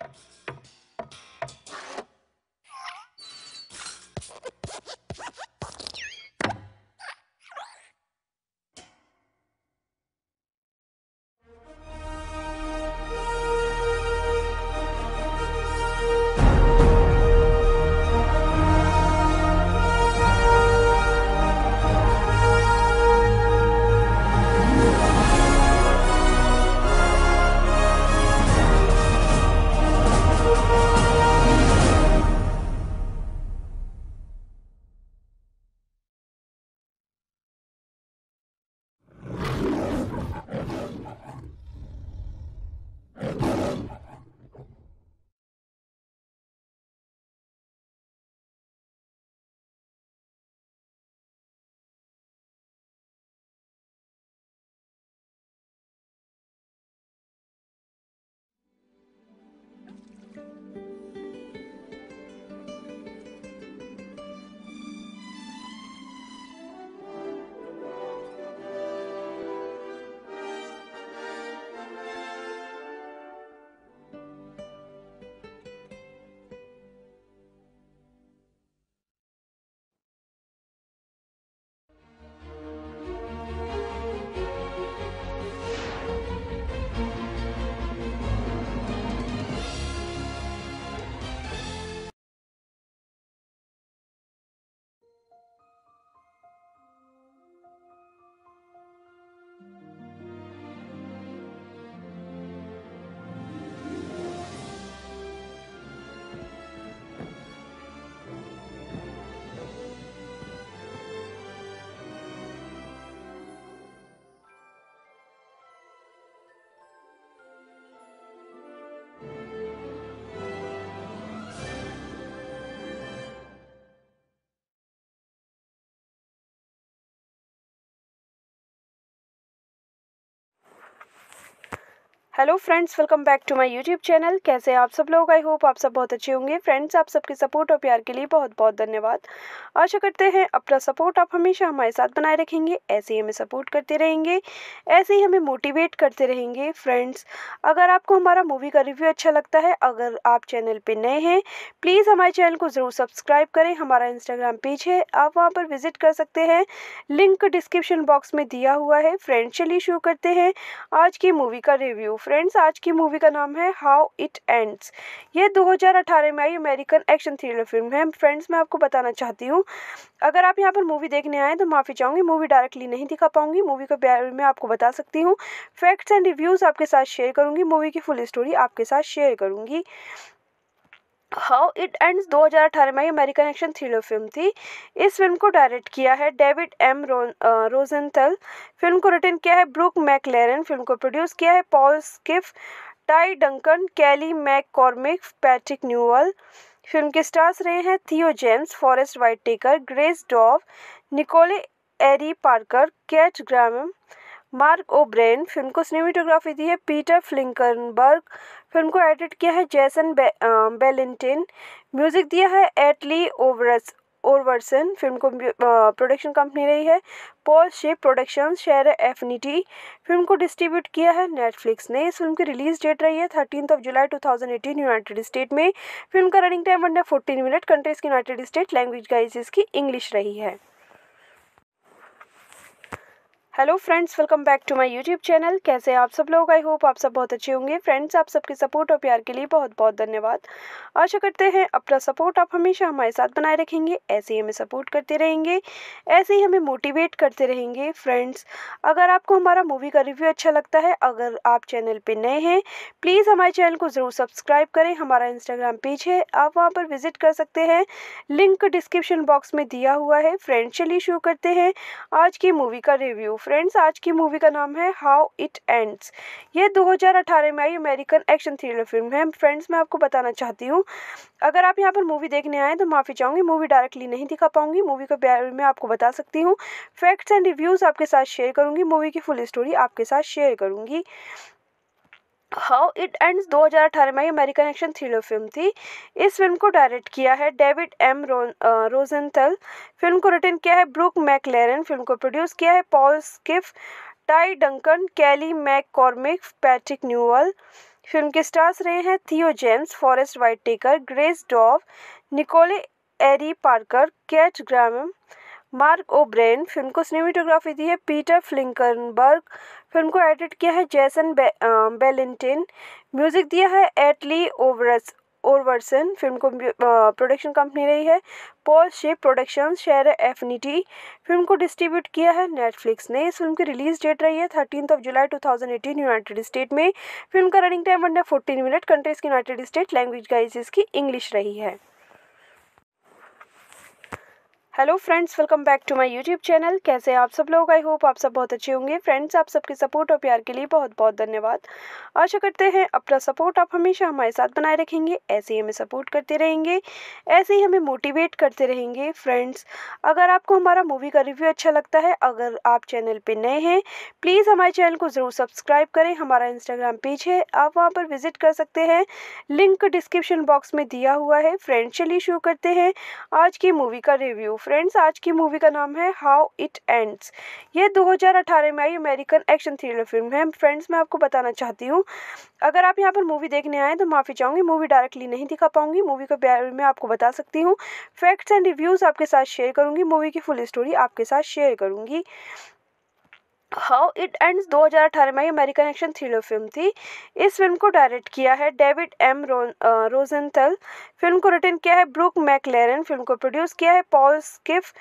Thank you. Hello friends welcome back to my YouTube channel कैसे आप सब लोग आई होप आप सब बहुत अच्छे होंगे फ्रेंड्स आप सबके सपोर्ट और प्यार के लिए बहुत बहुत धन्यवाद आशा करते हैं अपना सपोर्ट आप हमेशा हमारे साथ बनाए रखेंगे ऐसे ही हमें सपोर्ट करते रहेंगे ऐसे ही हमें मोटिवेट करते रहेंगे फ्रेंड्स अगर आपको हमारा मूवी का रिव्यू अच्छा लगता है अगर आप चैनल पर नए हैं प्लीज़ हमारे चैनल को ज़रूर सब्सक्राइब करें हमारा इंस्टाग्राम पेज है आप वहाँ पर विजिट कर सकते हैं लिंक डिस्क्रिप्शन बॉक्स में दिया हुआ है फ्रेंड्स चलिए शुरू करते हैं आज की मूवी का रिव्यू फ्रेंड्स आज की मूवी का नाम है हाउ इट एंड्स ये 2018 में आई अमेरिकन एक्शन थ्रिलर फिल्म है फ्रेंड्स मैं आपको बताना चाहती हूँ अगर आप यहाँ पर मूवी देखने आए तो माफ़ी चाहूँगी मूवी डायरेक्टली नहीं दिखा पाऊँगी मूवी के बारे में आपको बता सकती हूँ फैक्ट्स एंड रिव्यूज़ आपके साथ शेयर करूँगी मूवी की फुल स्टोरी आपके साथ शेयर करूँगी हाउ इट एंड्स 2018 में अमेरिकन एक्शन थ्रिलर फिल्म थी इस फिल्म को डायरेक्ट किया है डेविड एम रोजेंथल फिल्म को रिटर्न किया है ब्रूक मैकलेरन फिल्म को प्रोड्यूस किया है Paul Schiff Tai Duncan Kelly McCormick Patrick Newall film के स्टार्स रहे हैं Theo James Forest Whitaker Grace Dove Nicole Ari Parker Kat Graham Mark O'Brien film को cinematography दी है Peter Flinckenberg film को edit किया है Jason बे, Ballantine music दिया है एटली ओवरस ओरवर्सन फिल्म को प्रोडक्शन कंपनी रही है Paul shape production share affinity film को डिस्ट्रीब्यूट किया है नेटफ्लिक्स ने इस फिल्म की रिलीज डेट रही है thirteen of July two thousand eighteen United State में फिल्म का रनिंग टाइम बनना फोर्टीन मिनट कंट्रीज की यूनाइटेड स्टेट लैंग्वेज गाइज इसकी इंग्लिश रही है hello friends welcome back to my YouTube channel कैसे आप सब लोग आई होप आप सब बहुत अच्छे होंगे फ्रेंड्स आप सबके सपोर्ट और प्यार के लिए बहुत बहुत धन्यवाद आशा करते हैं अपना सपोर्ट आप हमेशा हमारे साथ बनाए रखेंगे ऐसे ही हमें सपोर्ट करते रहेंगे ऐसे ही हमें मोटिवेट करते रहेंगे फ्रेंड्स अगर आपको हमारा मूवी का रिव्यू अच्छा लगता है अगर आप चैनल पर नए हैं प्लीज़ हमारे चैनल को ज़रूर सब्सक्राइब करें हमारा इंस्टाग्राम पेज है आप वहाँ पर विजिट कर सकते हैं लिंक डिस्क्रिप्शन बॉक्स में दिया हुआ है फ्रेंड्स चलिए शुरू करते हैं आज की मूवी का रिव्यू फ्रेंड्स आज की मूवी का नाम है हाउ इट एंड्स ये 2018 में आई अमेरिकन एक्शन थ्रिलर फिल्म है फ्रेंड्स मैं आपको बताना चाहती हूँ अगर आप यहाँ पर मूवी देखने आए तो माफ़ी चाहूँगी मूवी डायरेक्टली नहीं दिखा पाऊँगी मूवी के बारे में आपको बता सकती हूँ फैक्ट्स एंड रिव्यूज़ आपके साथ शेयर करूँगी मूवी की फुल स्टोरी आपके साथ शेयर करूँगी हाउ इट एंड्स 2018 में अमेरिकन एक्शन थ्रिलर फिल्म थी इस फिल्म को डायरेक्ट किया है डेविड एम रोजेंथल फिल्म को रिटर्न किया है ब्रूक मैकलेरन फिल्म को प्रोड्यूस किया है Paul Schiff Tai Duncan Kelly McCormick Patrick Newall film के स्टार्स रहे हैं Theo James Forest Whitaker Grace Dove Nicole Ari Parker Kat Graham Mark O'Brien film को cinematography दी है Peter Flinckenberg film को edit किया है Jason बे, Ballantine music दिया है एटली ओवरस ओवरसन फिल्म को प्रोडक्शन कंपनी रही है Paul shape production share affinity film को डिस्ट्रीब्यूट किया है नेटफ्लिक्स ने इस फिल्म की रिलीज डेट रही है thirteen of July two thousand eighteen United State में फिल्म का रनिंग टाइम बनना फोर्टीन मिनट कंट्रीज की यूनाइटेड स्टेट लैंग्वेज गाइज इसकी इंग्लिश रही है hello friends welcome back to my YouTube channel कैसे आप सब लोग आई होप आप सब बहुत अच्छे होंगे फ्रेंड्स आप सबके सपोर्ट और प्यार के लिए बहुत बहुत धन्यवाद आशा करते हैं अपना सपोर्ट आप हमेशा हमारे साथ बनाए रखेंगे ऐसे ही हमें सपोर्ट करते रहेंगे ऐसे ही हमें मोटिवेट करते रहेंगे फ्रेंड्स अगर आपको हमारा मूवी का रिव्यू अच्छा लगता है अगर आप चैनल पर नए हैं प्लीज़ हमारे चैनल को ज़रूर सब्सक्राइब करें हमारा इंस्टाग्राम पेज है आप वहाँ पर विजिट कर सकते हैं लिंक डिस्क्रिप्शन बॉक्स में दिया हुआ है फ्रेंड्स चलिए शुरू करते हैं आज की मूवी का रिव्यू फ्रेंड्स आज की मूवी का नाम है हाउ इट एंड्स ये 2018 में आई अमेरिकन एक्शन थ्रिलर फिल्म है फ्रेंड्स मैं आपको बताना चाहती हूँ अगर आप यहाँ पर मूवी देखने आए तो माफ़ी चाहूँगी मूवी डायरेक्टली नहीं दिखा पाऊँगी मूवी के बारे में आपको बता सकती हूँ फैक्ट्स एंड रिव्यूज़ आपके साथ शेयर करूँगी मूवी की फुल स्टोरी आपके साथ शेयर करूँगी हाउ इट एंड्स 2018 में अमेरिकन एक्शन थ्रिलर फिल्म थी इस फिल्म को डायरेक्ट किया है डेविड एम रोजेंथल फिल्म को रिटर्न किया है ब्रूक मैकलेरन फिल्म को प्रोड्यूस किया है Paul Schiff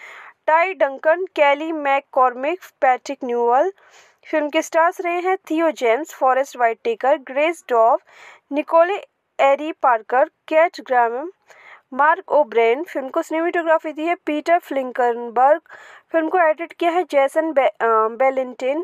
Tai Duncan Kelly McCormick Patrick Newall film के स्टार्स रहे हैं Theo James Forest Whitaker Grace Dove Nicole Ari Parker Kat Graham Mark O'Brien film को cinematography दी है Peter Flinckenberg film को edit किया है Jason बे, Ballantine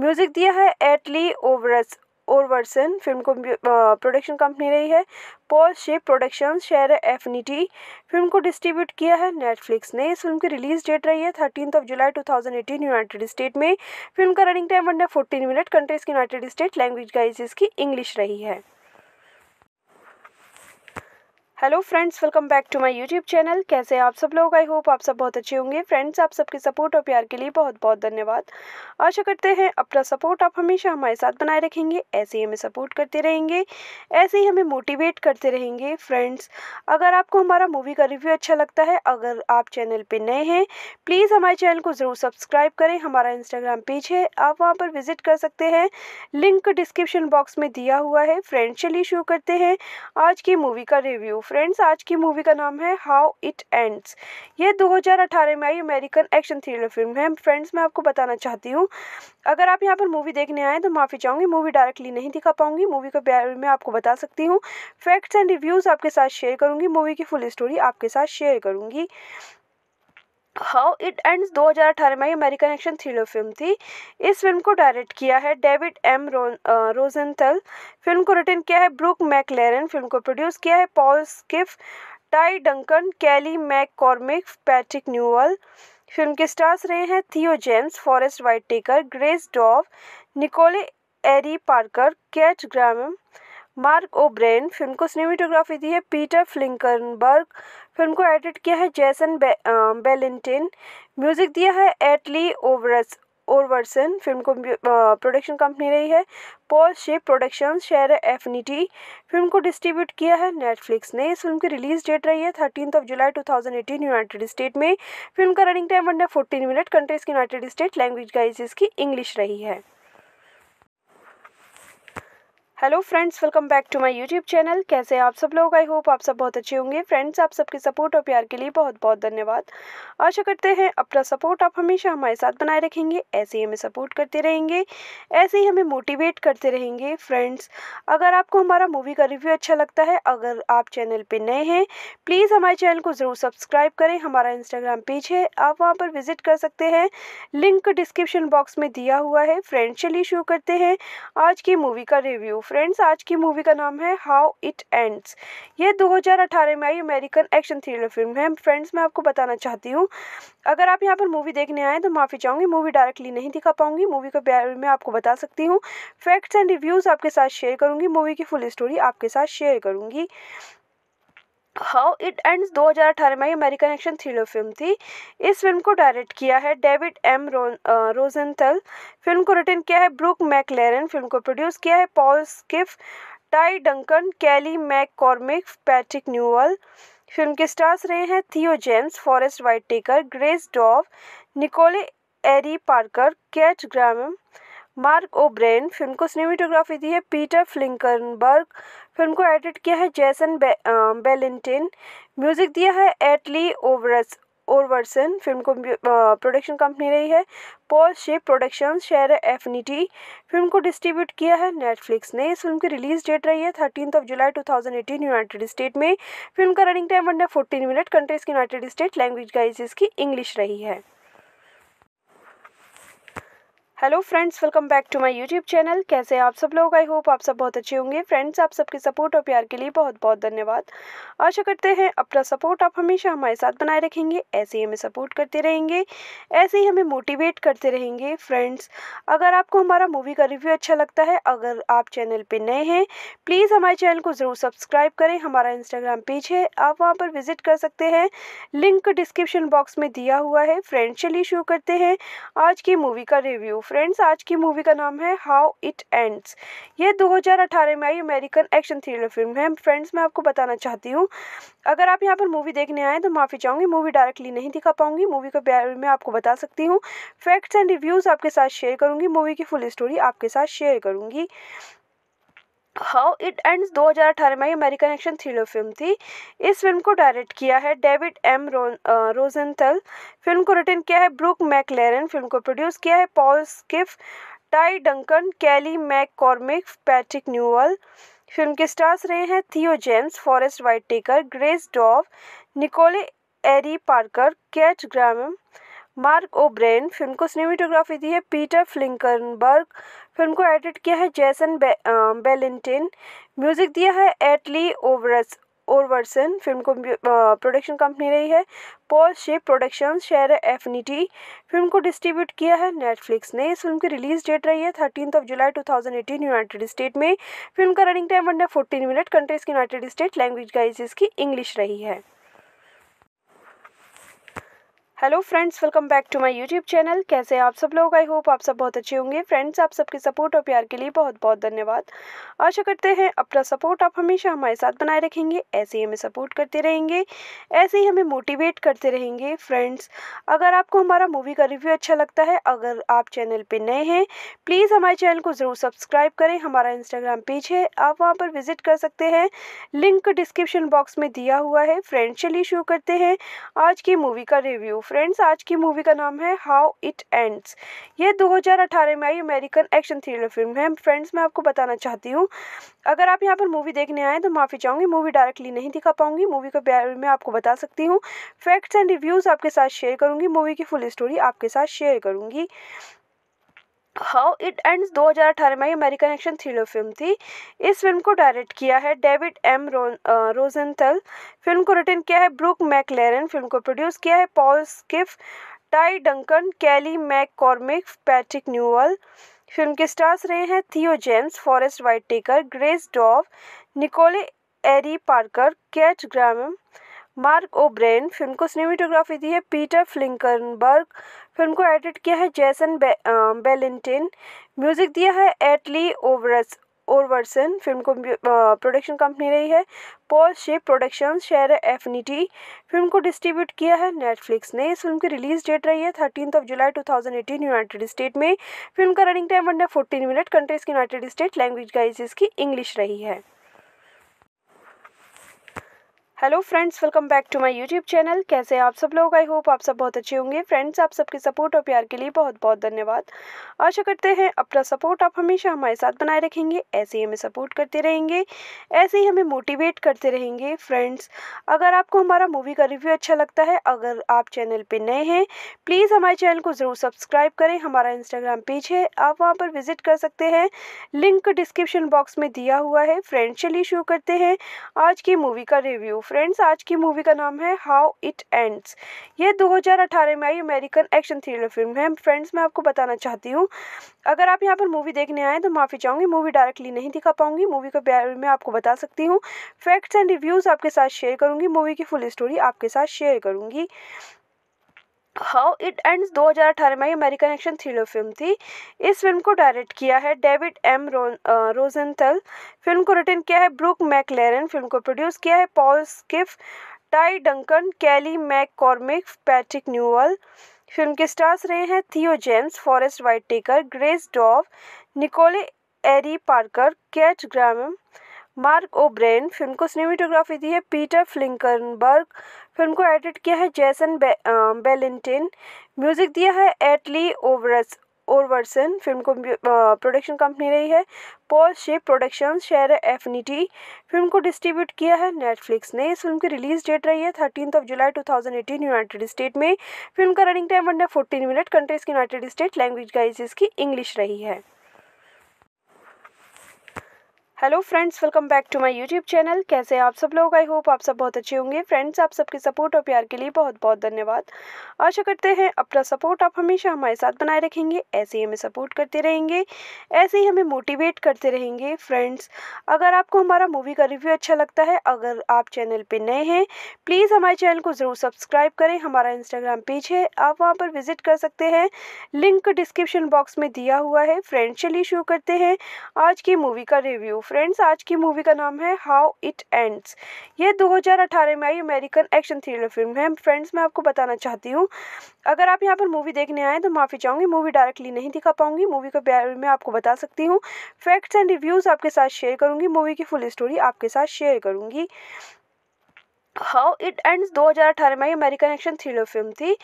music दिया है एटली ओवरस ओरवर्सन फिल्म को प्रोडक्शन कंपनी रही है Paul shape production share affinity film को डिस्ट्रीब्यूट किया है नेटफ्लिक्स ने इस फिल्म की रिलीज डेट रही है thirteen of July two thousand eighteen United State में फिल्म का रनिंग टाइम बनना फोर्टीन मिनट कंट्रीज की यूनाइटेड स्टेट लैंग्वेज गाइज इसकी इंग्लिश रही है hello friends welcome back to my YouTube channel कैसे आप सब लोग आई होप आप सब बहुत अच्छे होंगे फ्रेंड्स आप सबके सपोर्ट और प्यार के लिए बहुत बहुत धन्यवाद आशा करते हैं अपना सपोर्ट आप हमेशा हमारे साथ बनाए रखेंगे ऐसे ही हमें सपोर्ट करते रहेंगे ऐसे ही हमें मोटिवेट करते रहेंगे फ्रेंड्स अगर आपको हमारा मूवी का रिव्यू अच्छा लगता है अगर आप चैनल पर नए हैं प्लीज़ हमारे चैनल को ज़रूर सब्सक्राइब करें हमारा इंस्टाग्राम पेज है आप वहाँ पर विजिट कर सकते हैं लिंक डिस्क्रिप्शन बॉक्स में दिया हुआ है फ्रेंड्स चलिए शुरू करते हैं आज की मूवी का रिव्यू फ्रेंड्स आज की मूवी का नाम है हाउ इट एंड्स ये 2018 में आई अमेरिकन एक्शन थ्रिलर फिल्म है फ्रेंड्स मैं आपको बताना चाहती हूँ अगर आप यहाँ पर मूवी देखने आए तो माफ़ी चाहूँगी मूवी डायरेक्टली नहीं दिखा पाऊँगी मूवी के बारे में आपको बता सकती हूँ फैक्ट्स एंड रिव्यूज़ आपके साथ शेयर करूँगी मूवी की फुल स्टोरी आपके साथ शेयर करूँगी हाउ इट एंड्स 2018 में अमेरिकन एक्शन थ्रिलर फिल्म थी इस फिल्म को डायरेक्ट किया है डेविड एम रोजेंथल फिल्म को रिटर्न किया है ब्रूक मैकलेरन फिल्म को प्रोड्यूस किया है Paul Schiff Tai Duncan Kelly McCormick Patrick Newall film के स्टार्स रहे हैं Theo James Forest Whitaker Grace Dove Nicole Ari Parker Kat Graham Mark O'Brien film को cinematography दी है Peter Flinckenberg film को edit किया है Jason बे, Ballantine music दिया है एटली ओवरस ओवरसन फिल्म को प्रोडक्शन कंपनी रही है Paul shape production share affinity film को डिस्ट्रीब्यूट किया है नेटफ्लिक्स ने इस फिल्म की रिलीज डेट रही है thirteen of July two thousand eighteen United State में फिल्म का running time under fourteen minute countries की यूनाइटेड स्टेट लैंग्वेज गाइज इसकी इंग्लिश रही है hello friends welcome back to my YouTube channel कैसे आप सब लोग आई होप आप सब बहुत अच्छे होंगे फ्रेंड्स आप सबके सपोर्ट और प्यार के लिए बहुत बहुत धन्यवाद आशा करते हैं अपना सपोर्ट आप हमेशा हमारे साथ बनाए रखेंगे ऐसे ही हमें सपोर्ट करते रहेंगे ऐसे ही हमें मोटिवेट करते रहेंगे फ्रेंड्स अगर आपको हमारा मूवी का रिव्यू अच्छा लगता है अगर आप चैनल पर नए हैं प्लीज़ हमारे चैनल को ज़रूर सब्सक्राइब करें हमारा इंस्टाग्राम पेज है आप वहाँ पर विजिट कर सकते हैं लिंक डिस्क्रिप्शन बॉक्स में दिया हुआ है फ्रेंड्स चलिए शुरू करते हैं आज की मूवी का रिव्यू फ्रेंड्स आज की मूवी का नाम है हाउ इट एंड्स ये 2018 में आई अमेरिकन एक्शन थ्रिलर फिल्म है फ्रेंड्स मैं आपको बताना चाहती हूँ अगर आप यहाँ पर मूवी देखने आए तो माफ़ी चाहूँगी मूवी डायरेक्टली नहीं दिखा पाऊँगी मूवी के बारे में आपको बता सकती हूँ फैक्ट्स एंड रिव्यूज़ आपके साथ शेयर करूँगी मूवी की फुल स्टोरी आपके साथ शेयर करूँगी हाउ इट एंड्स 2018 में अमेरिकन एक्शन थ्रिलर फिल्म थी इस फिल्म को डायरेक्ट किया है डेविड एम रोजेंथल फिल्म को रिटर्न किया है ब्रूक मैकलेरन फिल्म को प्रोड्यूस किया है Paul Schiff Tai Duncan Kelly McCormick Patrick Newall film के स्टार्स रहे हैं Theo James Forest Whitaker Grace Dove Nicole Ari Parker Kat Graham Mark O'Brien film को cinematography दी है Peter Flinckenberg film को edit किया है Jason बे, Ballantine music दिया है एटली ओवरस ओरवर्सन फिल्म को प्रोडक्शन कंपनी रही है Paul shape production share affinity film को डिस्ट्रीब्यूट किया है नेटफ्लिक्स ने इस फिल्म की रिलीज डेट रही है thirteen of July two thousand eighteen United State में फिल्म का रनिंग टाइम बनना फोर्टीन मिनट कंट्रीज की यूनाइटेड स्टेट लैंग्वेज गाइज इसकी इंग्लिश रही है hello friends welcome back to my YouTube channel कैसे आप सब लोग आई होप आप सब बहुत अच्छे होंगे फ्रेंड्स आप सबके सपोर्ट और प्यार के लिए बहुत बहुत धन्यवाद आशा करते हैं अपना सपोर्ट आप हमेशा हमारे साथ बनाए रखेंगे ऐसे ही हमें सपोर्ट करते रहेंगे ऐसे ही हमें मोटिवेट करते रहेंगे फ्रेंड्स अगर आपको हमारा मूवी का रिव्यू अच्छा लगता है अगर आप चैनल पर नए हैं प्लीज़ हमारे चैनल को ज़रूर सब्सक्राइब करें हमारा इंस्टाग्राम पेज है आप वहाँ पर विजिट कर सकते हैं लिंक डिस्क्रिप्शन बॉक्स में दिया हुआ है फ्रेंड्स चलिए शुरू करते हैं आज की मूवी का रिव्यू फ्रेंड्स आज की मूवी का नाम है हाउ इट एंड्स ये 2018 में आई अमेरिकन एक्शन थ्रिलर फिल्म है फ्रेंड्स मैं आपको बताना चाहती हूँ अगर आप यहाँ पर मूवी देखने आए तो माफ़ी चाहूँगी मूवी डायरेक्टली नहीं दिखा पाऊँगी मूवी के बारे में आपको बता सकती हूँ फैक्ट्स एंड रिव्यूज़ आपके साथ शेयर करूँगी मूवी की फुल स्टोरी आपके साथ शेयर करूँगी हाउ इट एंड्स 2018 में अमेरिकन एक्शन थ्रिलर फिल्म थी इस फिल्म को डायरेक्ट किया है डेविड एम रोजेंथल फिल्म को रिटर्न किया है ब्रूक मैकलेरन फिल्म को प्रोड्यूस किया है Paul Schiff Tai Duncan Kelly McCormick Patrick Newall film के स्टार्स रहे हैं Theo James Forest Whitaker Grace Dove Nicole Ari Parker Kat Graham Mark O'Brien film को cinematography दी है Peter Flinckenberg film को edit किया है Jason बे, Ballantine music दिया है एटली ओवरस ओवरसन फिल्म को प्रोडक्शन कंपनी रही है Paul shape production share affinity film को डिस्ट्रीब्यूट किया है नेटफ्लिक्स ने इस फिल्म की रिलीज डेट रही है thirteen of July two thousand eighteen United State में फिल्म का running time under fourteen minute countries की यूनाइटेड स्टेट लैंग्वेज गाइज इसकी इंग्लिश रही है hello friends welcome back to my YouTube channel कैसे आप सब लोग आई होप आप सब बहुत अच्छे होंगे फ्रेंड्स आप सबके सपोर्ट और प्यार के लिए बहुत बहुत धन्यवाद आशा करते हैं अपना सपोर्ट आप हमेशा हमारे साथ बनाए रखेंगे ऐसे ही हमें सपोर्ट करते रहेंगे ऐसे ही हमें मोटिवेट करते रहेंगे फ्रेंड्स अगर आपको हमारा मूवी का रिव्यू अच्छा लगता है अगर आप चैनल पर नए हैं प्लीज़ हमारे चैनल को ज़रूर सब्सक्राइब करें हमारा इंस्टाग्राम पेज है आप वहाँ पर विजिट कर सकते हैं लिंक डिस्क्रिप्शन बॉक्स में दिया हुआ है फ्रेंड्स चलिए शुरू करते हैं आज की मूवी का रिव्यू फ्रेंड्स आज की मूवी का नाम है हाउ इट एंड्स ये 2018 में आई अमेरिकन एक्शन थ्रिलर फिल्म है फ्रेंड्स मैं आपको बताना चाहती हूँ अगर आप यहाँ पर मूवी देखने आए तो माफ़ी चाहूँगी मूवी डायरेक्टली नहीं दिखा पाऊँगी मूवी के बारे में आपको बता सकती हूँ फैक्ट्स एंड रिव्यूज़ आपके साथ शेयर करूँगी मूवी की फुल स्टोरी आपके साथ शेयर करूँगी हाउ इट एंड्स 2018 में अमेरिकन एक्शन थ्रिलर फिल्म थी इस फिल्म को डायरेक्ट किया है डेविड एम रोजेंथल फिल्म को रिटर्न किया है ब्रूक मैकलेरन फिल्म को प्रोड्यूस किया है Paul Schiff Tai Duncan Kelly McCormick Patrick Newall film के स्टार्स रहे हैं Theo James Forest Whitaker Grace Dove Nicole Ari Parker Kat Graham Mark O'Brien film को cinematography दी है Peter Flinckenberg film को edit किया है Jason बे, Ballantine music दिया है एटली ओवरस ओरवर्सन फिल्म को प्रोडक्शन कंपनी रही है Paul shape production share affinity film को डिस्ट्रीब्यूट किया है नेटफ्लिक्स ने इस फिल्म की रिलीज डेट रही है thirteen of July two thousand eighteen United State में फिल्म का रनिंग टाइम बनना फोर्टीन मिनट कंट्रीज की यूनाइटेड स्टेट लैंग्वेज गाइज इसकी इंग्लिश रही है hello friends welcome back to my YouTube channel कैसे आप सब लोग आई होप आप सब बहुत अच्छे होंगे फ्रेंड्स आप सबके सपोर्ट और प्यार के लिए बहुत बहुत धन्यवाद आशा करते हैं अपना सपोर्ट आप हमेशा हमारे साथ बनाए रखेंगे ऐसे ही हमें सपोर्ट करते रहेंगे ऐसे ही हमें मोटिवेट करते रहेंगे फ्रेंड्स अगर आपको हमारा मूवी का रिव्यू अच्छा लगता है अगर आप चैनल पर नए हैं प्लीज़ हमारे चैनल को ज़रूर सब्सक्राइब करें हमारा इंस्टाग्राम पेज है आप वहाँ पर विजिट कर सकते हैं लिंक डिस्क्रिप्शन बॉक्स में दिया हुआ है फ्रेंड्स चलिए शुरू करते हैं आज की मूवी का रिव्यू फ्रेंड्स आज की मूवी का नाम है हाउ इट एंड्स ये 2018 में आई अमेरिकन एक्शन थ्रिलर फिल्म है फ्रेंड्स मैं आपको बताना चाहती हूँ अगर आप यहाँ पर मूवी देखने आए तो माफ़ी चाहूँगी मूवी डायरेक्टली नहीं दिखा पाऊँगी मूवी के बारे में आपको बता सकती हूँ फैक्ट्स एंड रिव्यूज़ आपके साथ शेयर करूँगी मूवी की फुल स्टोरी आपके साथ शेयर करूँगी हाउ इट एंड्स 2018 में अमेरिकन एक्शन थ्रिलर फिल्म थी इस फिल्म को डायरेक्ट किया है डेविड एम रोजेंथल फिल्म को रिटर्न किया है ब्रूक मैकलेरन फिल्म को प्रोड्यूस किया है Paul Schiff Tai Duncan Kelly McCormick Patrick Newall film के स्टार्स रहे हैं Theo James Forest Whitaker Grace Dove Nicole Ari Parker Kat Graham Mark O'Brien film को cinematography दी है Peter Flinckenberg film को edit किया है Jason बे, Ballantine music दिया है एटली ओवरस ओवरसन फिल्म को प्रोडक्शन कंपनी रही है Paul Schiff production share affinity film को डिस्ट्रीब्यूट किया है नेटफ्लिक्स ने इस फिल्म की रिलीज डेट रही है thirteen of July two thousand eighteen United State में फिल्म का रनिंग टाइम बनना फोर्टीन मिनट कंट्रीज की यूनाइटेड स्टेट लैंग्वेज गाइज इसकी इंग्लिश रही है hello friends welcome back to my YouTube channel कैसे आप सब लोग आई होप आप सब बहुत अच्छे होंगे फ्रेंड्स आप सबके सपोर्ट और प्यार के लिए बहुत बहुत धन्यवाद आशा करते हैं अपना सपोर्ट आप हमेशा हमारे साथ बनाए रखेंगे ऐसे ही हमें सपोर्ट करते रहेंगे ऐसे ही हमें मोटिवेट करते रहेंगे फ्रेंड्स अगर आपको हमारा मूवी का रिव्यू अच्छा लगता है अगर आप चैनल पर नए हैं प्लीज़ हमारे चैनल को ज़रूर सब्सक्राइब करें हमारा इंस्टाग्राम पेज है आप वहाँ पर विजिट कर सकते हैं लिंक डिस्क्रिप्शन बॉक्स में दिया हुआ है फ्रेंड्स चलिए शुरू करते हैं आज की मूवी का रिव्यू फ्रेंड्स आज की मूवी का नाम है हाउ इट एंड्स ये 2018 में आई अमेरिकन एक्शन थ्रिलर फिल्म है फ्रेंड्स मैं आपको बताना चाहती हूँ अगर आप यहाँ पर मूवी देखने आए तो माफ़ी चाहूँगी मूवी डायरेक्टली नहीं दिखा पाऊँगी मूवी के बारे में आपको बता सकती हूँ फैक्ट्स एंड रिव्यूज़ आपके साथ शेयर करूँगी मूवी की फुल स्टोरी आपके साथ शेयर करूँगी हाउ इट एंड्स 2018 में अमेरिकन एक्शन थ्रिलर फिल्म थी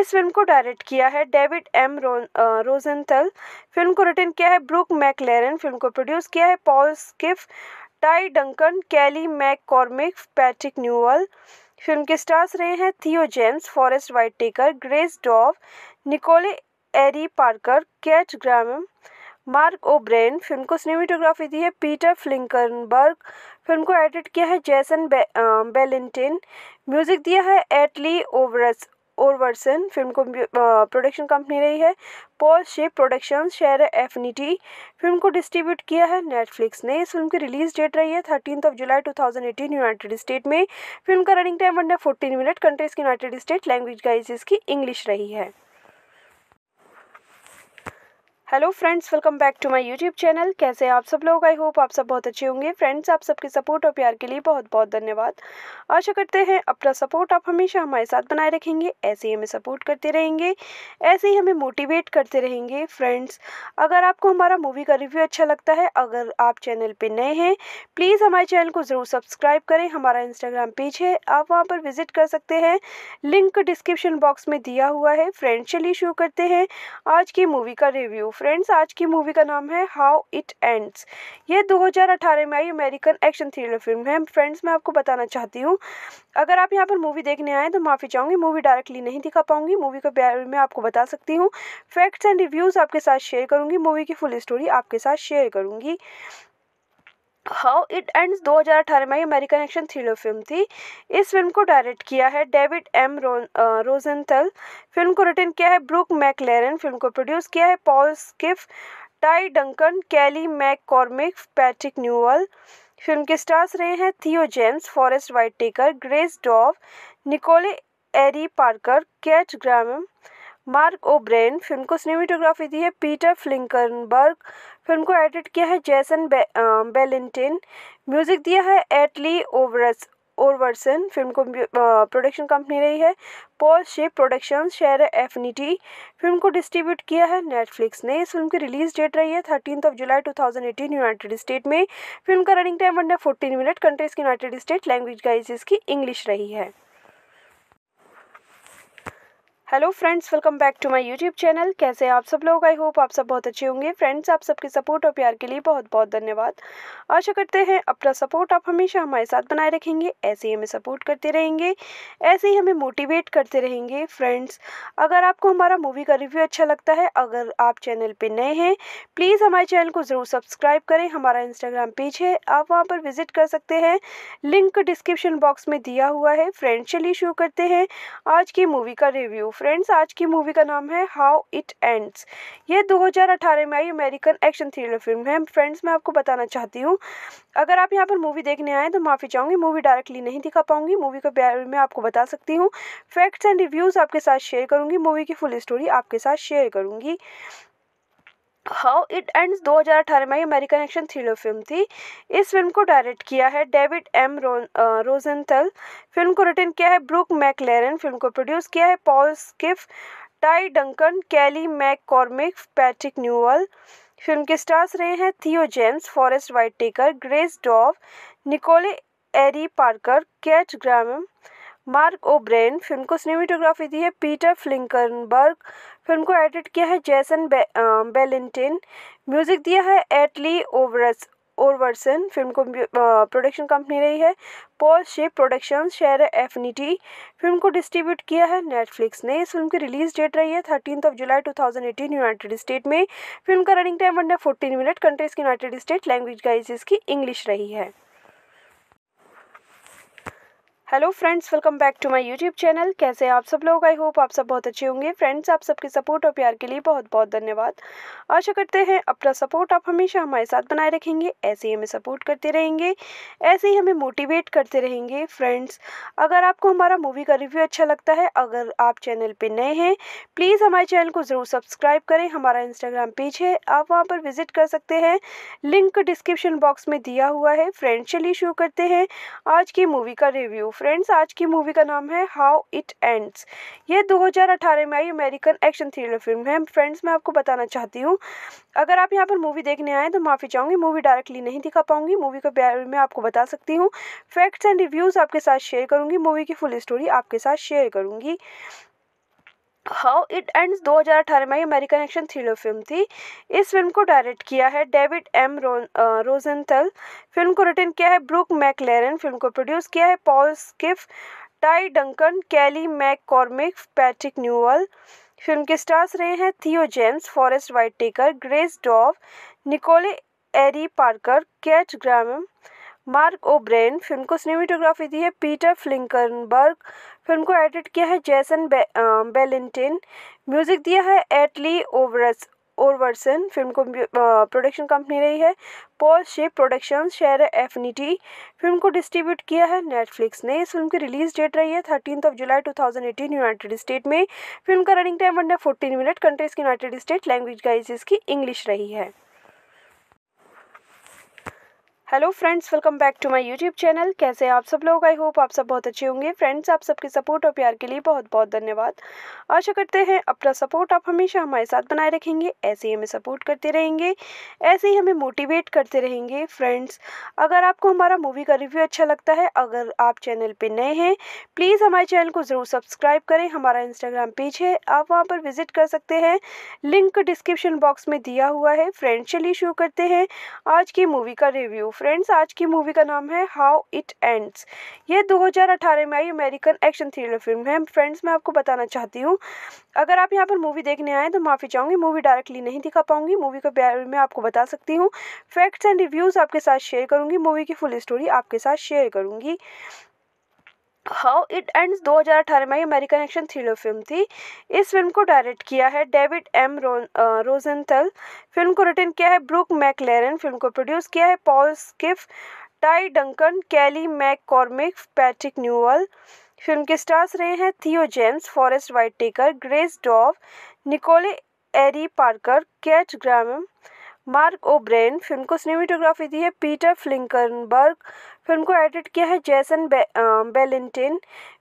इस फिल्म को डायरेक्ट किया है डेविड एम रोजेंथल फिल्म को रिटर्न किया है ब्रूक मैकलेरन फिल्म को प्रोड्यूस किया है Paul Schiff Tai Duncan Kelly McCormick Patrick Newall film के स्टार्स रहे हैं Theo James Forest Whitaker Grace Dove Nicole Ari Parker Kat Graham Mark O'Brien film को cinematography दी है Peter Flinckenberg film को edit किया है Jason बे, Ballantine music दिया है एटली ओवरस ओरवर्सन फिल्म को प्रोडक्शन कंपनी रही है Paul shape production share affinity film को डिस्ट्रीब्यूट किया है नेटफ्लिक्स ने इस फिल्म की रिलीज डेट रही है thirteen of July two thousand eighteen United State में फिल्म का रनिंग टाइम बनना फोर्टीन मिनट कंट्रीज की यूनाइटेड स्टेट लैंग्वेज गाइज इसकी इंग्लिश रही है hello friends welcome back to my YouTube channel कैसे आप सब लोग आई होप आप सब बहुत अच्छे होंगे फ्रेंड्स आप सबके सपोर्ट और प्यार के लिए बहुत बहुत धन्यवाद आशा करते हैं अपना सपोर्ट आप हमेशा हमारे साथ बनाए रखेंगे ऐसे ही हमें सपोर्ट करते रहेंगे ऐसे ही हमें मोटिवेट करते रहेंगे फ्रेंड्स अगर आपको हमारा मूवी का रिव्यू अच्छा लगता है अगर आप चैनल पर नए हैं प्लीज़ हमारे चैनल को ज़रूर सब्सक्राइब करें हमारा इंस्टाग्राम पेज है आप वहाँ पर विजिट कर सकते हैं लिंक डिस्क्रिप्शन बॉक्स में दिया हुआ है फ्रेंड्स चलिए शुरू करते हैं आज की मूवी का रिव्यू फ्रेंड्स आज की मूवी का नाम है हाउ इट एंड्स ये 2018 में आई अमेरिकन एक्शन थ्रिलर फिल्म है फ्रेंड्स मैं आपको बताना चाहती हूँ अगर आप यहाँ पर मूवी देखने आए तो माफ़ी चाहूँगी मूवी डायरेक्टली नहीं दिखा पाऊँगी मूवी के बारे में आपको बता सकती हूँ फैक्ट्स एंड रिव्यूज़ आपके साथ शेयर करूँगी मूवी की फुल स्टोरी आपके साथ शेयर करूँगी हाउ इट एंड्स 2018 में अमेरिकन एक्शन थ्रिलर फिल्म थी इस फिल्म को डायरेक्ट किया है डेविड एम रोजेंथल फिल्म को रिटर्न किया है ब्रूक मैकलेरन फिल्म को प्रोड्यूस किया है Paul Schiff Tai Duncan Kelly McCormick Patrick Newall film के स्टार्स रहे हैं Theo James Forest Whitaker Grace Dove Nicole Ari Parker Kat Graham Mark O'Brien film को cinematography दी है Peter Flinckenberg film को edit किया है Jason बे, Ballantine music दिया है एटली ओवरस ओवरसन फिल्म को प्रोडक्शन कंपनी रही है Paul shape production share affinity film को डिस्ट्रीब्यूट किया है नेटफ्लिक्स ने इस फिल्म की रिलीज डेट रही है thirteen of July two thousand eighteen United State में फिल्म का running time under fourteen minute countries की यूनाइटेड स्टेट लैंग्वेज गाइज इसकी इंग्लिश रही है hello friends welcome back to my YouTube channel कैसे आप सब लोग आई होप आप सब बहुत अच्छे होंगे फ्रेंड्स आप सबके सपोर्ट और प्यार के लिए बहुत बहुत धन्यवाद आशा करते हैं अपना सपोर्ट आप हमेशा हमारे साथ बनाए रखेंगे ऐसे ही हमें सपोर्ट करते रहेंगे ऐसे ही हमें मोटिवेट करते रहेंगे फ्रेंड्स अगर आपको हमारा मूवी का रिव्यू अच्छा लगता है अगर आप चैनल पर नए हैं प्लीज़ हमारे चैनल को ज़रूर सब्सक्राइब करें हमारा इंस्टाग्राम पेज है आप वहाँ पर विजिट कर सकते हैं लिंक डिस्क्रिप्शन बॉक्स में दिया हुआ है फ्रेंड्स चलिए शुरू करते हैं आज की मूवी का रिव्यू फ्रेंड्स आज की मूवी का नाम है हाउ इट एंड्स ये 2018 में आई अमेरिकन एक्शन थ्रिलर फिल्म है फ्रेंड्स मैं आपको बताना चाहती हूँ अगर आप यहाँ पर मूवी देखने आए तो माफ़ी चाहूँगी मूवी डायरेक्टली नहीं दिखा पाऊँगी मूवी के बारे में आपको बता सकती हूँ फैक्ट्स एंड रिव्यूज़ आपके साथ शेयर करूँगी मूवी की फुल स्टोरी आपके साथ शेयर करूँगी हाउ इट एंड्स 2018 में अमेरिकन एक्शन थ्रिलर फिल्म थी इस फिल्म को डायरेक्ट किया है डेविड एम रोजेंथल फिल्म को रिटर्न किया है ब्रूक मैकलेरन फिल्म को प्रोड्यूस किया है Paul Schiff Tai Duncan Kelly McCormick Patrick Newall film के स्टार्स रहे हैं Theo James Forest Whitaker Grace Dove Nicole Ari Parker Kat Graham Mark O'Brien film को cinematography दी है Peter Flinckenberg film को edit किया है Jason बे, Ballantine music दिया है एटली ओवरस ओरवर्सन फिल्म को प्रोडक्शन कंपनी रही है Paul shape production share affinity film को डिस्ट्रीब्यूट किया है नेटफ्लिक्स ने इस फिल्म की रिलीज डेट रही है thirteen of July two thousand eighteen United State में फिल्म का रनिंग टाइम बनना फोर्टीन मिनट कंट्रीज की यूनाइटेड स्टेट लैंग्वेज गाइज इसकी इंग्लिश रही है hello friends welcome back to my YouTube channel कैसे आप सब लोग आई होप आप सब बहुत अच्छे होंगे फ्रेंड्स आप सबके सपोर्ट और प्यार के लिए बहुत बहुत धन्यवाद आशा करते हैं अपना सपोर्ट आप हमेशा हमारे साथ बनाए रखेंगे ऐसे ही हमें सपोर्ट करते रहेंगे ऐसे ही हमें मोटिवेट करते रहेंगे फ्रेंड्स अगर आपको हमारा मूवी का रिव्यू अच्छा लगता है अगर आप चैनल पर नए हैं प्लीज़ हमारे चैनल को ज़रूर सब्सक्राइब करें हमारा इंस्टाग्राम पेज है आप वहाँ पर विजिट कर सकते हैं लिंक डिस्क्रिप्शन बॉक्स में दिया हुआ है फ्रेंड्स चलिए शुरू करते हैं आज की मूवी का रिव्यू फ्रेंड्स आज की मूवी का नाम है हाउ इट एंड्स ये 2018 में आई अमेरिकन एक्शन थ्रिलर फिल्म है फ्रेंड्स मैं आपको बताना चाहती हूँ अगर आप यहाँ पर मूवी देखने आए तो माफ़ी चाहूँगी मूवी डायरेक्टली नहीं दिखा पाऊँगी मूवी के बारे में आपको बता सकती हूँ फैक्ट्स एंड रिव्यूज़ आपके साथ शेयर करूँगी मूवी की फुल स्टोरी आपके साथ शेयर करूँगी हाउ इट एंड्स 2018 में अमेरिकन एक्शन थ्रिलर फिल्म थी इस फिल्म को डायरेक्ट किया है डेविड एम रोजेंथल फिल्म को रिटर्न किया है ब्रूक मैकलेरन फिल्म को प्रोड्यूस किया है Paul Schiff Tai Duncan Kelly McCormick Patrick Newall film के स्टार्स रहे हैं Theo James Forest Whitaker Grace Dove Nicole Ari Parker Kat Graham Mark O'Brien film को cinematography दी है Peter Flinckenberg film को edit किया है Jason बे, Ballantine music दिया है एटली ओवरस ओवरसन फिल्म को प्रोडक्शन कंपनी रही है Paul shape production share affinity film को डिस्ट्रीब्यूट किया है नेटफ्लिक्स ने इस फिल्म की रिलीज डेट रही है thirteen of July two thousand eighteen United State में फिल्म का रनिंग टाइम बनना फोर्टीन मिनट कंट्रीज की यूनाइटेड स्टेट लैंग्वेज गाइज इसकी इंग्लिश रही है hello friends welcome back to my YouTube channel कैसे आप सब लोग आई होप आप सब बहुत अच्छे होंगे फ्रेंड्स आप सबके सपोर्ट और प्यार के लिए बहुत बहुत धन्यवाद आशा करते हैं अपना सपोर्ट आप हमेशा हमारे साथ बनाए रखेंगे ऐसे ही हमें सपोर्ट करते रहेंगे ऐसे ही हमें मोटिवेट करते रहेंगे फ्रेंड्स अगर आपको हमारा मूवी का रिव्यू अच्छा लगता है अगर आप चैनल पर नए हैं प्लीज़ हमारे चैनल को ज़रूर सब्सक्राइब करें हमारा इंस्टाग्राम पेज है आप वहाँ पर विजिट कर सकते हैं लिंक डिस्क्रिप्शन बॉक्स में दिया हुआ है फ्रेंड्स चलिए शुरू करते हैं आज की मूवी का रिव्यू फ्रेंड्स आज की मूवी का नाम है हाउ इट एंड्स ये 2018 में आई अमेरिकन एक्शन थ्रिलर फिल्म है फ्रेंड्स मैं आपको बताना चाहती हूँ अगर आप यहाँ पर मूवी देखने आए तो माफ़ी चाहूँगी मूवी डायरेक्टली नहीं दिखा पाऊँगी मूवी के बारे में आपको बता सकती हूँ फैक्ट्स एंड रिव्यूज़ आपके साथ शेयर करूँगी मूवी की फुल स्टोरी आपके साथ शेयर करूँगी हाउ इट एंड्स 2018 में अमेरिकन एक्शन थ्रिलर फिल्म थी इस फिल्म को डायरेक्ट किया है डेविड एम रोजेंथल फिल्म को रिटर्न किया है ब्रूक मैकलेरन फिल्म को प्रोड्यूस किया है Paul Schiff Tai Duncan Kelly McCormick Patrick Newall film के स्टार्स रहे हैं Theo James Forest Whitaker Grace Dove Nicole Ari Parker Kat Graham Mark O'Brien film को cinematography दी है Peter Flinckenberg film को edit किया है Jason बे, Ballantine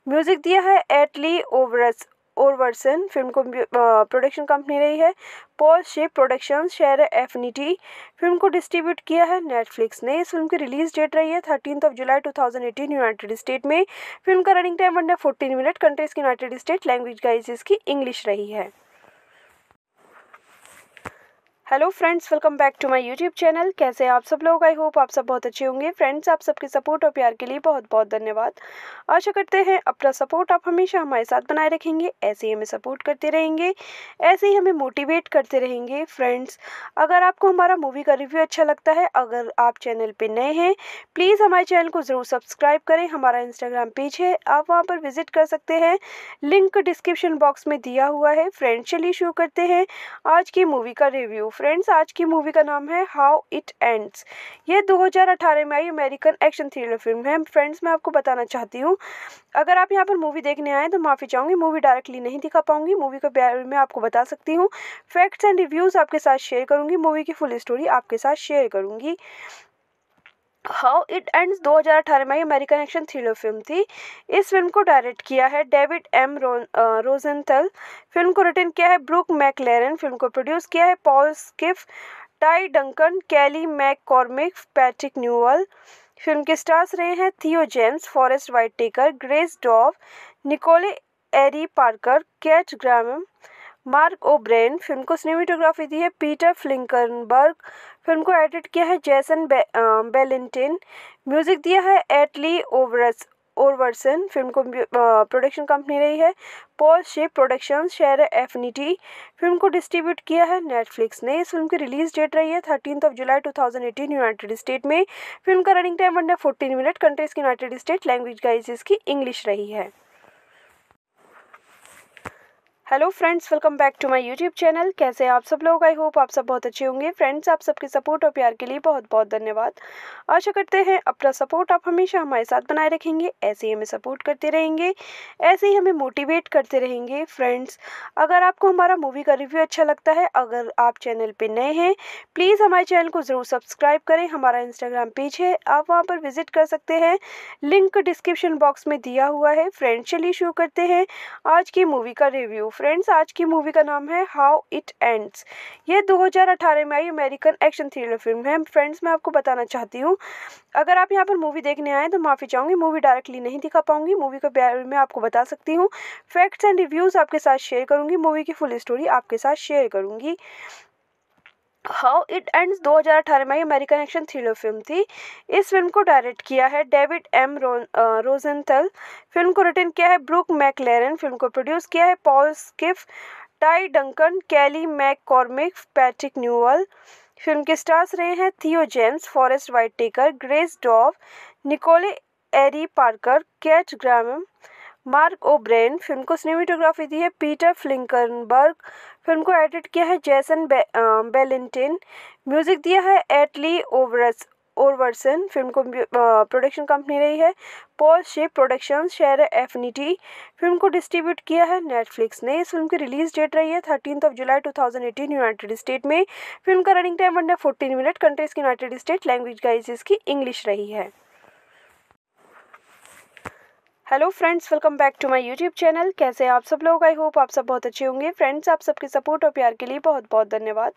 music दिया है एटली ओवरस ओरवर्सन फिल्म को प्रोडक्शन कंपनी रही है Paul shape production share affinity film को डिस्ट्रीब्यूट किया है नेटफ्लिक्स ने इस फिल्म की रिलीज डेट रही है thirteen of July two thousand eighteen United State में फिल्म का रनिंग टाइम बनना फोर्टीन मिनट कंट्रीज की यूनाइटेड स्टेट लैंग्वेज गाइज इसकी इंग्लिश रही है hello friends welcome back to my YouTube channel कैसे आप सब लोग आई होप आप सब बहुत अच्छे होंगे फ्रेंड्स आप सबके सपोर्ट और प्यार के लिए बहुत बहुत धन्यवाद आशा करते हैं अपना सपोर्ट आप हमेशा हमारे साथ बनाए रखेंगे ऐसे ही हमें सपोर्ट करते रहेंगे ऐसे ही हमें मोटिवेट करते रहेंगे फ्रेंड्स अगर आपको हमारा मूवी का रिव्यू अच्छा लगता है अगर आप चैनल पर नए हैं प्लीज़ हमारे चैनल को ज़रूर सब्सक्राइब करें हमारा इंस्टाग्राम पेज है आप वहाँ पर विजिट कर सकते हैं लिंक डिस्क्रिप्शन बॉक्स में दिया हुआ है फ्रेंड्स चलिए शुरू करते हैं आज की मूवी का रिव्यू फ्रेंड्स आज की मूवी का नाम है हाउ इट एंड्स ये 2018 में आई अमेरिकन एक्शन थ्रिलर फिल्म है फ्रेंड्स मैं आपको बताना चाहती हूँ अगर आप यहाँ पर मूवी देखने आए तो माफ़ी चाहूँगी मूवी डायरेक्टली नहीं दिखा पाऊँगी मूवी के बारे में आपको बता सकती हूँ फैक्ट्स एंड रिव्यूज़ आपके साथ शेयर करूँगी मूवी की फुल स्टोरी आपके साथ शेयर करूँगी हाउ इट एंड्स 2018 में अमेरिकन एक्शन थ्रिलर फिल्म थी इस फिल्म को डायरेक्ट किया है डेविड एम रोजेंथल फिल्म को रिटर्न किया है ब्रूक मैकलेरन फिल्म को प्रोड्यूस किया है Paul Schiff Tai Duncan Kelly McCormick Patrick Newall film के स्टार्स रहे हैं Theo James Forest Whitaker Grace Dove Nicole Ari Parker Kat Graham Mark O'Brien film को cinematography दी है Peter Flinckenberg film को edit किया है Jason बे, Ballantine music दिया है एटली ओवरस ओवरसन फिल्म को प्रोडक्शन कंपनी रही है Paul shape production share affinity film को डिस्ट्रीब्यूट किया है नेटफ्लिक्स ने इस फिल्म की रिलीज डेट रही है thirteen of July two thousand eighteen United State में फिल्म का running time under fourteen minute countries की यूनाइटेड स्टेट लैंग्वेज गाइज इसकी इंग्लिश रही है hello friends welcome back to my YouTube channel कैसे आप सब लोग आई होप आप सब बहुत अच्छे होंगे फ्रेंड्स आप सबके सपोर्ट और प्यार के लिए बहुत बहुत धन्यवाद आशा करते हैं अपना सपोर्ट आप हमेशा हमारे साथ बनाए रखेंगे ऐसे ही हमें सपोर्ट करते रहेंगे ऐसे ही हमें मोटिवेट करते रहेंगे फ्रेंड्स अगर आपको हमारा मूवी का रिव्यू अच्छा लगता है अगर आप चैनल पर नए हैं प्लीज़ हमारे चैनल को ज़रूर सब्सक्राइब करें हमारा इंस्टाग्राम पेज है आप वहाँ पर विजिट कर सकते हैं लिंक डिस्क्रिप्शन बॉक्स में दिया हुआ है फ्रेंड्स चलिए शुरू करते हैं आज की मूवी का रिव्यू फ्रेंड्स आज की मूवी का नाम है हाउ इट एंड्स ये 2018 में आई अमेरिकन एक्शन थ्रिलर फिल्म है फ्रेंड्स मैं आपको बताना चाहती हूँ अगर आप यहाँ पर मूवी देखने आए तो माफ़ी चाहूँगी मूवी डायरेक्टली नहीं दिखा पाऊँगी मूवी के बारे में आपको बता सकती हूँ फैक्ट्स एंड रिव्यूज़ आपके साथ शेयर करूँगी मूवी की फुल स्टोरी आपके साथ शेयर करूँगी हाउ इट एंड्स 2018 में अमेरिकन एक्शन थ्रिलर फिल्म थी इस फिल्म को डायरेक्ट किया है डेविड एम रोजेंथल फिल्म को रिटर्न किया है ब्रूक मैकलेरन फिल्म को प्रोड्यूस किया है Paul Schiff Tai Duncan Kelly McCormick Patrick Newall film के स्टार्स रहे हैं Theo James Forest Whitaker Grace Dove Nicole Ari Parker Kat Graham Mark O'Brien film को cinematography दी है Peter Flinckenberg film को edit किया है Jason बे, Ballantine music दिया है एटली ओवरस ओरवर्सन फिल्म को प्रोडक्शन कंपनी रही है Paul shape production share affinity film को डिस्ट्रीब्यूट किया है नेटफ्लिक्स ने इस फिल्म की रिलीज डेट रही है thirteen of July two thousand eighteen United State में फिल्म का रनिंग टाइम बनना फोर्टीन मिनट कंट्रीज की यूनाइटेड स्टेट लैंग्वेज गाइज इसकी इंग्लिश रही है hello friends welcome back to my YouTube channel कैसे आप सब लोग आई होप आप सब बहुत अच्छे होंगे फ्रेंड्स आप सबके सपोर्ट और प्यार के लिए बहुत बहुत धन्यवाद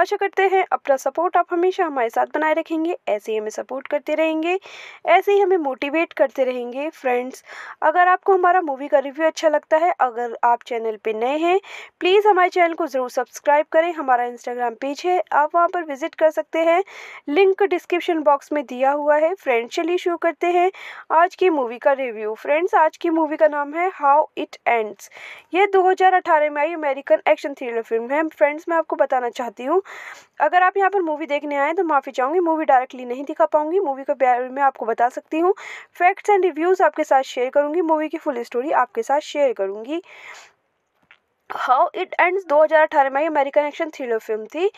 आशा करते हैं अपना सपोर्ट आप हमेशा हमारे साथ बनाए रखेंगे ऐसे ही हमें सपोर्ट करते रहेंगे ऐसे ही हमें मोटिवेट करते रहेंगे फ्रेंड्स अगर आपको हमारा मूवी का रिव्यू अच्छा लगता है अगर आप चैनल पर नए हैं प्लीज़ हमारे चैनल को ज़रूर सब्सक्राइब करें हमारा इंस्टाग्राम पेज है आप वहाँ पर विजिट कर सकते हैं लिंक डिस्क्रिप्शन बॉक्स में दिया हुआ है फ्रेंड्स चलिए शुरू करते हैं आज की मूवी का रिव्यू फ्रेंड्स आज की मूवी का नाम है हाउ इट एंड्स ये 2018 में आई अमेरिकन एक्शन थ्रिलर फिल्म है फ्रेंड्स मैं आपको बताना चाहती हूँ अगर आप यहाँ पर मूवी देखने आए तो माफ़ी चाहूँगी मूवी डायरेक्टली नहीं दिखा पाऊँगी मूवी के बारे में आपको बता सकती हूँ फैक्ट्स एंड रिव्यूज़ आपके साथ शेयर करूँगी मूवी की फुल स्टोरी आपके साथ शेयर करूँगी हाउ इट एंड्स 2018 में अमेरिकन एक्शन थ्रिलर फिल्म थी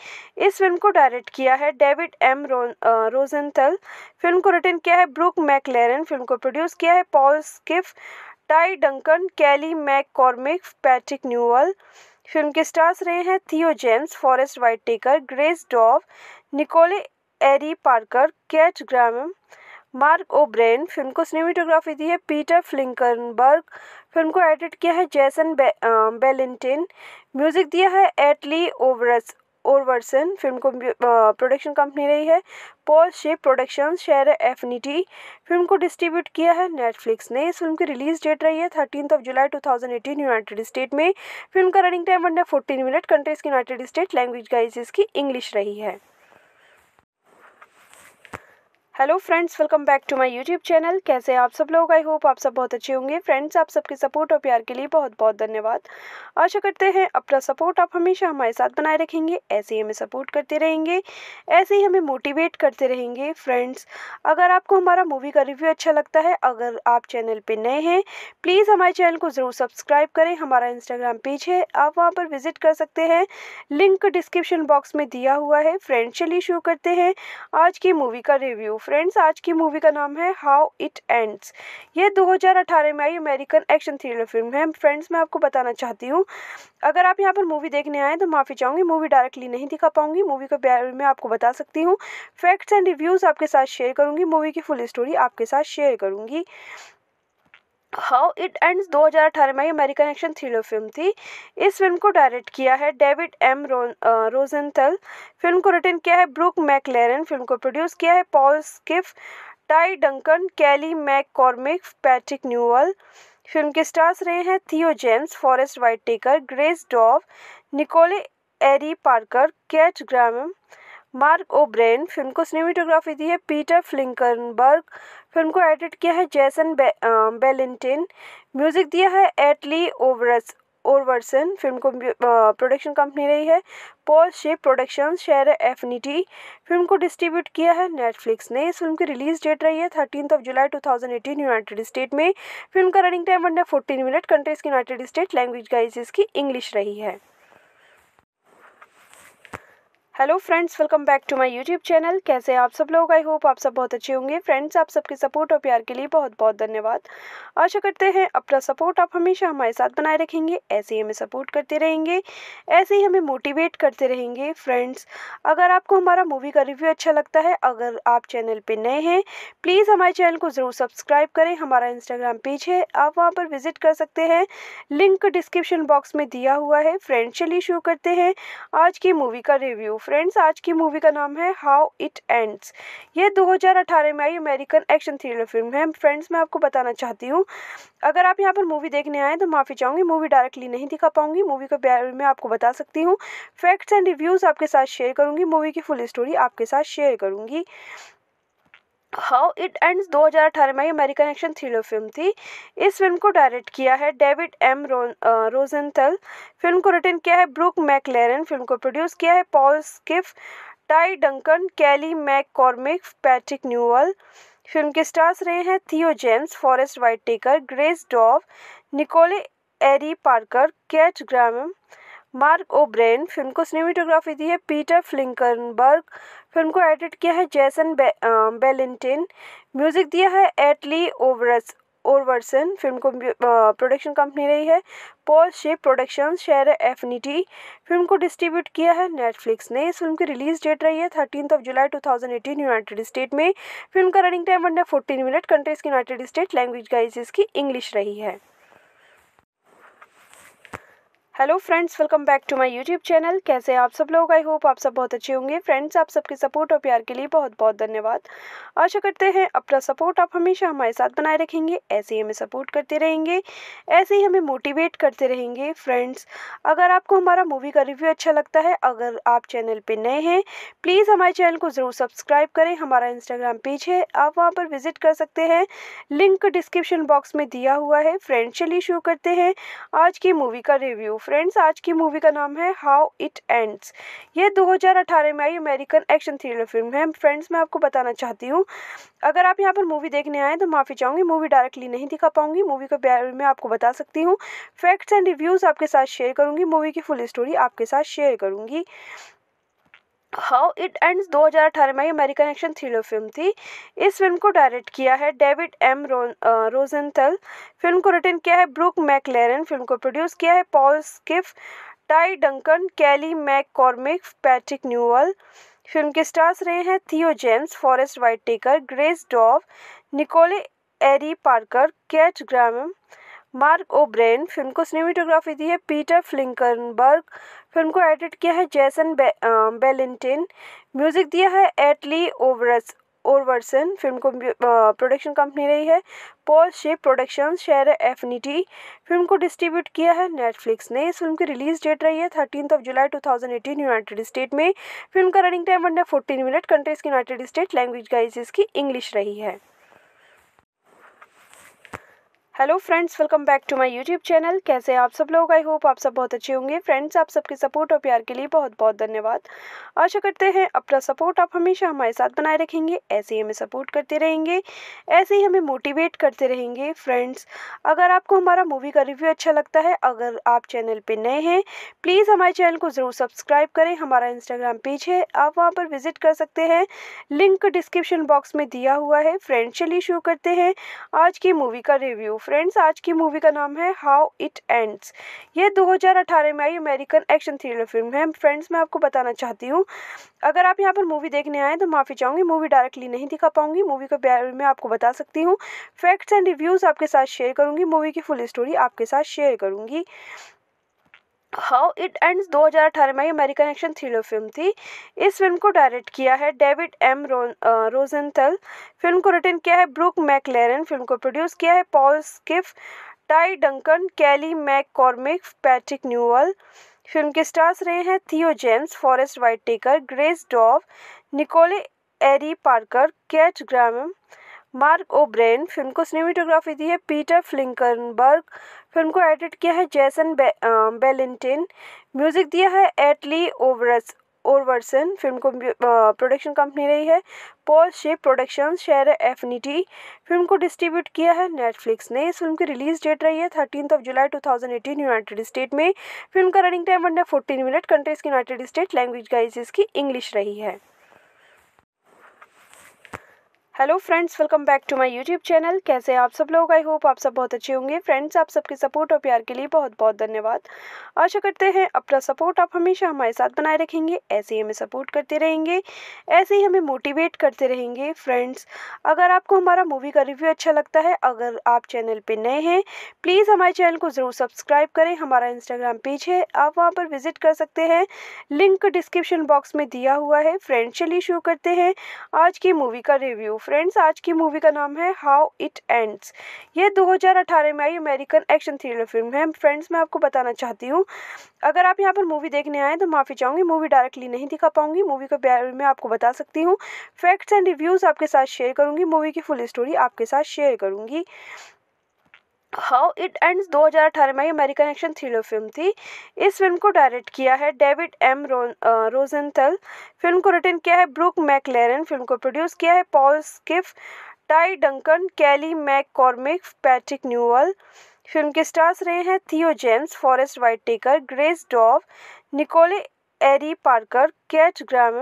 इस फिल्म को डायरेक्ट किया है डेविड एम रोजेंथल फिल्म को रिटर्न किया है ब्रूक मैकलेरन फिल्म को प्रोड्यूस किया है Paul Schiff Tai Duncan Kelly McCormick Patrick Newall film के स्टार्स रहे हैं Theo James Forest Whitaker Grace Dove Nicole Ari Parker Kat Graham Mark O'Brien film को cinematography दी है Peter Flinckenberg film को edit किया है Jason बे, Ballantine music दिया है एटली ओवरस ओवरसन फिल्म को प्रोडक्शन कंपनी रही है Paul shape production share affinity film को डिस्ट्रीब्यूट किया है नेटफ्लिक्स ने इस फिल्म की रिलीज डेट रही है thirteen of July two thousand eighteen United State में फिल्म का रनिंग टाइम बनना फोर्टीन मिनट कंट्रीज की यूनाइटेड स्टेट लैंग्वेज गाइज इसकी इंग्लिश रही है hello friends welcome back to my YouTube channel कैसे आप सब लोग आई होप आप सब बहुत अच्छे होंगे फ्रेंड्स आप सबके सपोर्ट और प्यार के लिए बहुत बहुत धन्यवाद आशा करते हैं अपना सपोर्ट आप हमेशा हमारे साथ बनाए रखेंगे ऐसे ही हमें सपोर्ट करते रहेंगे ऐसे ही हमें मोटिवेट करते रहेंगे फ्रेंड्स अगर आपको हमारा मूवी का रिव्यू अच्छा लगता है अगर आप चैनल पर नए हैं प्लीज़ हमारे चैनल को ज़रूर सब्सक्राइब करें हमारा इंस्टाग्राम पेज है आप वहाँ पर विजिट कर सकते हैं लिंक डिस्क्रिप्शन बॉक्स में दिया हुआ है फ्रेंड्स चलिए शुरू करते हैं आज की मूवी का रिव्यू फ्रेंड्स आज की मूवी का नाम है हाउ इट एंड्स ये 2018 में आई अमेरिकन एक्शन थ्रिलर फिल्म है फ्रेंड्स मैं आपको बताना चाहती हूँ अगर आप यहाँ पर मूवी देखने आए तो माफ़ी चाहूँगी मूवी डायरेक्टली नहीं दिखा पाऊँगी मूवी के बारे में आपको बता सकती हूँ फैक्ट्स एंड रिव्यूज़ आपके साथ शेयर करूँगी मूवी की फुल स्टोरी आपके साथ शेयर करूँगी हाउ इट एंड्स 2018 में अमेरिकन एक्शन थ्रिलर फिल्म थी इस फिल्म को डायरेक्ट किया है डेविड एम रोजेंथल फिल्म को रिटर्न किया है ब्रूक मैकलेरन फिल्म को प्रोड्यूस किया है Paul Schiff Tai Duncan Kelly McCormick Patrick Newall film के स्टार्स रहे हैं Theo James Forest Whitaker Grace Dove Nicole Ari Parker Kat Graham Mark O'Brien film को cinematography दी है Peter Flinckenberg film को edit किया है Jason बे, Ballantine music दिया है एटली ओवरस ओरवर्सन फिल्म को प्रोडक्शन कंपनी रही है Paul shape production share affinity film को डिस्ट्रीब्यूट किया है नेटफ्लिक्स ने इस फिल्म की रिलीज डेट रही है thirteen of July two thousand eighteen United State में फिल्म का रनिंग टाइम है फोर्टीन मिनट कंट्रीज की यूनाइटेड स्टेट लैंग्वेज गाइज इसकी इंग्लिश रही है hello friends welcome back to my YouTube channel कैसे आप सब लोग आई होप आप सब बहुत अच्छे होंगे फ्रेंड्स आप सबके सपोर्ट और प्यार के लिए बहुत बहुत धन्यवाद आशा करते हैं अपना सपोर्ट आप हमेशा हमारे साथ बनाए रखेंगे ऐसे ही हमें सपोर्ट करते रहेंगे ऐसे ही हमें मोटिवेट करते रहेंगे फ्रेंड्स अगर आपको हमारा मूवी का रिव्यू अच्छा लगता है अगर आप चैनल पर नए हैं प्लीज़ हमारे चैनल को ज़रूर सब्सक्राइब करें हमारा इंस्टाग्राम पेज है आप वहाँ पर विजिट कर सकते हैं लिंक डिस्क्रिप्शन बॉक्स में दिया हुआ है फ्रेंड्स चलिए शुरू करते हैं आज की मूवी का रिव्यू फ्रेंड्स आज की मूवी का नाम है हाउ इट एंड्स ये 2018 में आई अमेरिकन एक्शन थ्रिलर फिल्म है फ्रेंड्स मैं आपको बताना चाहती हूँ अगर आप यहाँ पर मूवी देखने आए तो माफ़ी चाहूँगी मूवी डायरेक्टली नहीं दिखा पाऊँगी मूवी के बारे में आपको बता सकती हूँ फैक्ट्स एंड रिव्यूज़ आपके साथ शेयर करूँगी मूवी की फुल स्टोरी आपके साथ शेयर करूँगी हाउ इट एंड्स 2018 में अमेरिकन एक्शन थ्रिलर फिल्म थी इस फिल्म को डायरेक्ट किया है डेविड एम रोजेंथल फिल्म को रिटर्न किया है ब्रूक मैकलेरन फिल्म को प्रोड्यूस किया है Paul Schiff Tai Duncan Kelly McCormick Patrick Newall film के स्टार्स रहे हैं Theo James Forest Whitaker Grace Dove Nicole Ari Parker Kat Graham Mark O'Brien film को cinematography दी है Peter Flinckenberg film को edit किया है Jason बे, Ballantine music दिया है एटली ओवरस ओवरसन फिल्म को प्रोडक्शन कंपनी रही है Paul Schiff production share affinity film को डिस्ट्रीब्यूट किया है नेटफ्लिक्स ने इस फिल्म की रिलीज डेट रही है thirteen of July two thousand eighteen United State में फिल्म का running time under fourteen minute countries की यूनाइटेड स्टेट लैंग्वेज गाइज इसकी इंग्लिश रही है hello friends welcome back to my YouTube channel कैसे आप सब लोग आई होप आप सब बहुत अच्छे होंगे फ्रेंड्स आप सबके सपोर्ट और प्यार के लिए बहुत बहुत धन्यवाद आशा करते हैं अपना सपोर्ट आप हमेशा हमारे साथ बनाए रखेंगे ऐसे ही हमें सपोर्ट करते रहेंगे ऐसे ही हमें मोटिवेट करते रहेंगे फ्रेंड्स अगर आपको हमारा मूवी का रिव्यू अच्छा लगता है अगर आप चैनल पर नए हैं प्लीज़ हमारे चैनल को ज़रूर सब्सक्राइब करें हमारा इंस्टाग्राम पेज है आप वहाँ पर विजिट कर सकते हैं लिंक डिस्क्रिप्शन बॉक्स में दिया हुआ है फ्रेंड्स चलिए शुरू करते हैं आज की मूवी का रिव्यू फ्रेंड्स आज की मूवी का नाम है हाउ इट एंड्स ये 2018 में आई अमेरिकन एक्शन थ्रिलर फिल्म है फ्रेंड्स मैं आपको बताना चाहती हूँ अगर आप यहाँ पर मूवी देखने आए तो माफ़ी चाहूँगी मूवी डायरेक्टली नहीं दिखा पाऊँगी मूवी के बारे में आपको बता सकती हूँ फैक्ट्स एंड रिव्यूज़ आपके साथ शेयर करूँगी मूवी की फुल स्टोरी आपके साथ शेयर करूँगी हाउ इट एंड्स 2018 में अमेरिकन एक्शन थ्रिलर फिल्म थी इस फिल्म को डायरेक्ट किया है डेविड एम रोजेंथल फिल्म को रिटर्न किया है ब्रूक मैकलेरन फिल्म को प्रोड्यूस किया है Paul Schiff Tai Duncan Kelly McCormick Patrick Newall film के स्टार्स रहे हैं Theo James Forest Whitaker Grace Dove Nicole Ari Parker Kat Graham Mark O'Brien film को cinematography दी है Peter Flinckenberg film को edit किया है Jason बे, Ballantine music दिया है एटली ओवरस ओरवर्सन फिल्म को प्रोडक्शन कंपनी रही है Paul shape production share affinity film को डिस्ट्रीब्यूट किया है नेटफ्लिक्स ने इस फिल्म की रिलीज डेट रही है thirteen of July two thousand eighteen United State में फिल्म का रनिंग टाइम बनना फोर्टीन मिनट कंट्रीज की यूनाइटेड स्टेट लैंग्वेज गाइज इसकी इंग्लिश रही है hello friends welcome back to my YouTube channel कैसे आप सब लोग आई होप आप सब बहुत अच्छे होंगे फ्रेंड्स आप सबके सपोर्ट और प्यार के लिए बहुत बहुत धन्यवाद आशा करते हैं अपना सपोर्ट आप हमेशा हमारे साथ बनाए रखेंगे ऐसे ही हमें सपोर्ट करते रहेंगे ऐसे ही हमें मोटिवेट करते रहेंगे फ्रेंड्स अगर आपको हमारा मूवी का रिव्यू अच्छा लगता है अगर आप चैनल पर नए हैं प्लीज़ हमारे चैनल को ज़रूर सब्सक्राइब करें हमारा इंस्टाग्राम पेज है आप वहाँ पर विजिट कर सकते हैं लिंक डिस्क्रिप्शन बॉक्स में दिया हुआ है फ्रेंड्स चलिए शुरू करते हैं आज की मूवी का रिव्यू फ्रेंड्स आज की मूवी का नाम है हाउ इट एंड्स ये 2018 में आई अमेरिकन एक्शन थ्रिलर फिल्म है फ्रेंड्स मैं आपको बताना चाहती हूँ अगर आप यहाँ पर मूवी देखने आए तो माफ़ी चाहूँगी मूवी डायरेक्टली नहीं दिखा पाऊँगी मूवी के बारे में आपको बता सकती हूँ फैक्ट्स एंड रिव्यूज़ आपके साथ शेयर करूँगी मूवी की फुल स्टोरी आपके साथ शेयर करूँगी हाउ इट एंड्स 2018 में अमेरिकन एक्शन थ्रिलर फिल्म थी इस फिल्म को डायरेक्ट किया है डेविड एम रोजेंथल फिल्म को रिटर्न किया है ब्रूक मैकलेरन फिल्म को प्रोड्यूस किया है Paul Schiff Tai Duncan Kelly McCormick Patrick Newall film के स्टार्स रहे हैं Theo James Forest Whitaker Grace Dove Nicole Ari Parker Kat Graham Mark O'Brien film को cinematography दी है Peter Flinckenberg film को edit किया है Jason बे, Ballantine music दिया है एटली ओवरस ओवरसन फिल्म को प्रोडक्शन कंपनी रही है Paul shape production share affinity film को डिस्ट्रीब्यूट किया है नेटफ्लिक्स ने इस फिल्म की रिलीज डेट रही है thirteen of July two thousand eighteen United State में फिल्म का रनिंग टाइम है फोर्टीन मिनट कंट्रीज की यूनाइटेड स्टेट लैंग्वेज गाइज इसकी इंग्लिश रही है hello friends welcome back to my YouTube channel कैसे आप सब लोग आई होप आप सब बहुत अच्छे होंगे फ्रेंड्स आप सबके सपोर्ट और प्यार के लिए बहुत बहुत धन्यवाद आशा करते हैं अपना सपोर्ट आप हमेशा हमारे साथ बनाए रखेंगे ऐसे ही हमें सपोर्ट करते रहेंगे ऐसे ही हमें मोटिवेट करते रहेंगे फ्रेंड्स अगर आपको हमारा मूवी का रिव्यू अच्छा लगता है अगर आप चैनल पर नए हैं प्लीज़ हमारे चैनल को ज़रूर सब्सक्राइब करें हमारा इंस्टाग्राम पेज है आप वहाँ पर विजिट कर सकते हैं लिंक डिस्क्रिप्शन बॉक्स में दिया हुआ है फ्रेंड्स चलिए शुरू करते हैं आज की मूवी का रिव्यू फ्रेंड्स आज की मूवी का नाम है हाउ इट एंड्स ये 2018 में आई अमेरिकन एक्शन थ्रिलर फिल्म है फ्रेंड्स मैं आपको बताना चाहती हूँ अगर आप यहाँ पर मूवी देखने आए तो माफ़ी चाहूँगी मूवी डायरेक्टली नहीं दिखा पाऊँगी मूवी के बारे में आपको बता सकती हूँ फैक्ट्स एंड रिव्यूज़ आपके साथ शेयर करूँगी मूवी की फुल स्टोरी आपके साथ शेयर करूँगी हाउ इट एंड्स 2018 में अमेरिकन एक्शन थ्रिलर फिल्म थी इस फिल्म को डायरेक्ट किया है डेविड एम रोजेंथल फिल्म को रिटर्न किया है ब्रूक मैकलेरन फिल्म को प्रोड्यूस किया है Paul Schiff Tai Duncan Kelly McCormick Patrick Newall film के स्टार्स रहे हैं Theo James Forest Whitaker Grace Dove Nicole Ari Parker Kat Graham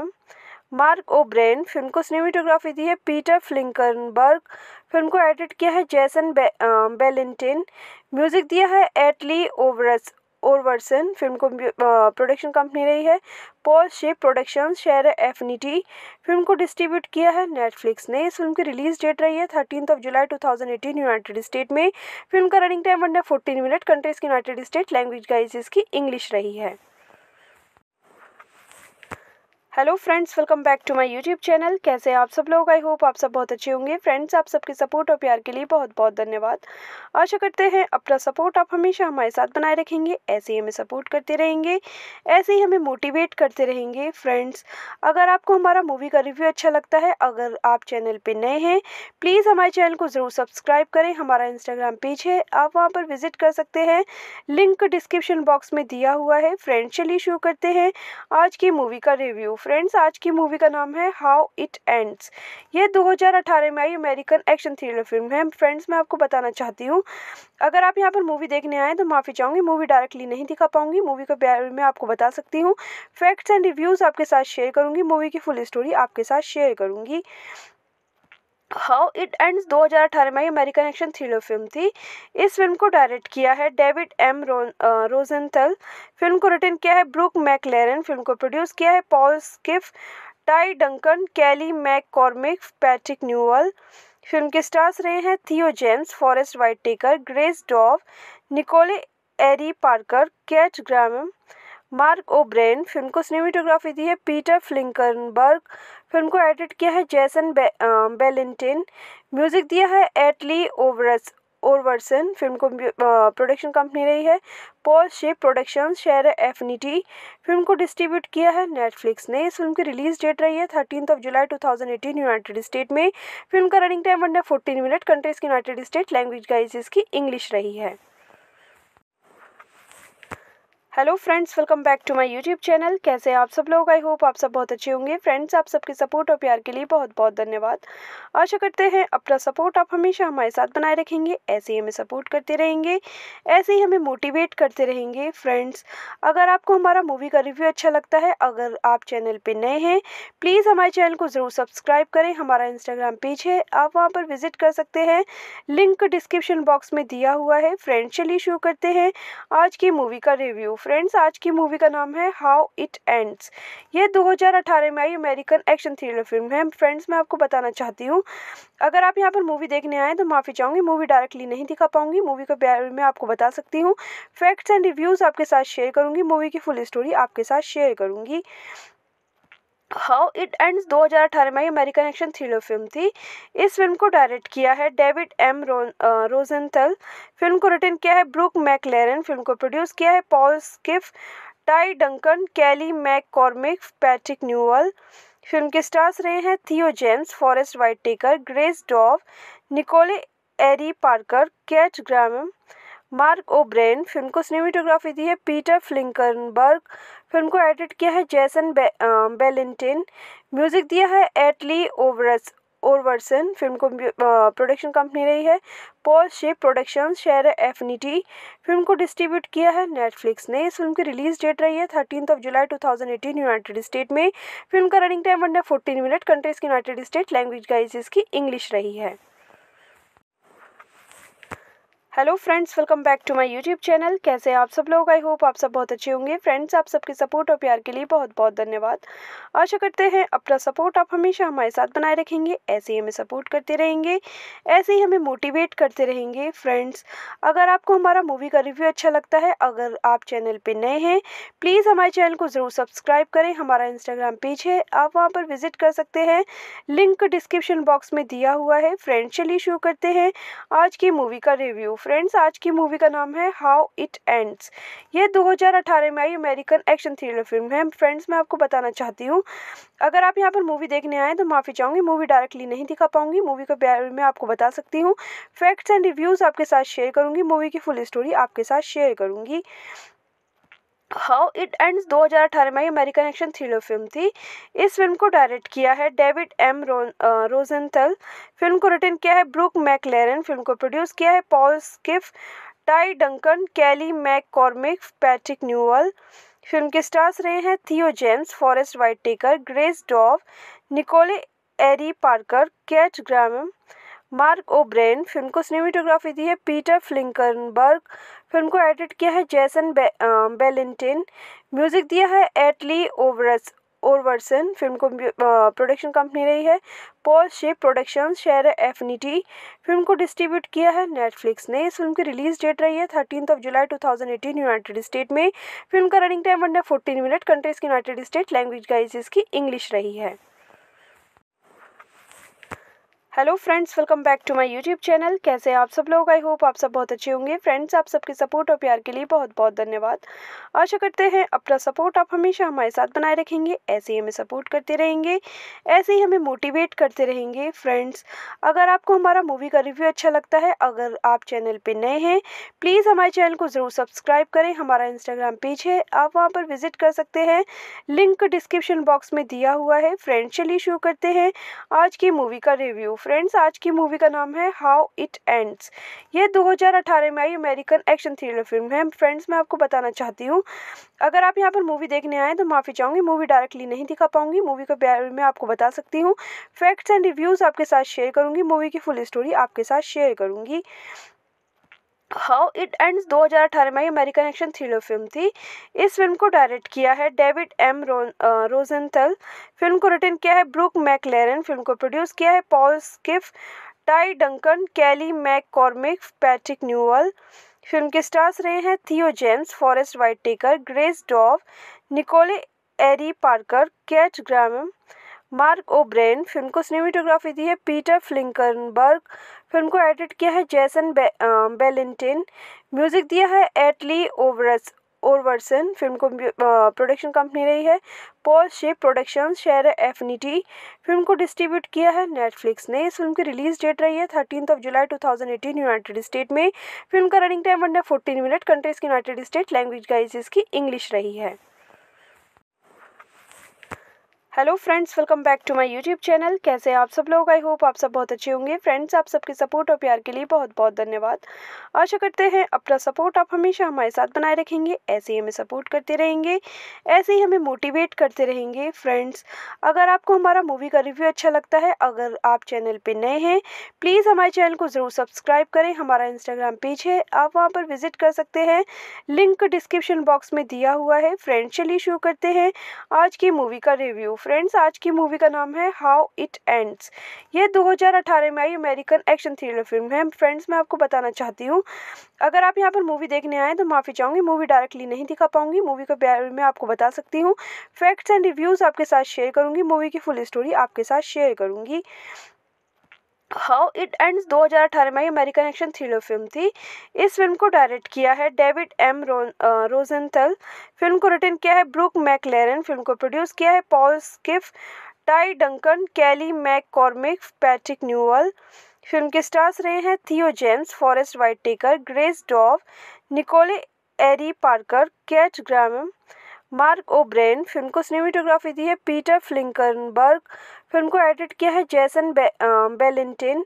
Mark O'Brien film को cinematography दी है Peter Flinckenberg film को edit किया है Jason बे, Ballantine music दिया है एटली ओवरस ओरवर्सन फिल्म को प्रोडक्शन कंपनी रही है Paul shape production share affinity film को डिस्ट्रीब्यूट किया है नेटफ्लिक्स ने इस फिल्म की रिलीज डेट रही है thirteen of July two thousand eighteen United State में फिल्म का रनिंग टाइम बनना फोर्टीन मिनट कंट्रीज की यूनाइटेड स्टेट लैंग्वेज गाइज इसकी इंग्लिश रही है hello friends welcome back to my YouTube channel कैसे आप सब लोग आई होप आप सब बहुत अच्छे होंगे फ्रेंड्स आप सबके सपोर्ट और प्यार के लिए बहुत बहुत धन्यवाद आशा करते हैं अपना सपोर्ट आप हमेशा हमारे साथ बनाए रखेंगे ऐसे ही हमें सपोर्ट करते रहेंगे ऐसे ही हमें मोटिवेट करते रहेंगे फ्रेंड्स अगर आपको हमारा मूवी का रिव्यू अच्छा लगता है अगर आप चैनल पर नए हैं प्लीज़ हमारे चैनल को ज़रूर सब्सक्राइब करें हमारा इंस्टाग्राम पेज है आप वहाँ पर विजिट कर सकते हैं लिंक डिस्क्रिप्शन बॉक्स में दिया हुआ है फ्रेंड्स चलिए शुरू करते हैं आज की मूवी का रिव्यू फ्रेंड्स आज की मूवी का नाम है हाउ इट एंड्स ये 2018 में आई अमेरिकन एक्शन थ्रिलर फिल्म है फ्रेंड्स मैं आपको बताना चाहती हूँ अगर आप यहाँ पर मूवी देखने आए तो माफ़ी चाहूँगी मूवी डायरेक्टली नहीं दिखा पाऊँगी मूवी के बारे में आपको बता सकती हूँ फैक्ट्स एंड रिव्यूज़ आपके साथ शेयर करूँगी मूवी की फुल स्टोरी आपके साथ शेयर करूँगी हाउ इट एंड्स 2018 में अमेरिकन एक्शन थ्रिलर फिल्म थी इस फिल्म को डायरेक्ट किया है डेविड एम रोजेंथल फिल्म को रिटर्न किया है ब्रूक मैकलेरन फिल्म को प्रोड्यूस किया है Paul Schiff Tai Duncan Kelly McCormick Patrick Newall film के स्टार्स रहे हैं Theo James Forest Whitaker Grace Dove Nicole Ari Parker Kat Graham Mark O'Brien film को cinematography दी है Peter Flinckenberg film को edit किया है Jason बे, Ballantine music दिया है एटली ओवरस ओवरसन फिल्म को प्रोडक्शन कंपनी रही है Paul Schiff production share affinity film को डिस्ट्रीब्यूट किया है नेटफ्लिक्स ने इस फिल्म की रिलीज डेट रही है thirteen of July two thousand eighteen United State में फिल्म का running time under fourteen minute countries की यूनाइटेड स्टेट लैंग्वेज गाइज इसकी इंग्लिश रही है hello friends welcome back to my YouTube channel कैसे आप सब लोग आई होप आप सब बहुत अच्छे होंगे फ्रेंड्स आप सबके सपोर्ट और प्यार के लिए बहुत बहुत धन्यवाद आशा करते हैं अपना सपोर्ट आप हमेशा हमारे साथ बनाए रखेंगे ऐसे ही हमें सपोर्ट करते रहेंगे ऐसे ही हमें मोटिवेट करते रहेंगे फ्रेंड्स अगर आपको हमारा मूवी का रिव्यू अच्छा लगता है अगर आप चैनल पर नए हैं प्लीज़ हमारे चैनल को ज़रूर सब्सक्राइब करें हमारा इंस्टाग्राम पेज है आप वहाँ पर विजिट कर सकते हैं लिंक डिस्क्रिप्शन बॉक्स में दिया हुआ है फ्रेंड्स चलिए शुरू करते हैं आज की मूवी का रिव्यू फ्रेंड्स आज की मूवी का नाम है हाउ इट एंड्स ये 2018 में आई अमेरिकन एक्शन थ्रिलर फिल्म है फ्रेंड्स मैं आपको बताना चाहती हूँ अगर आप यहाँ पर मूवी देखने आए तो माफ़ी चाहूँगी मूवी डायरेक्टली नहीं दिखा पाऊँगी मूवी के बारे में आपको बता सकती हूँ फैक्ट्स एंड रिव्यूज़ आपके साथ शेयर करूँगी मूवी की फुल स्टोरी आपके साथ शेयर करूँगी हाउ इट एंड्स 2018 में अमेरिकन एक्शन थ्रिलर फिल्म थी इस फिल्म को डायरेक्ट किया है डेविड एम रोजेंथल फिल्म को रिटर्न किया है ब्रूक मैकलेरन फिल्म को प्रोड्यूस किया है Paul Schiff Tai Duncan Kelly McCormick Patrick Newall film के स्टार्स रहे हैं Theo James Forest Whitaker Grace Dove Nicole Ari Parker Kat Graham Mark O'Brien film को cinematography दी है Peter Flinckenberg film को edit किया है Jason बे, Ballantine music दिया है एटली ओवरस ओरवर्सन फिल्म को प्रोडक्शन कंपनी रही है Paul shape production share affinity film को डिस्ट्रीब्यूट किया है नेटफ्लिक्स ने इस फिल्म की रिलीज डेट रही है thirteen of July two thousand eighteen United State में फिल्म का रनिंग टाइम बनना फोर्टीन मिनट कंट्रीज की यूनाइटेड स्टेट लैंग्वेज गाइज इसकी इंग्लिश रही है hello friends welcome back to my YouTube channel कैसे आप सब लोग आई होप आप सब बहुत अच्छे होंगे फ्रेंड्स आप सबके सपोर्ट और प्यार के लिए बहुत बहुत धन्यवाद आशा करते हैं अपना सपोर्ट आप हमेशा हमारे साथ बनाए रखेंगे ऐसे ही हमें सपोर्ट करते रहेंगे ऐसे ही हमें मोटिवेट करते रहेंगे फ्रेंड्स अगर आपको हमारा मूवी का रिव्यू अच्छा लगता है अगर आप चैनल पर नए हैं प्लीज़ हमारे चैनल को ज़रूर सब्सक्राइब करें हमारा इंस्टाग्राम पेज है आप वहाँ पर विजिट कर सकते हैं लिंक डिस्क्रिप्शन बॉक्स में दिया हुआ है फ्रेंड्स चलिए शुरू करते हैं आज की मूवी का रिव्यू फ्रेंड्स आज की मूवी का नाम है हाउ इट एंड्स ये 2018 में आई अमेरिकन एक्शन थ्रिलर फिल्म है फ्रेंड्स मैं आपको बताना चाहती हूँ अगर आप यहाँ पर मूवी देखने आए तो माफ़ी चाहूँगी मूवी डायरेक्टली नहीं दिखा पाऊँगी मूवी के बारे में आपको बता सकती हूँ फैक्ट्स एंड रिव्यूज़ आपके साथ शेयर करूँगी मूवी की फुल स्टोरी आपके साथ शेयर करूँगी हाउ इट एंड्स 2018 में अमेरिकन एक्शन थ्रिलर फिल्म थी इस फिल्म को डायरेक्ट किया है डेविड एम रोजेंथल फिल्म को रिटर्न किया है ब्रूक मैकलेरन फिल्म को प्रोड्यूस किया है Paul Schiff Tai Duncan Kelly McCormick Patrick Newall film के स्टार्स रहे हैं Theo James Forest Whitaker Grace Dove Nicole Ari Parker Kat Graham Mark O'Brien film को cinematography दी है Peter Flinckenberg film को edit किया है Jason बे, Ballantine music दिया है एटली ओवरस ओवरसन फिल्म को प्रोडक्शन कंपनी रही है Paul shape production share affinity film को डिस्ट्रीब्यूट किया है नेटफ्लिक्स ने इस फिल्म की रिलीज डेट रही है thirteen of July two thousand eighteen United State में फिल्म का रनिंग टाइम बनना फोर्टीन मिनट कंट्रीज की यूनाइटेड स्टेट लैंग्वेज गाइज इसकी इंग्लिश रही है hello friends welcome back to my YouTube channel कैसे आप सब लोग आई होप आप सब बहुत अच्छे होंगे फ्रेंड्स आप सबके सपोर्ट और प्यार के लिए बहुत बहुत धन्यवाद आशा करते हैं अपना सपोर्ट आप हमेशा हमारे साथ बनाए रखेंगे ऐसे ही हमें सपोर्ट करते रहेंगे ऐसे ही हमें मोटिवेट करते रहेंगे फ्रेंड्स अगर आपको हमारा मूवी का रिव्यू अच्छा लगता है अगर आप चैनल पर नए हैं प्लीज़ हमारे चैनल को ज़रूर सब्सक्राइब करें हमारा इंस्टाग्राम पेज है आप वहाँ पर विजिट कर सकते हैं लिंक डिस्क्रिप्शन बॉक्स में दिया हुआ है फ्रेंड्स चलिए शुरू करते हैं आज की मूवी का रिव्यू फ्रेंड्स आज की मूवी का नाम है हाउ इट एंड्स ये 2018 में आई अमेरिकन एक्शन थ्रिलर फिल्म है फ्रेंड्स मैं आपको बताना चाहती हूँ अगर आप यहाँ पर मूवी देखने आए तो माफ़ी चाहूँगी मूवी डायरेक्टली नहीं दिखा पाऊँगी मूवी के बारे में आपको बता सकती हूँ फैक्ट्स एंड रिव्यूज़ आपके साथ शेयर करूँगी मूवी की फुल स्टोरी आपके साथ शेयर करूँगी हाउ इट एंड्स 2018 में अमेरिकन एक्शन थ्रिलर फिल्म थी इस फिल्म को डायरेक्ट किया है डेविड एम रोजेंथल फिल्म को रिटर्न किया है ब्रूक मैकलेरन फिल्म को प्रोड्यूस किया है Paul Schiff Tai Duncan Kelly McCormick Patrick Newall film के स्टार्स रहे हैं Theo James Forest Whitaker Grace Dove Nicole Ari Parker Kat Graham Mark O'Brien film को cinematography दी है Peter Flinckenberg film को edit किया है Jason बे, Ballantine music दिया है एटली ओवरस ओरवर्सन फिल्म को प्रोडक्शन कंपनी रही है Paul shape production share affinity film को डिस्ट्रीब्यूट किया है नेटफ्लिक्स ने इस फिल्म की रिलीज डेट रही है thirteen of July two thousand eighteen United State में फिल्म का रनिंग टाइम बनना फोर्टीन मिनट कंट्रीज की यूनाइटेड स्टेट लैंग्वेज गाइज इसकी इंग्लिश रही है hello friends welcome back to my YouTube channel कैसे आप सब लोग आई होप आप सब बहुत अच्छे होंगे फ्रेंड्स आप सबके सपोर्ट और प्यार के लिए बहुत बहुत धन्यवाद आशा करते हैं अपना सपोर्ट आप हमेशा हमारे साथ बनाए रखेंगे ऐसे ही हमें सपोर्ट करते रहेंगे ऐसे ही हमें मोटिवेट करते रहेंगे फ्रेंड्स अगर आपको हमारा मूवी का रिव्यू अच्छा लगता है अगर आप चैनल पर नए हैं प्लीज़ हमारे चैनल को ज़रूर सब्सक्राइब करें हमारा इंस्टाग्राम पेज है आप वहाँ पर विजिट कर सकते हैं लिंक डिस्क्रिप्शन बॉक्स में दिया हुआ है फ्रेंड्स चलिए शुरू करते हैं आज की मूवी का रिव्यू फ्रेंड्स आज की मूवी का नाम है हाउ इट एंड्स ये 2018 में आई अमेरिकन एक्शन थ्रिलर फिल्म है फ्रेंड्स मैं आपको बताना चाहती हूँ अगर आप यहाँ पर मूवी देखने आए तो माफ़ी चाहूँगी मूवी डायरेक्टली नहीं दिखा पाऊँगी मूवी के बारे में आपको बता सकती हूँ फैक्ट्स एंड रिव्यूज़ आपके साथ शेयर करूँगी मूवी की फुल स्टोरी आपके साथ शेयर करूँगी हाउ इट एंड्स 2018 में अमेरिकन एक्शन थ्रिलर फिल्म थी इस फिल्म को डायरेक्ट किया है डेविड एम रोजेंथल फिल्म को रिटर्न किया है ब्रूक मैकलेरन फिल्म को प्रोड्यूस किया है Paul Schiff Tai Duncan Kelly McCormick Patrick Newall film के स्टार्स रहे हैं Theo James Forest Whitaker Grace Dove Nicole Ari Parker Kat Graham Mark O'Brien film को cinematography दी है Peter Flinckenberg film को edit किया है Jason बे, Ballantine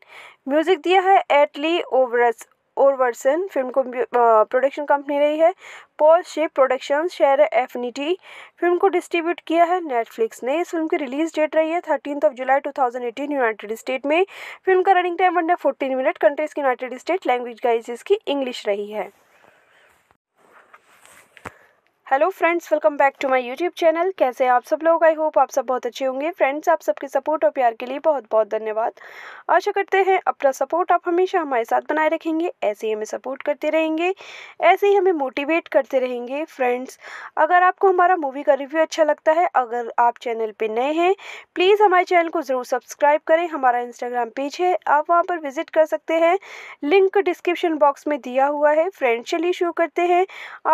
music दिया है एटली ओवरस ओवरसन फिल्म को प्रोडक्शन कंपनी रही है Paul shape production share affinity film को डिस्ट्रीब्यूट किया है नेटफ्लिक्स ने इस फिल्म की रिलीज डेट रही है thirteen of July two thousand eighteen United State में फिल्म का रनिंग टाइम है फोर्टीन मिनट कंट्रीज की यूनाइटेड स्टेट लैंग्वेज गाइज इसकी इंग्लिश रही है hello friends welcome back to my YouTube channel कैसे आप सब लोग आई होप आप सब बहुत अच्छे होंगे फ्रेंड्स आप सबके सपोर्ट और प्यार के लिए बहुत बहुत धन्यवाद आशा करते हैं अपना सपोर्ट आप हमेशा हमारे साथ बनाए रखेंगे ऐसे ही हमें सपोर्ट करते रहेंगे ऐसे ही हमें मोटिवेट करते रहेंगे फ्रेंड्स अगर आपको हमारा मूवी का रिव्यू अच्छा लगता है अगर आप चैनल पर नए हैं प्लीज़ हमारे चैनल को ज़रूर सब्सक्राइब करें हमारा इंस्टाग्राम पेज है आप वहाँ पर विजिट कर सकते हैं लिंक डिस्क्रिप्शन बॉक्स में दिया हुआ है फ्रेंड्स चलिए शुरू करते हैं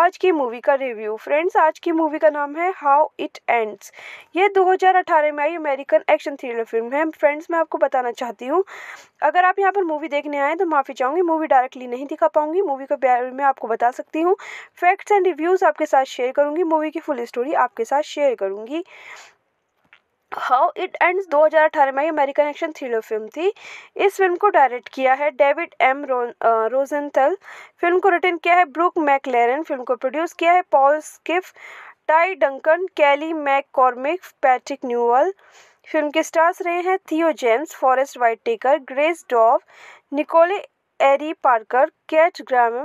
आज की मूवी का रिव्यू फ्रेंड्स आज की मूवी का नाम है हाउ इट एंड्स ये 2018 में आई अमेरिकन एक्शन थ्रिलर फिल्म है फ्रेंड्स मैं आपको बताना चाहती हूँ अगर आप यहाँ पर मूवी देखने आए तो माफ़ी चाहूँगी मूवी डायरेक्टली नहीं दिखा पाऊँगी मूवी के बारे में आपको बता सकती हूँ फैक्ट्स एंड रिव्यूज़ आपके साथ शेयर करूँगी मूवी की फुल स्टोरी आपके साथ शेयर करूँगी हाउ इट एंड्स 2018 में अमेरिकन एक्शन थ्रिलर फिल्म थी इस फिल्म को डायरेक्ट किया है डेविड एम रोजेंथल फिल्म को रिटर्न किया है ब्रूक मैकलेरन फिल्म को प्रोड्यूस किया है Paul Schiff Tai Duncan Kelly McCormick Patrick Newall film के स्टार्स रहे हैं Theo James Forest Whitaker Grace Dove Nicole Ari Parker Kat Graham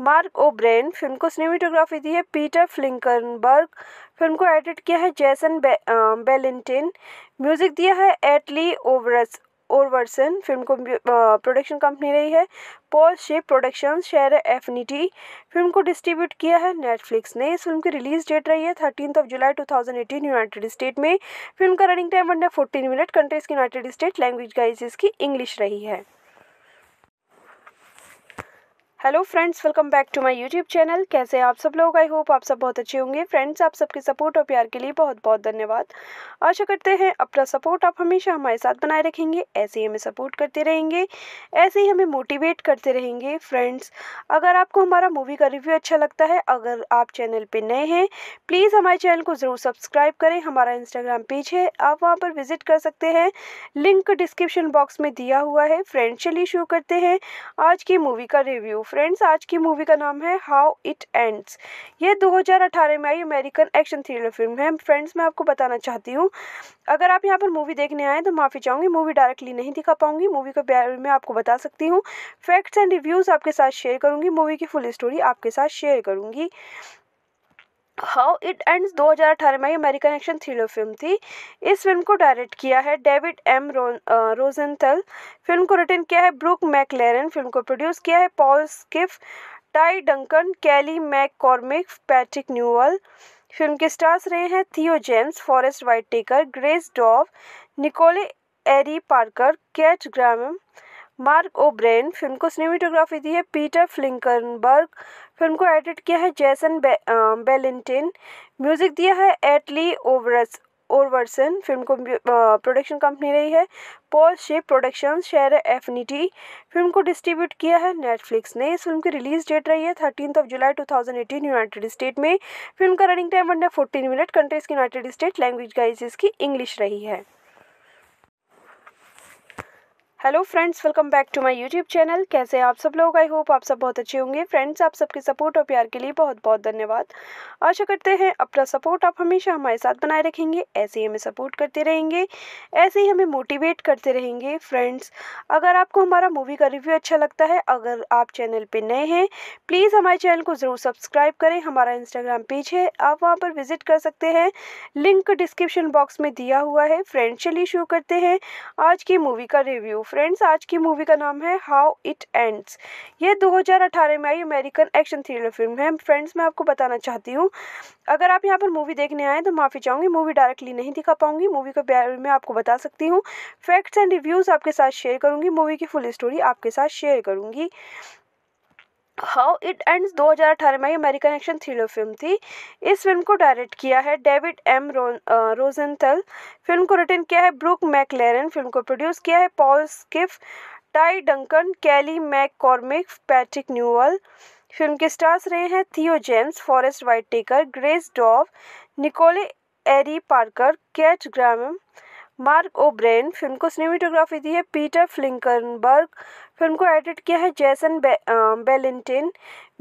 Mark O'Brien film को cinematography दी है Peter Flinckenberg film को edit किया है Jason बे, Ballantine music दिया है एटली ओवरस ओरवर्सन फिल्म को प्रोडक्शन कंपनी रही है Paul shape production share affinity film को डिस्ट्रीब्यूट किया है नेटफ्लिक्स ने इस फिल्म की रिलीज डेट रही है thirteen of July two thousand eighteen United State में फिल्म का रनिंग टाइम है फोर्टीन मिनट कंट्रीज की यूनाइटेड स्टेट लैंग्वेज गाइज इसकी इंग्लिश रही है hello friends welcome back to my YouTube channel कैसे आप सब लोग आई होप आप सब बहुत अच्छे होंगे फ्रेंड्स आप सबके सपोर्ट और प्यार के लिए बहुत बहुत धन्यवाद आशा करते हैं अपना सपोर्ट आप हमेशा हमारे साथ बनाए रखेंगे ऐसे ही हमें सपोर्ट करते रहेंगे ऐसे ही हमें मोटिवेट करते रहेंगे फ्रेंड्स अगर आपको हमारा मूवी का रिव्यू अच्छा लगता है अगर आप चैनल पर नए हैं प्लीज़ हमारे चैनल को ज़रूर सब्सक्राइब करें हमारा इंस्टाग्राम पेज है आप वहाँ पर विजिट कर सकते हैं लिंक डिस्क्रिप्शन बॉक्स में दिया हुआ है फ्रेंड्स चलिए शुरू करते हैं आज की मूवी का रिव्यू फ्रेंड्स आज की मूवी का नाम है हाउ इट एंड्स ये 2018 में आई अमेरिकन एक्शन थ्रिलर फिल्म है फ्रेंड्स मैं आपको बताना चाहती हूँ अगर आप यहाँ पर मूवी देखने आए तो माफ़ी चाहूँगी मूवी डायरेक्टली नहीं दिखा पाऊँगी मूवी के बारे में आपको बता सकती हूँ फैक्ट्स एंड रिव्यूज़ आपके साथ शेयर करूँगी मूवी की फुल स्टोरी आपके साथ शेयर करूँगी हाउ इट एंड्स 2018 में अमेरिकन एक्शन थ्रिलर फिल्म थी इस फिल्म को डायरेक्ट किया है डेविड एम रोजेंथल फिल्म को रिटर्न किया है ब्रूक मैकलेरन फिल्म को प्रोड्यूस किया है Paul Schiff Tai Duncan Kelly McCormick Patrick Newall film के स्टार्स रहे हैं Theo James Forest Whitaker Grace Dove Nicole Ari Parker Kat Graham Mark O'Brien film को cinematography दी है Peter Flinckenberg film को edit किया है Jason बे, Ballantine music दिया है एटली ओवरस ओवरसन फिल्म को प्रोडक्शन कंपनी रही है Paul Schiff production share affinity film को डिस्ट्रीब्यूट किया है नेटफ्लिक्स ने इस फिल्म की रिलीज डेट रही है thirteen of July two thousand eighteen United State में फिल्म का running time under fourteen minute countries की यूनाइटेड स्टेट लैंग्वेज गाइज इसकी इंग्लिश रही है hello friends welcome back to my YouTube channel कैसे आप सब लोग आई होप आप सब बहुत अच्छे होंगे फ्रेंड्स आप सबके सपोर्ट और प्यार के लिए बहुत बहुत धन्यवाद आशा करते हैं अपना सपोर्ट आप हमेशा हमारे साथ बनाए रखेंगे ऐसे ही हमें सपोर्ट करते रहेंगे ऐसे ही हमें मोटिवेट करते रहेंगे फ्रेंड्स अगर आपको हमारा मूवी का रिव्यू अच्छा लगता है अगर आप चैनल पर नए हैं प्लीज़ हमारे चैनल को ज़रूर सब्सक्राइब करें हमारा इंस्टाग्राम पेज है आप वहाँ पर विजिट कर सकते हैं लिंक डिस्क्रिप्शन बॉक्स में दिया हुआ है फ्रेंड्स चलिए शुरू करते हैं आज की मूवी का रिव्यू फ्रेंड्स आज की मूवी का नाम है हाउ इट एंड्स ये 2018 में आई अमेरिकन एक्शन थ्रिलर फिल्म है फ्रेंड्स मैं आपको बताना चाहती हूँ अगर आप यहाँ पर मूवी देखने आए तो माफ़ी चाहूँगी मूवी डायरेक्टली नहीं दिखा पाऊँगी मूवी के बारे में आपको बता सकती हूँ फैक्ट्स एंड रिव्यूज़ आपके साथ शेयर करूँगी मूवी की फुल स्टोरी आपके साथ शेयर करूँगी हाउ इट एंड्स 2018 में अमेरिकन एक्शन थ्रिलर फिल्म थी इस फिल्म को डायरेक्ट किया है डेविड एम रोजेंथल फिल्म को रिटर्न किया है ब्रूक मैकलेरन फिल्म को प्रोड्यूस किया है Paul Schiff Tai Duncan Kelly McCormick Patrick Newall film के स्टार्स रहे हैं Theo James Forest Whitaker Grace Dove Nicole Ari Parker Kat Graham Mark O'Brien film को cinematography दी है Peter Flinckenberg film को edit किया है Jason बे, Ballantine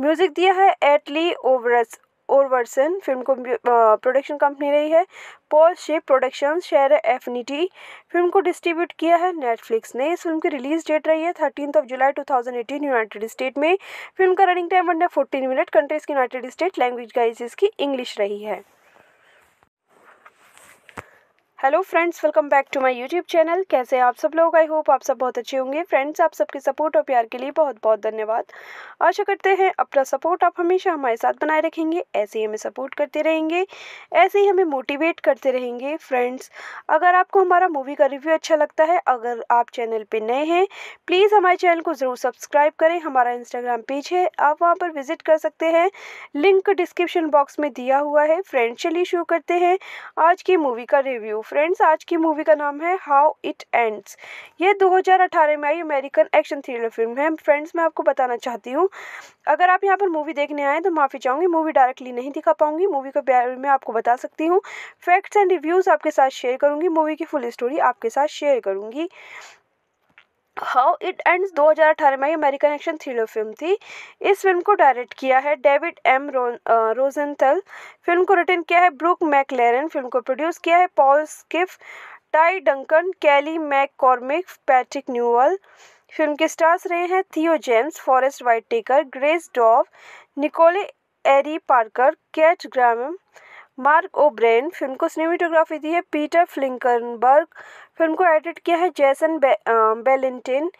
music दिया है एटली ओवरस ओरवर्सन फिल्म को प्रोडक्शन कंपनी रही है Paul shape production share affinity film को डिस्ट्रीब्यूट किया है नेटफ्लिक्स ने इस फिल्म की रिलीज डेट रही है thirteen of July two thousand eighteen United State में फिल्म का रनिंग टाइम है फोर्टीन मिनट कंट्रीज की यूनाइटेड स्टेट लैंग्वेज गाइज इसकी इंग्लिश रही है hello friends welcome back to my YouTube channel कैसे आप सब लोग आई होप आप सब बहुत अच्छे होंगे फ्रेंड्स आप सबके सपोर्ट और प्यार के लिए बहुत बहुत धन्यवाद आशा करते हैं अपना सपोर्ट आप हमेशा हमारे साथ बनाए रखेंगे ऐसे ही हमें सपोर्ट करते रहेंगे ऐसे ही हमें मोटिवेट करते रहेंगे फ्रेंड्स अगर आपको हमारा मूवी का रिव्यू अच्छा लगता है अगर आप चैनल पर नए हैं प्लीज़ हमारे चैनल को ज़रूर सब्सक्राइब करें हमारा इंस्टाग्राम पेज है आप वहाँ पर विजिट कर सकते हैं लिंक डिस्क्रिप्शन बॉक्स में दिया हुआ है फ्रेंड्स चलिए शुरू करते हैं आज की मूवी का रिव्यू फ्रेंड्स आज की मूवी का नाम है हाउ इट एंड्स ये 2018 में आई अमेरिकन एक्शन थ्रिलर फिल्म है फ्रेंड्स मैं आपको बताना चाहती हूँ अगर आप यहाँ पर मूवी देखने आए तो माफ़ी चाहूँगी मूवी डायरेक्टली नहीं दिखा पाऊँगी मूवी के बारे में आपको बता सकती हूँ फैक्ट्स एंड रिव्यूज़ आपके साथ शेयर करूँगी मूवी की फुल स्टोरी आपके साथ शेयर करूँगी हाउ इट एंड्स 2018 में अमेरिकन एक्शन थ्रिलर फिल्म थी इस फिल्म को डायरेक्ट किया है डेविड एम रोजेंथल फिल्म को रिटर्न किया है ब्रूक मैकलेरन फिल्म को प्रोड्यूस किया है Paul Schiff Tai Duncan Kelly McCormick Patrick Newall film के स्टार्स रहे हैं Theo James Forest Whitaker Grace Dove Nicole Ari Parker Kat Graham Mark O'Brien film को cinematography दी है Peter Flinckenberg film को edit किया है Jason बे, Ballantine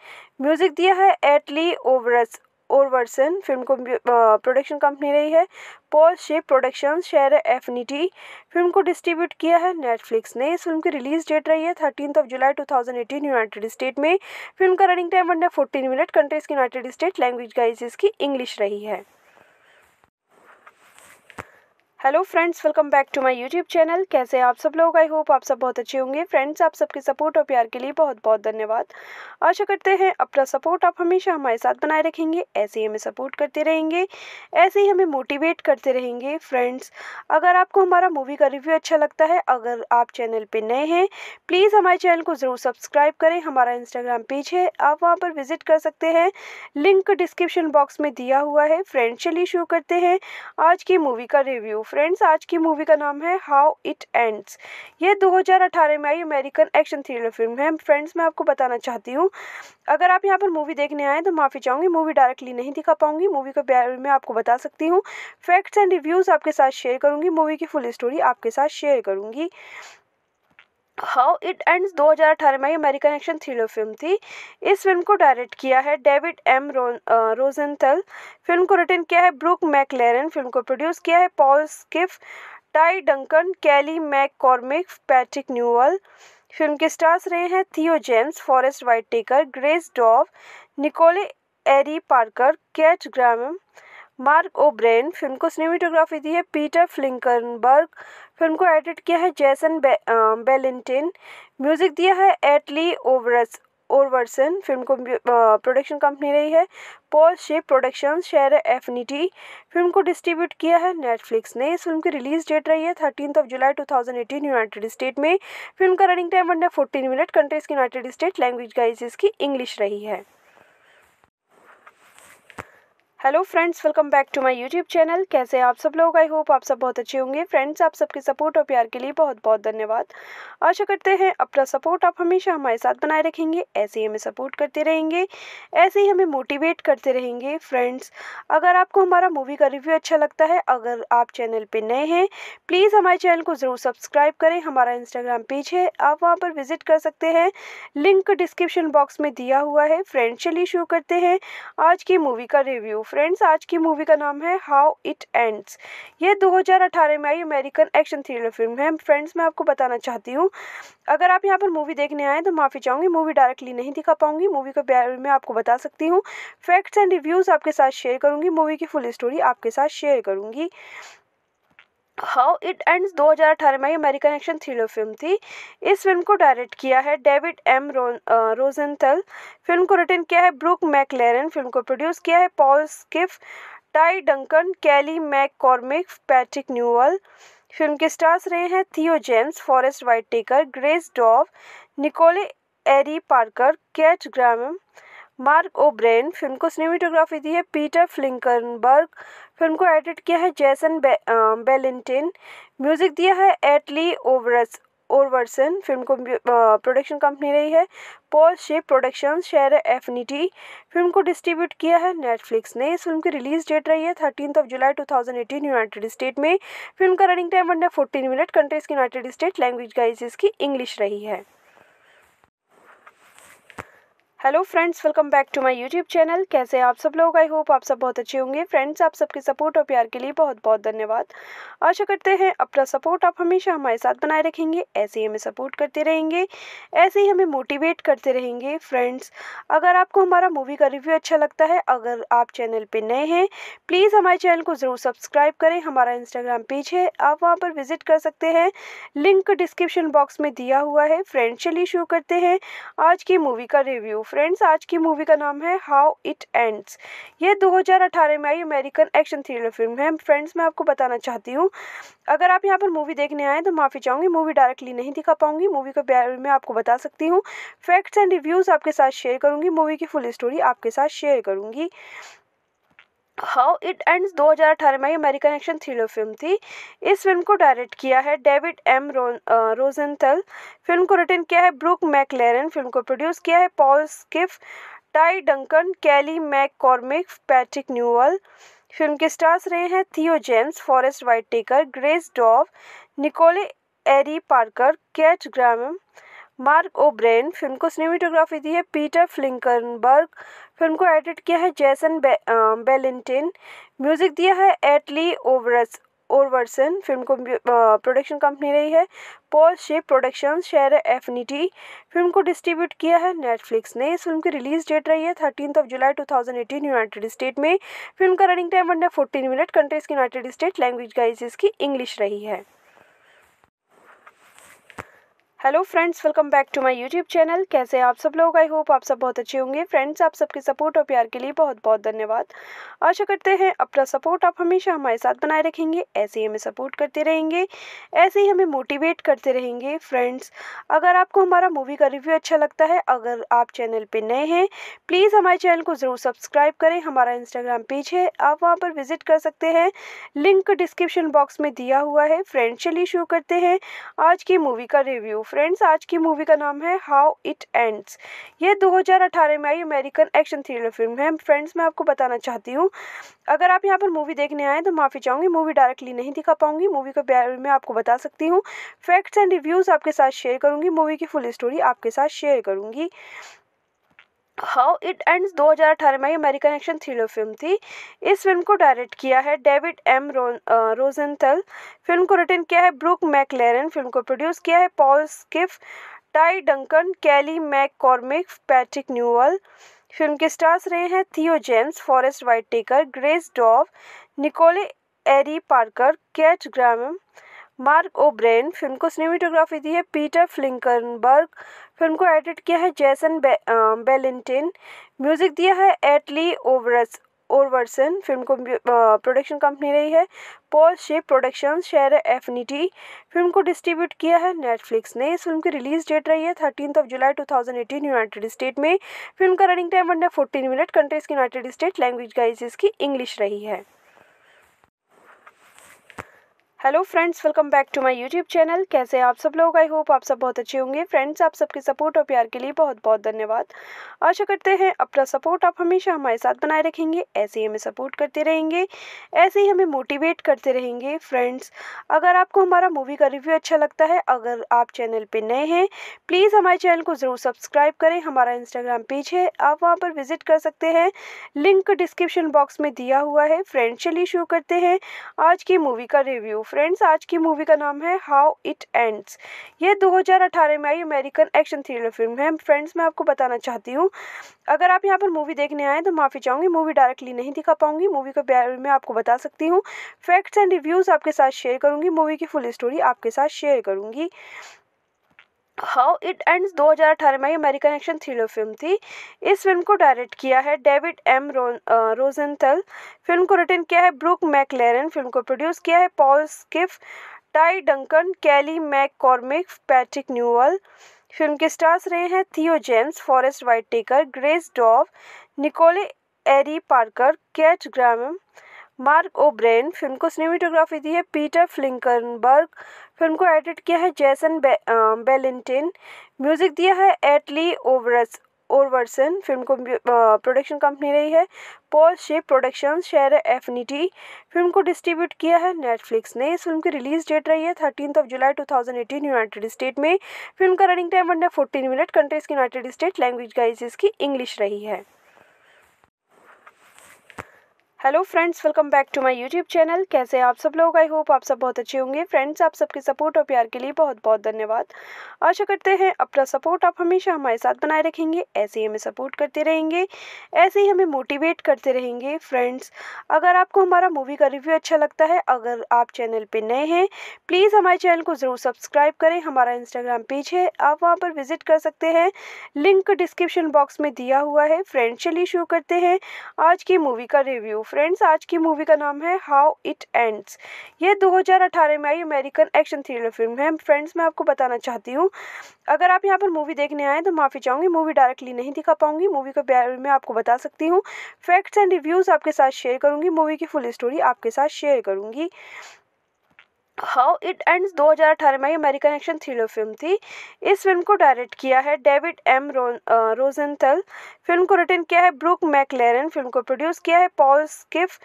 music दिया है एटली ओवरस ओवरसन फिल्म को प्रोडक्शन कंपनी रही है Paul shape production share affinity film को डिस्ट्रीब्यूट किया है नेटफ्लिक्स ने इस फिल्म की रिलीज डेट रही है thirteen of July two thousand eighteen United State में फिल्म का रनिंग टाइम है फोर्टीन मिनट कंट्रीज की यूनाइटेड स्टेट लैंग्वेज गाइज इसकी इंग्लिश रही है hello friends welcome back to my YouTube channel कैसे आप सब लोग आई होप आप सब बहुत अच्छे होंगे फ्रेंड्स आप सबके सपोर्ट और प्यार के लिए बहुत बहुत धन्यवाद आशा करते हैं अपना सपोर्ट आप हमेशा हमारे साथ बनाए रखेंगे ऐसे ही हमें सपोर्ट करते रहेंगे ऐसे ही हमें मोटिवेट करते रहेंगे फ्रेंड्स अगर आपको हमारा मूवी का रिव्यू अच्छा लगता है अगर आप चैनल पर नए हैं प्लीज़ हमारे चैनल को ज़रूर सब्सक्राइब करें हमारा इंस्टाग्राम पेज है आप वहाँ पर विजिट कर सकते हैं लिंक डिस्क्रिप्शन बॉक्स में दिया हुआ है फ्रेंड्स चलिए शुरू करते हैं आज की मूवी का रिव्यू फ्रेंड्स आज की मूवी का नाम है हाउ इट एंड्स ये 2018 में आई अमेरिकन एक्शन थ्रिलर फिल्म है फ्रेंड्स मैं आपको बताना चाहती हूँ अगर आप यहाँ पर मूवी देखने आए तो माफ़ी चाहूँगी मूवी डायरेक्टली नहीं दिखा पाऊँगी मूवी के बारे में आपको बता सकती हूँ फैक्ट्स एंड रिव्यूज़ आपके साथ शेयर करूँगी मूवी की फुल स्टोरी आपके साथ शेयर करूँगी हाउ इट एंड्स 2018 में अमेरिकन एक्शन थ्रिलर फिल्म थी इस फिल्म को डायरेक्ट किया है डेविड एम रोजेंथल फिल्म को रिटर्न किया है ब्रूक मैकलेरन फिल्म को प्रोड्यूस किया है Paul Schiff Tai Duncan Kelly McCormick Patrick Newall film के स्टार्स रहे हैं Theo James Forest Whitaker Grace Dove Nicole Ari Parker Kat Graham Mark O'Brien film को cinematography दी है Peter Flinckenberg film को edit किया है Jason बे, Ballantine music दिया है एटली ओवरस ओरवर्सन फिल्म को प्रोडक्शन कंपनी रही है Paul shape production share affinity film को डिस्ट्रीब्यूट किया है नेटफ्लिक्स ने इस फिल्म की रिलीज डेट रही है thirteen of July two thousand eighteen United State में फिल्म का रनिंग टाइम बनना फोर्टीन मिनट कंट्रीज की यूनाइटेड स्टेट लैंग्वेज गाइज इसकी इंग्लिश रही है hello friends welcome back to my YouTube channel कैसे आप सब लोग आई होप आप सब बहुत अच्छे होंगे फ्रेंड्स आप सबके सपोर्ट और प्यार के लिए बहुत बहुत धन्यवाद आशा करते हैं अपना सपोर्ट आप हमेशा हमारे साथ बनाए रखेंगे ऐसे ही हमें सपोर्ट करते रहेंगे ऐसे ही हमें मोटिवेट करते रहेंगे फ्रेंड्स अगर आपको हमारा मूवी का रिव्यू अच्छा लगता है अगर आप चैनल पर नए हैं प्लीज़ हमारे चैनल को ज़रूर सब्सक्राइब करें हमारा इंस्टाग्राम पेज है आप वहाँ पर विजिट कर सकते हैं लिंक डिस्क्रिप्शन बॉक्स में दिया हुआ है फ्रेंड्स चलिए शुरू करते हैं आज की मूवी का रिव्यू फ्रेंड्स आज की मूवी का नाम है हाउ इट एंड्स ये 2018 में आई अमेरिकन एक्शन थ्रिलर फिल्म है फ्रेंड्स मैं आपको बताना चाहती हूँ अगर आप यहाँ पर मूवी देखने आए तो माफ़ी चाहूँगी मूवी डायरेक्टली नहीं दिखा पाऊँगी मूवी के बारे में आपको बता सकती हूँ फैक्ट्स एंड रिव्यूज़ आपके साथ शेयर करूँगी मूवी की फुल स्टोरी आपके साथ शेयर करूँगी हाउ इट एंड्स 2018 में अमेरिकन एक्शन थ्रिलर फिल्म थी इस फिल्म को डायरेक्ट किया है डेविड एम रोजेंथल फिल्म को रिटर्न किया है ब्रूक मैकलेरन फिल्म को प्रोड्यूस किया है Paul Schiff Tai Duncan Kelly McCormick Patrick Newall film के स्टार्स रहे हैं Theo James Forest Whitaker Grace Dove Nicole Ari Parker Kat Graham Mark O'Brien film को cinematography दी है Peter Flinckenberg film को edit किया है Jason बे, Ballantine music दिया है एटली ओवरस ओवरसन फिल्म को प्रोडक्शन कंपनी रही है Paul shape production share affinity film को डिस्ट्रीब्यूट किया है नेटफ्लिक्स ने इस फिल्म की रिलीज डेट रही है thirteen of July two thousand eighteen United State में फिल्म का रनिंग टाइम है फोर्टीन मिनट कंट्रीज की यूनाइटेड स्टेट लैंग्वेज गाइज इसकी इंग्लिश रही है hello friends welcome back to my YouTube channel कैसे आप सब लोग आई होप आप सब बहुत अच्छे होंगे फ्रेंड्स आप सबके सपोर्ट और प्यार के लिए बहुत बहुत धन्यवाद आशा करते हैं अपना सपोर्ट आप हमेशा हमारे साथ बनाए रखेंगे ऐसे ही हमें सपोर्ट करते रहेंगे ऐसे ही हमें मोटिवेट करते रहेंगे फ्रेंड्स अगर आपको हमारा मूवी का रिव्यू अच्छा लगता है अगर आप चैनल पर नए हैं प्लीज़ हमारे चैनल को ज़रूर सब्सक्राइब करें हमारा इंस्टाग्राम पेज है आप वहाँ पर विजिट कर सकते हैं लिंक डिस्क्रिप्शन बॉक्स में दिया हुआ है फ्रेंड्स चलिए शुरू करते हैं आज की मूवी का रिव्यू फ्रेंड्स आज की मूवी का नाम है हाउ इट एंड्स ये 2018 में आई अमेरिकन एक्शन थ्रिलर फिल्म है फ्रेंड्स मैं आपको बताना चाहती हूँ अगर आप यहाँ पर मूवी देखने आए तो माफ़ी चाहूँगी मूवी डायरेक्टली नहीं दिखा पाऊँगी मूवी के बारे में आपको बता सकती हूँ फैक्ट्स एंड रिव्यूज़ आपके साथ शेयर करूँगी मूवी की फुल स्टोरी आपके साथ शेयर करूँगी हाउ इट एंड्स 2018 में अमेरिकन एक्शन थ्रिलर फिल्म थी इस फिल्म को डायरेक्ट किया है डेविड एम रोजेंथल फिल्म को रिटर्न किया है ब्रूक मैकलेरन फिल्म को प्रोड्यूस किया है Paul Schiff Tai Duncan Kelly McCormick Patrick Newall film के स्टार्स रहे हैं Theo James Forest Whitaker Grace Dove Nicole Ari Parker Kat Graham Mark O'Brien film को cinematography दी है Peter Flinckenberg film को edit किया है Jason बे, Ballantine music दिया है एटली ओवरस ओरवर्सन फिल्म को प्रोडक्शन कंपनी रही है Paul shape production share affinity film को डिस्ट्रीब्यूट किया है नेटफ्लिक्स ने इस फिल्म की रिलीज डेट रही है thirteen of July two thousand eighteen United State में फिल्म का रनिंग टाइम है फोर्टीन मिनट कंट्रीज की यूनाइटेड स्टेट लैंग्वेज गाइज इसकी इंग्लिश रही है hello friends welcome back to my YouTube channel कैसे आप सब लोग आई होप आप सब बहुत अच्छे होंगे फ्रेंड्स आप सबके सपोर्ट और प्यार के लिए बहुत बहुत धन्यवाद आशा करते हैं अपना सपोर्ट आप हमेशा हमारे साथ बनाए रखेंगे ऐसे ही हमें सपोर्ट करते रहेंगे ऐसे ही हमें मोटिवेट करते रहेंगे फ्रेंड्स अगर आपको हमारा मूवी का रिव्यू अच्छा लगता है अगर आप चैनल पर नए हैं प्लीज़ हमारे चैनल को ज़रूर सब्सक्राइब करें हमारा इंस्टाग्राम पेज है आप वहाँ पर विजिट कर सकते हैं लिंक डिस्क्रिप्शन बॉक्स में दिया हुआ है फ्रेंड्स चलिए शुरू करते हैं आज की मूवी का रिव्यू फ्रेंड्स आज की मूवी का नाम है हाउ इट एंड्स ये 2018 में आई अमेरिकन एक्शन थ्रिलर फिल्म है फ्रेंड्स मैं आपको बताना चाहती हूँ अगर आप यहाँ पर मूवी देखने आए तो माफ़ी चाहूँगी मूवी डायरेक्टली नहीं दिखा पाऊँगी मूवी के बारे में आपको बता सकती हूँ फैक्ट्स एंड रिव्यूज़ आपके साथ शेयर करूँगी मूवी की फुल स्टोरी आपके साथ शेयर करूँगी हाउ इट एंड्स 2018 में अमेरिकन एक्शन थ्रिलर फिल्म थी इस फिल्म को डायरेक्ट किया है डेविड एम रोजेंथल फिल्म को रिटर्न किया है ब्रूक मैकलेरन फिल्म को प्रोड्यूस किया है Paul Schiff Tai Duncan Kelly McCormick Patrick Newall film के स्टार्स रहे हैं Theo James Forest Whitaker Grace Dove Nicole Ari Parker Kat Graham Mark O'Brien film को cinematography दी है Peter Flinckenberg film को edit किया है Jason बे, Ballantine music दिया है एटली ओवरस ओवरसन फिल्म को प्रोडक्शन कंपनी रही है Paul Schiff production share affinity film को डिस्ट्रीब्यूट किया है नेटफ्लिक्स ने इस फिल्म की रिलीज डेट रही है thirteen of July two thousand eighteen United State में फिल्म का रनिंग टाइम है फोर्टीन मिनट कंट्रीज की यूनाइटेड स्टेट लैंग्वेज गाइज इसकी इंग्लिश रही है hello friends welcome back to my YouTube channel कैसे आप सब लोग आई होप आप सब बहुत अच्छे होंगे फ्रेंड्स आप सबके सपोर्ट और प्यार के लिए बहुत बहुत धन्यवाद आशा करते हैं अपना सपोर्ट आप हमेशा हमारे साथ बनाए रखेंगे ऐसे ही हमें सपोर्ट करते रहेंगे ऐसे ही हमें मोटिवेट करते रहेंगे फ्रेंड्स अगर आपको हमारा मूवी का रिव्यू अच्छा लगता है अगर आप चैनल पर नए हैं प्लीज़ हमारे चैनल को ज़रूर सब्सक्राइब करें हमारा इंस्टाग्राम पेज है आप वहाँ पर विजिट कर सकते हैं लिंक डिस्क्रिप्शन बॉक्स में दिया हुआ है फ्रेंड्स चलिए शुरू करते हैं आज की मूवी का रिव्यू फ्रेंड्स आज की मूवी का नाम है हाउ इट एंड्स ये 2018 में आई अमेरिकन एक्शन थ्रिलर फिल्म है फ्रेंड्स मैं आपको बताना चाहती हूँ अगर आप यहाँ पर मूवी देखने आए तो माफ़ी चाहूँगी मूवी डायरेक्टली नहीं दिखा पाऊँगी मूवी के बारे में आपको बता सकती हूँ फैक्ट्स एंड रिव्यूज़ आपके साथ शेयर करूँगी मूवी की फुल स्टोरी आपके साथ शेयर करूँगी हाउ इट एंड्स 2018 में अमेरिकन एक्शन थ्रिलर फिल्म थी इस फिल्म को डायरेक्ट किया है डेविड एम रोजेंथल फिल्म को रिटर्न किया है ब्रूक मैकलेरन फिल्म को प्रोड्यूस किया है Paul Schiff Tai Duncan Kelly McCormick Patrick Newall film के स्टार्स रहे हैं Theo James Forest Whitaker Grace Dove Nicole Ari Parker Kat Graham Mark O'Brien film को cinematography दी है Peter Flinckenberg film को edit किया है Jason बे, Ballantine music दिया है एटली ओवरस ओरवर्सन फिल्म को प्रोडक्शन कंपनी रही है Paul shape production share affinity film को डिस्ट्रीब्यूट किया है नेटफ्लिक्स ने इस फिल्म की रिलीज डेट रही है thirteen of July two thousand eighteen United State में फिल्म का रनिंग टाइम है फोर्टीन मिनट कंट्रीज की यूनाइटेड स्टेट लैंग्वेज गाइज इसकी इंग्लिश रही है hello friends welcome back to my YouTube channel कैसे आप सब लोग आई होप आप सब बहुत अच्छे होंगे फ्रेंड्स आप सबके सपोर्ट और प्यार के लिए बहुत बहुत धन्यवाद आशा करते हैं अपना सपोर्ट आप हमेशा हमारे साथ बनाए रखेंगे ऐसे ही हमें सपोर्ट करते रहेंगे ऐसे ही हमें मोटिवेट करते रहेंगे फ्रेंड्स अगर आपको हमारा मूवी का रिव्यू अच्छा लगता है अगर आप चैनल पर नए हैं प्लीज़ हमारे चैनल को ज़रूर सब्सक्राइब करें हमारा इंस्टाग्राम पेज है आप वहाँ पर विजिट कर सकते हैं लिंक डिस्क्रिप्शन बॉक्स में दिया हुआ है फ्रेंड्स चलिए शुरू करते हैं आज की मूवी का रिव्यू फ्रेंड्स आज की मूवी का नाम है हाउ इट एंड्स ये 2018 में आई अमेरिकन एक्शन थ्रिलर फिल्म है फ्रेंड्स मैं आपको बताना चाहती हूँ अगर आप यहाँ पर मूवी देखने आए तो माफ़ी चाहूँगी मूवी डायरेक्टली नहीं दिखा पाऊँगी मूवी के बारे में आपको बता सकती हूँ फैक्ट्स एंड रिव्यूज़ आपके साथ शेयर करूँगी मूवी की फुल स्टोरी आपके साथ शेयर करूँगी हाउ इट एंड्स 2018 में अमेरिकन एक्शन थ्रिलर फिल्म थी इस फिल्म को डायरेक्ट किया है डेविड एम रोजेंथल फिल्म को रिटर्न किया है ब्रूक मैकलेरन फिल्म को प्रोड्यूस किया है Paul Schiff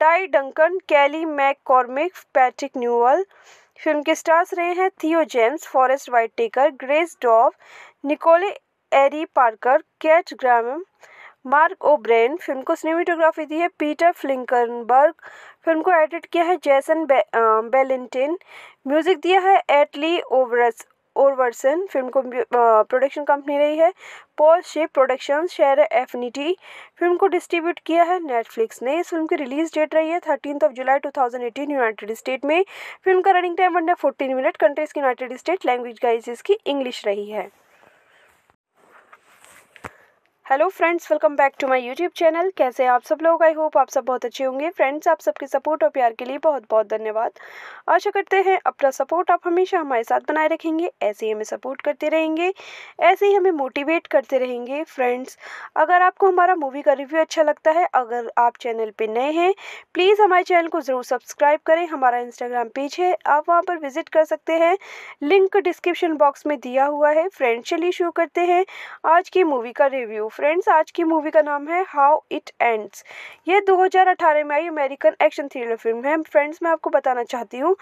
Tai Duncan Kelly McCormick Patrick Newall film के स्टार्स रहे हैं Theo James Forest Whitaker Grace Dove Nicole Ari Parker Kat Graham Mark O'Brien film को cinematography दी है Peter Flinckenberg film को edit किया है Jason बे, Ballantine music दिया है एटली ओवरस ओवरसन फिल्म को प्रोडक्शन कंपनी रही है Paul Schiff production share affinity film को डिस्ट्रीब्यूट किया है नेटफ्लिक्स ने इस फिल्म की रिलीज डेट रही है thirteen of July two thousand eighteen United State में फिल्म का running time under fourteen minute countries की यूनाइटेड स्टेट लैंग्वेज गाइज इसकी इंग्लिश रही है hello friends welcome back to my YouTube channel कैसे आप सब लोग आई होप आप सब बहुत अच्छे होंगे फ्रेंड्स आप सबके सपोर्ट और प्यार के लिए बहुत बहुत धन्यवाद आशा करते हैं अपना सपोर्ट आप हमेशा हमारे साथ बनाए रखेंगे ऐसे ही हमें सपोर्ट करते रहेंगे ऐसे ही हमें मोटिवेट करते रहेंगे फ्रेंड्स अगर आपको हमारा मूवी का रिव्यू अच्छा लगता है अगर आप चैनल पर नए हैं प्लीज़ हमारे चैनल को ज़रूर सब्सक्राइब करें हमारा इंस्टाग्राम पेज है आप वहाँ पर विजिट कर सकते हैं लिंक डिस्क्रिप्शन बॉक्स में दिया हुआ है फ्रेंड्स चलिए शुरू करते हैं आज की मूवी का रिव्यू फ्रेंड्स आज की मूवी का नाम है हाउ इट एंड्स ये 2018 में आई अमेरिकन एक्शन थ्रिलर फिल्म है फ्रेंड्स मैं आपको बताना चाहती हूँ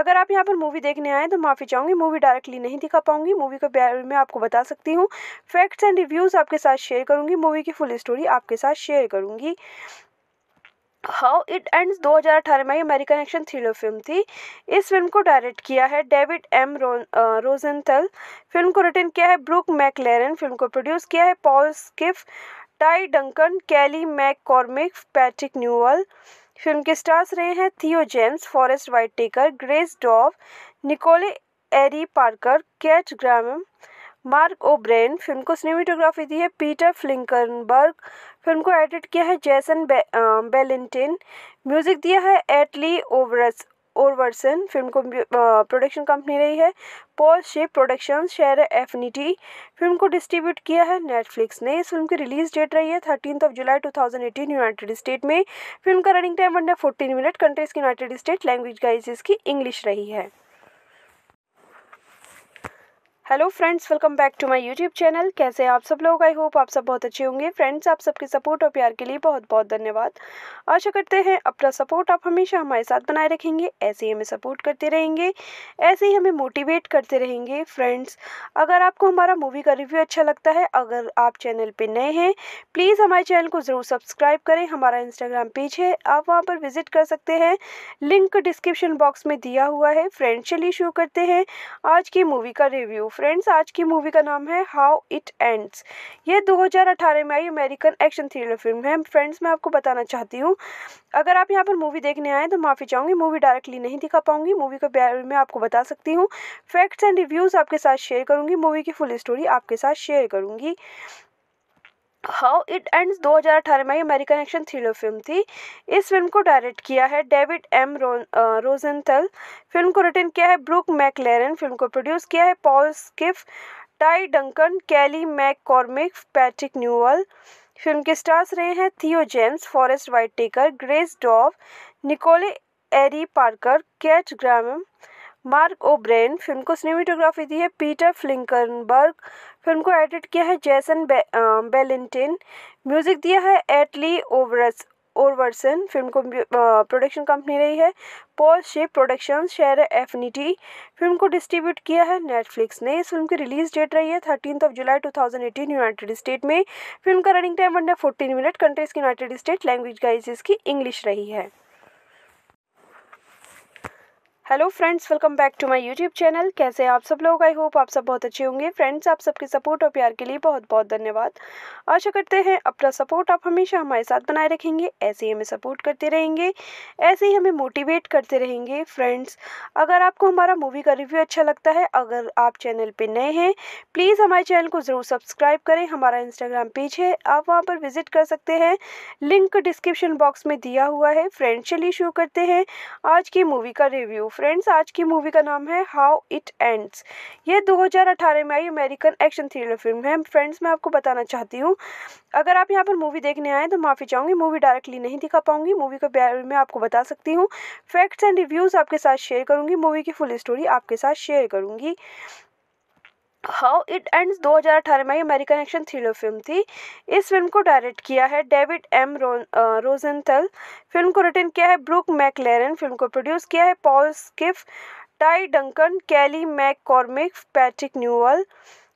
अगर आप यहाँ पर मूवी देखने आए तो माफ़ी चाहूँगी मूवी डायरेक्टली नहीं दिखा पाऊँगी मूवी के बारे में आपको बता सकती हूँ फैक्ट्स एंड रिव्यूज़ आपके साथ शेयर करूँगी मूवी की फुल स्टोरी आपके साथ शेयर करूँगी हाउ इट एंड्स 2018 में अमेरिकन एक्शन थ्रिलर फिल्म थी इस फिल्म को डायरेक्ट किया है डेविड एम रोजेंथल फिल्म को रिटर्न किया है ब्रूक मैकलेरन फिल्म को प्रोड्यूस किया है Paul Schiff Tai Duncan Kelly McCormick Patrick Newall film के स्टार्स रहे हैं Theo James Forest Whitaker Grace Dove Nicole Ari Parker Kat Graham Mark O'Brien film को cinematography दी है Peter Flinckenberg film को edit किया है Jason बे, Ballantine music दिया है एटली ओवरस ओरवर्सन फिल्म को प्रोडक्शन कंपनी रही है Paul shape production share affinity film को डिस्ट्रीब्यूट किया है नेटफ्लिक्स ने इस फिल्म की रिलीज डेट रही है thirteen of July two thousand eighteen United State में फिल्म का रनिंग टाइम बनना फोर्टीन मिनट कंट्रीज की यूनाइटेड स्टेट लैंग्वेज गाइज इसकी इंग्लिश रही है hello friends welcome back to my YouTube channel कैसे आप सब लोग आई होप आप सब बहुत अच्छे होंगे फ्रेंड्स आप सबके सपोर्ट और प्यार के लिए बहुत बहुत धन्यवाद आशा करते हैं अपना सपोर्ट आप हमेशा हमारे साथ बनाए रखेंगे ऐसे ही हमें सपोर्ट करते रहेंगे ऐसे ही हमें मोटिवेट करते रहेंगे फ्रेंड्स अगर आपको हमारा मूवी का रिव्यू अच्छा लगता है अगर आप चैनल पर नए हैं प्लीज़ हमारे चैनल को ज़रूर सब्सक्राइब करें हमारा इंस्टाग्राम पेज है आप वहाँ पर विजिट कर सकते हैं लिंक डिस्क्रिप्शन बॉक्स में दिया हुआ है फ्रेंड्स चलिए शुरू करते हैं आज की मूवी का रिव्यू फ्रेंड्स आज की मूवी का नाम है हाउ इट एंड्स ये 2018 में आई अमेरिकन एक्शन थ्रिलर फिल्म है फ्रेंड्स मैं आपको बताना चाहती हूँ अगर आप यहाँ पर मूवी देखने आए तो माफ़ी चाहूँगी मूवी डायरेक्टली नहीं दिखा पाऊँगी मूवी के बारे में आपको बता सकती हूँ फैक्ट्स एंड रिव्यूज़ आपके साथ शेयर करूँगी मूवी की फुल स्टोरी आपके साथ शेयर करूँगी हाउ इट एंड्स 2018 में अमेरिकन एक्शन थ्रिलर फिल्म थी इस फिल्म को डायरेक्ट किया है डेविड एम रोजेंथल फिल्म को रिटर्न किया है ब्रूक मैकलेरन फिल्म को प्रोड्यूस किया है Paul Schiff Tai Duncan Kelly McCormick Patrick Newall film के स्टार्स रहे हैं Theo James Forest Whitaker Grace Dove Nicole Ari Parker Kat Graham Mark O'Brien film को cinematography दी है Peter Flinckenberg film को edit किया है Jason बे, Ballantine music दिया है एटली ओवरस ओवरसन फिल्म को प्रोडक्शन कंपनी रही है Paul Schiff production share affinity film को डिस्ट्रीब्यूट किया है नेटफ्लिक्स ने इस फिल्म की रिलीज डेट रही है thirteen of July two thousand eighteen United State में फिल्म का रनिंग टाइम है फोर्टीन मिनट कंट्रीज की यूनाइटेड स्टेट लैंग्वेज गाइज इसकी इंग्लिश रही है hello friends welcome back to my YouTube channel कैसे आप सब लोग आई होप आप सब बहुत अच्छे होंगे फ्रेंड्स आप सबके सपोर्ट और प्यार के लिए बहुत बहुत धन्यवाद आशा करते हैं अपना सपोर्ट आप हमेशा हमारे साथ बनाए रखेंगे ऐसे ही हमें सपोर्ट करते रहेंगे ऐसे ही हमें मोटिवेट करते रहेंगे फ्रेंड्स अगर आपको हमारा मूवी का रिव्यू अच्छा लगता है अगर आप चैनल पर नए हैं प्लीज़ हमारे चैनल को ज़रूर सब्सक्राइब करें हमारा इंस्टाग्राम पेज है आप वहाँ पर विजिट कर सकते हैं लिंक डिस्क्रिप्शन बॉक्स में दिया हुआ है फ्रेंड्स चलिए शुरू करते हैं आज की मूवी का रिव्यू फ्रेंड्स आज की मूवी का नाम है हाउ इट एंड्स ये 2018 में आई अमेरिकन एक्शन थ्रिलर फिल्म है फ्रेंड्स मैं आपको बताना चाहती हूँ अगर आप यहाँ पर मूवी देखने आए तो माफ़ी चाहूँगी मूवी डायरेक्टली नहीं दिखा पाऊँगी मूवी के बारे में आपको बता सकती हूँ फैक्ट्स एंड रिव्यूज़ आपके साथ शेयर करूँगी मूवी की फुल स्टोरी आपके साथ शेयर करूँगी हाउ इट एंड्स 2018 में अमेरिकन एक्शन थ्रिलर फिल्म थी इस फिल्म को डायरेक्ट किया है डेविड एम रोजेंथल फिल्म को रिटर्न किया है ब्रूक मैकलेरन फिल्म को प्रोड्यूस किया है Paul Schiff Tai Duncan Kelly McCormick Patrick Newall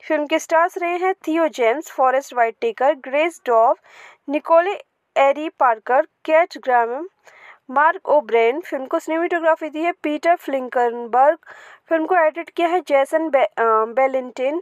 film के स्टार्स रहे हैं Theo James Forest Whitaker Grace Dove Nicole Ari Parker Kat Graham Mark O'Brien film को cinematography दी है Peter Flinckenberg film को edit किया है Jason बे, Ballantine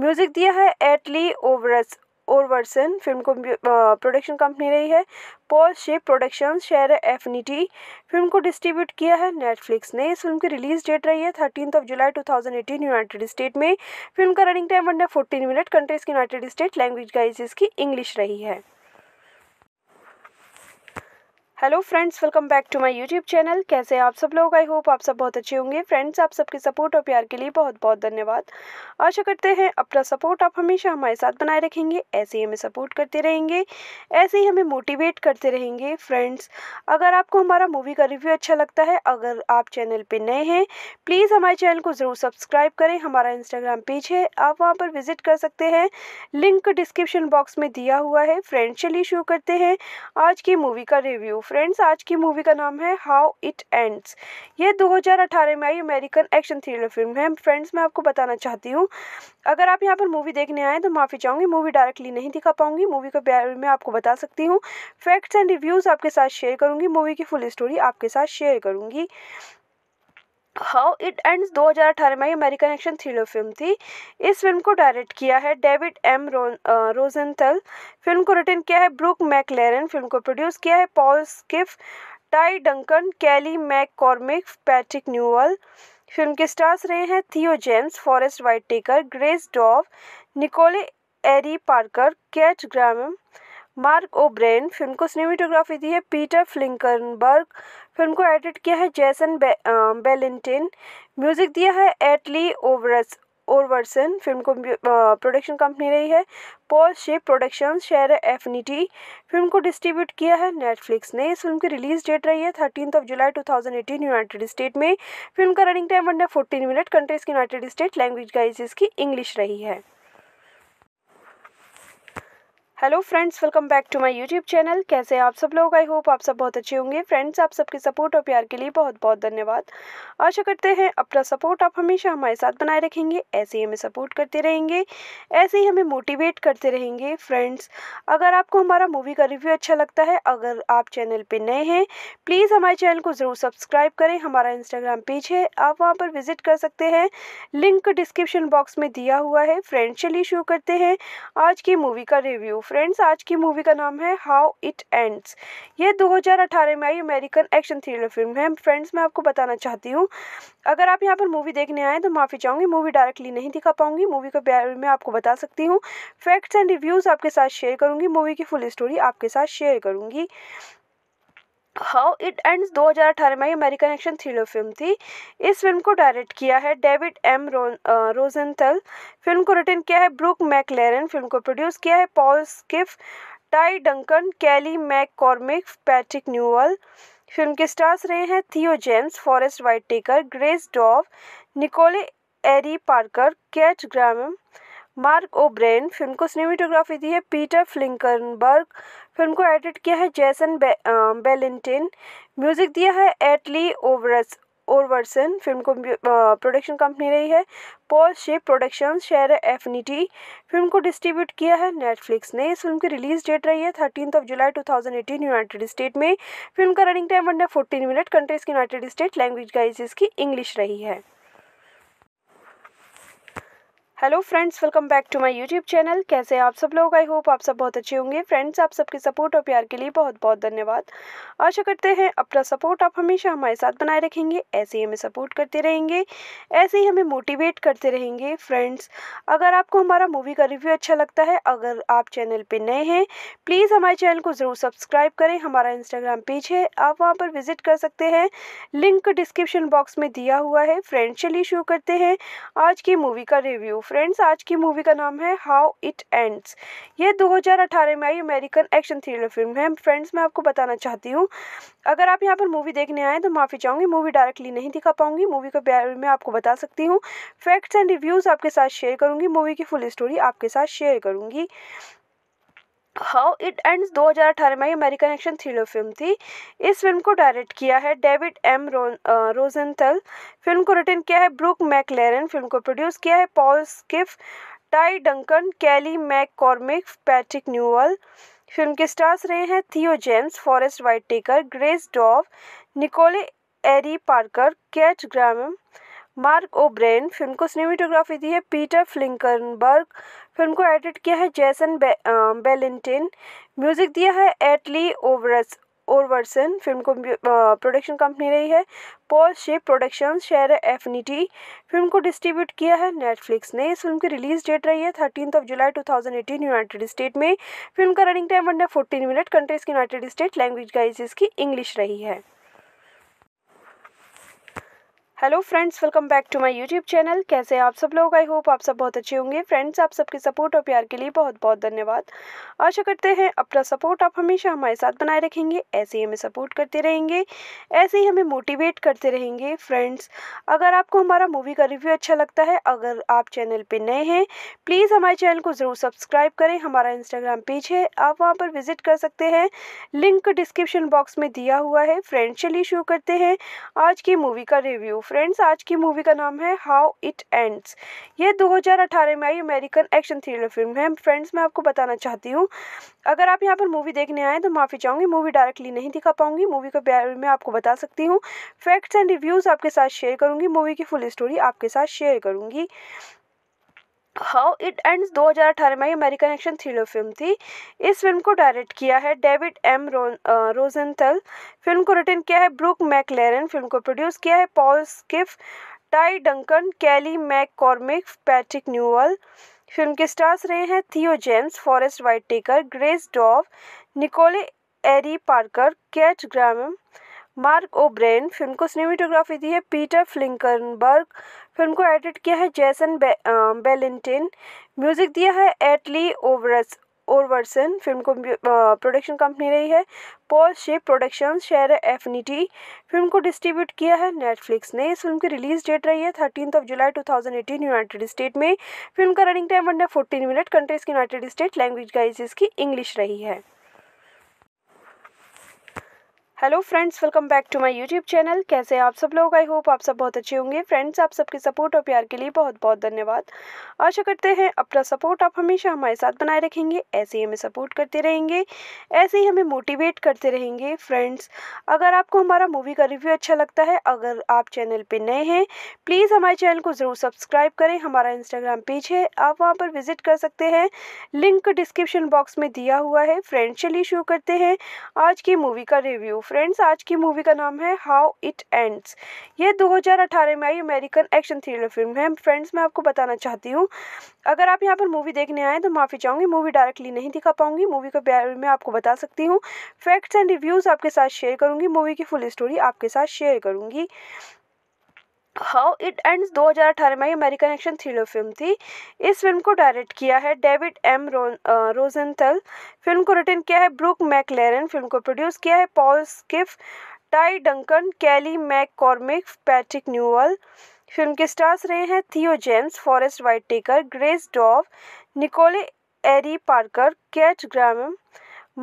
music दिया है एटली ओवरस ओरवर्सन फिल्म को प्रोडक्शन कंपनी रही है Paul shape production share affinity film को डिस्ट्रीब्यूट किया है नेटफ्लिक्स ने इस फिल्म की रिलीज डेट रही है thirteen of July two thousand eighteen United State में फिल्म का रनिंग टाइम है फोर्टीन मिनट कंट्रीज की यूनाइटेड स्टेट लैंग्वेज गाइज इसकी इंग्लिश रही है hello friends welcome back to my YouTube channel कैसे आप सब लोग आई होप आप सब बहुत अच्छे होंगे फ्रेंड्स आप सबके सपोर्ट और प्यार के लिए बहुत बहुत धन्यवाद आशा करते हैं अपना सपोर्ट आप हमेशा हमारे साथ बनाए रखेंगे ऐसे ही हमें सपोर्ट करते रहेंगे ऐसे ही हमें मोटिवेट करते रहेंगे फ्रेंड्स अगर आपको हमारा मूवी का रिव्यू अच्छा लगता है अगर आप चैनल पर नए हैं प्लीज़ हमारे चैनल को ज़रूर सब्सक्राइब करें हमारा इंस्टाग्राम पेज है आप वहाँ पर विजिट कर सकते हैं लिंक डिस्क्रिप्शन बॉक्स में दिया हुआ है फ्रेंड्स चलिए शुरू करते हैं आज की मूवी का रिव्यू फ्रेंड्स आज की मूवी का नाम है हाउ इट एंड्स ये 2018 में आई अमेरिकन एक्शन थ्रिलर फिल्म है फ्रेंड्स मैं आपको बताना चाहती हूँ अगर आप यहाँ पर मूवी देखने आए तो माफ़ी चाहूँगी मूवी डायरेक्टली नहीं दिखा पाऊँगी मूवी के बारे में आपको बता सकती हूँ फैक्ट्स एंड रिव्यूज़ आपके साथ शेयर करूँगी मूवी की फुल स्टोरी आपके साथ शेयर करूँगी हाउ इट एंड्स 2018 में अमेरिकन एक्शन थ्रिलर फिल्म थी इस फिल्म को डायरेक्ट किया है डेविड एम रोजेंथल फिल्म को रिटर्न किया है ब्रूक मैकलेरन फिल्म को प्रोड्यूस किया है Paul Schiff Tai Duncan Kelly McCormick Patrick Newall film के स्टार्स रहे हैं Theo James Forest Whitaker Grace Dove Nicole Ari Parker Kat Graham Mark O'Brien film को cinematography दी है Peter Flinckenberg film को edit किया है Jason बे, Ballantine music दिया है एटली ओवरस ओवरसन फिल्म को प्रोडक्शन कंपनी रही है Paul shape production share affinity film को डिस्ट्रीब्यूट किया है नेटफ्लिक्स ने इस फिल्म की रिलीज डेट रही है thirteen of July two thousand eighteen United State में फिल्म का रनिंग टाइम बनना फोर्टीन मिनट कंट्रीज की यूनाइटेड स्टेट लैंग्वेज गाइज इसकी इंग्लिश रही है hello friends welcome back to my YouTube channel कैसे आप सब लोग आई होप आप सब बहुत अच्छे होंगे फ्रेंड्स आप सबके सपोर्ट और प्यार के लिए बहुत बहुत धन्यवाद आशा करते हैं अपना सपोर्ट आप हमेशा हमारे साथ बनाए रखेंगे ऐसे ही हमें सपोर्ट करते रहेंगे ऐसे ही हमें मोटिवेट करते रहेंगे फ्रेंड्स अगर आपको हमारा मूवी का रिव्यू अच्छा लगता है अगर आप चैनल पर नए हैं प्लीज़ हमारे चैनल को ज़रूर सब्सक्राइब करें हमारा इंस्टाग्राम पेज है आप वहाँ पर विजिट कर सकते हैं लिंक डिस्क्रिप्शन बॉक्स में दिया हुआ है फ्रेंड्स चलिए शुरू करते हैं आज की मूवी का रिव्यू फ्रेंड्स आज की मूवी का नाम है हाउ इट एंड्स ये 2018 में आई अमेरिकन एक्शन थ्रिलर फिल्म है फ्रेंड्स मैं आपको बताना चाहती हूँ अगर आप यहाँ पर मूवी देखने आए तो माफ़ी चाहूँगी मूवी डायरेक्टली नहीं दिखा पाऊँगी मूवी के बारे में आपको बता सकती हूँ फैक्ट्स एंड रिव्यूज़ आपके साथ शेयर करूँगी मूवी की फुल स्टोरी आपके साथ शेयर करूँगी हाउ इट एंड्स 2018 में अमेरिकन एक्शन थ्रिलर फिल्म थी इस फिल्म को डायरेक्ट किया है डेविड एम रोजेंथल फिल्म को रिटर्न किया है ब्रूक मैकलेरन फिल्म को प्रोड्यूस किया है Paul Schiff Tai Duncan Kelly McCormick Patrick Newall film के स्टार्स रहे हैं Theo James Forest Whitaker Grace Dove Nicole Ari Parker Kat Graham Mark O'Brien film को cinematography दी है Peter Flinckenberg film को edit किया है Jason बे, Ballantine music दिया है एटली ओवरस ओरवर्सन फिल्म को प्रोडक्शन कंपनी रही है Paul shape production share affinity film को डिस्ट्रीब्यूट किया है नेटफ्लिक्स ने इस फिल्म की रिलीज डेट रही है thirteen of July two thousand eighteen United State में फिल्म का रनिंग टाइम बनना फोर्टीन मिनट कंट्रीज की यूनाइटेड स्टेट लैंग्वेज गाइज इसकी इंग्लिश रही है hello friends welcome back to my YouTube channel कैसे आप सब लोग आई होप आप सब बहुत अच्छे होंगे फ्रेंड्स आप सबके सपोर्ट और प्यार के लिए बहुत बहुत धन्यवाद आशा करते हैं अपना सपोर्ट आप हमेशा हमारे साथ बनाए रखेंगे ऐसे ही हमें सपोर्ट करते रहेंगे ऐसे ही हमें मोटिवेट करते रहेंगे फ्रेंड्स अगर आपको हमारा मूवी का रिव्यू अच्छा लगता है अगर आप चैनल पर नए हैं प्लीज़ हमारे चैनल को ज़रूर सब्सक्राइब करें हमारा इंस्टाग्राम पेज है आप वहाँ पर विजिट कर सकते हैं लिंक डिस्क्रिप्शन बॉक्स में दिया हुआ है फ्रेंड्स चलिए शुरू करते हैं आज की मूवी का रिव्यू फ्रेंड्स आज की मूवी का नाम है हाउ इट एंड्स ये 2018 में आई अमेरिकन एक्शन थ्रिलर फिल्म है फ्रेंड्स मैं आपको बताना चाहती हूँ अगर आप यहाँ पर मूवी देखने आए तो माफ़ी चाहूँगी मूवी डायरेक्टली नहीं दिखा पाऊँगी मूवी के बारे में आपको बता सकती हूँ फैक्ट्स एंड रिव्यूज़ आपके साथ शेयर करूँगी मूवी की फुल स्टोरी आपके साथ शेयर करूँगी हाउ इट एंड्स 2018 में अमेरिकन एक्शन थ्रिलर फिल्म थी इस फिल्म को डायरेक्ट किया है डेविड एम रोजेंथल फिल्म को रिटर्न किया है ब्रूक मैकलेरन फिल्म को प्रोड्यूस किया है Paul Schiff Tai Duncan Kelly McCormick Patrick Newall film के स्टार्स रहे हैं Theo James Forest Whitaker Grace Dove Nicole Ari Parker Kat Graham Mark O'Brien film को cinematography दी है Peter Flinckenberg film को edit किया है Jason बे, Ballantine music दिया है एटली ओवरस ओवरसन फिल्म को प्रोडक्शन कंपनी रही है Paul shape production share affinity film को डिस्ट्रीब्यूट किया है नेटफ्लिक्स ने इस फिल्म की रिलीज डेट रही है thirteen of July two thousand eighteen United State में फिल्म का रनिंग टाइम है फोर्टीन मिनट कंट्रीज की यूनाइटेड स्टेट लैंग्वेज गाइज इसकी इंग्लिश रही है hello friends welcome back to my YouTube channel कैसे आप सब लोग आई होप आप सब बहुत अच्छे होंगे फ्रेंड्स आप सबके सपोर्ट और प्यार के लिए बहुत बहुत धन्यवाद आशा करते हैं अपना सपोर्ट आप हमेशा हमारे साथ बनाए रखेंगे ऐसे ही हमें सपोर्ट करते रहेंगे ऐसे ही हमें मोटिवेट करते रहेंगे फ्रेंड्स अगर आपको हमारा मूवी का रिव्यू अच्छा लगता है अगर आप चैनल पर नए हैं प्लीज़ हमारे चैनल को ज़रूर सब्सक्राइब करें हमारा इंस्टाग्राम पेज है आप वहाँ पर विजिट कर सकते हैं लिंक डिस्क्रिप्शन बॉक्स में दिया हुआ है फ्रेंड्स चलिए शुरू करते हैं आज की मूवी का रिव्यू फ्रेंड्स आज की मूवी का नाम है हाउ इट एंड्स ये 2018 में आई अमेरिकन एक्शन थ्रिलर फिल्म है फ्रेंड्स मैं आपको बताना चाहती हूँ अगर आप यहाँ पर मूवी देखने आए तो माफ़ी चाहूँगी मूवी डायरेक्टली नहीं दिखा पाऊँगी मूवी के बारे में आपको बता सकती हूँ फैक्ट्स एंड रिव्यूज़ आपके साथ शेयर करूँगी मूवी की फुल स्टोरी आपके साथ शेयर करूँगी हाउ इट एंड्स 2018 में अमेरिकन एक्शन थ्रिलर फिल्म थी इस फिल्म को डायरेक्ट किया है डेविड एम रोजेंथल फिल्म को रिटर्न किया है ब्रूक मैकलेरन फिल्म को प्रोड्यूस किया है Paul Schiff Tai Duncan Kelly McCormick Patrick Newall film के स्टार्स रहे हैं Theo James Forest Whitaker Grace Dove Nicole Ari Parker Kat Graham Mark O'Brien film को cinematography दी है Peter Flinckenberg film को edit किया है Jason बे, Ballantine music दिया है एटली ओवरस ओरवर्सन फिल्म को प्रोडक्शन कंपनी रही है Paul shape production share affinity film को डिस्ट्रीब्यूट किया है नेटफ्लिक्स ने इस फिल्म की रिलीज डेट रही है thirteen of July two thousand eighteen United State में फिल्म का रनिंग टाइम बनना फोर्टीन मिनट कंट्रीज की यूनाइटेड स्टेट लैंग्वेज गाइज इसकी इंग्लिश रही है hello friends welcome back to my YouTube channel कैसे आप सब लोग आई होप आप सब बहुत अच्छे होंगे फ्रेंड्स आप सबके सपोर्ट और प्यार के लिए बहुत बहुत धन्यवाद आशा करते हैं अपना सपोर्ट आप हमेशा हमारे साथ बनाए रखेंगे ऐसे ही हमें सपोर्ट करते रहेंगे ऐसे ही हमें मोटिवेट करते रहेंगे फ्रेंड्स अगर आपको हमारा मूवी का रिव्यू अच्छा लगता है अगर आप चैनल पर नए हैं प्लीज़ हमारे चैनल को ज़रूर सब्सक्राइब करें हमारा इंस्टाग्राम पेज है आप वहाँ पर विजिट कर सकते हैं लिंक डिस्क्रिप्शन बॉक्स में दिया हुआ है फ्रेंड्स चलिए शुरू करते हैं आज की मूवी का रिव्यू फ्रेंड्स आज की मूवी का नाम है हाउ इट एंड्स ये 2018 में आई अमेरिकन एक्शन थ्रिलर फिल्म है फ्रेंड्स मैं आपको बताना चाहती हूँ अगर आप यहाँ पर मूवी देखने आए तो माफ़ी चाहूँगी मूवी डायरेक्टली नहीं दिखा पाऊँगी मूवी के बारे में आपको बता सकती हूँ फैक्ट्स एंड रिव्यूज़ आपके साथ शेयर करूँगी मूवी की फुल स्टोरी आपके साथ शेयर करूँगी हाउ इट एंड्स 2018 में अमेरिकन एक्शन थ्रिलर फिल्म थी इस फिल्म को डायरेक्ट किया है डेविड एम रोजेंथल फिल्म को रिटर्न किया है ब्रूक मैकलेरन फिल्म को प्रोड्यूस किया है Paul Schiff Tai Duncan Kelly McCormick Patrick Newall film के स्टार्स रहे हैं Theo James Forest Whitaker Grace Dove Nicole Ari Parker Kat Graham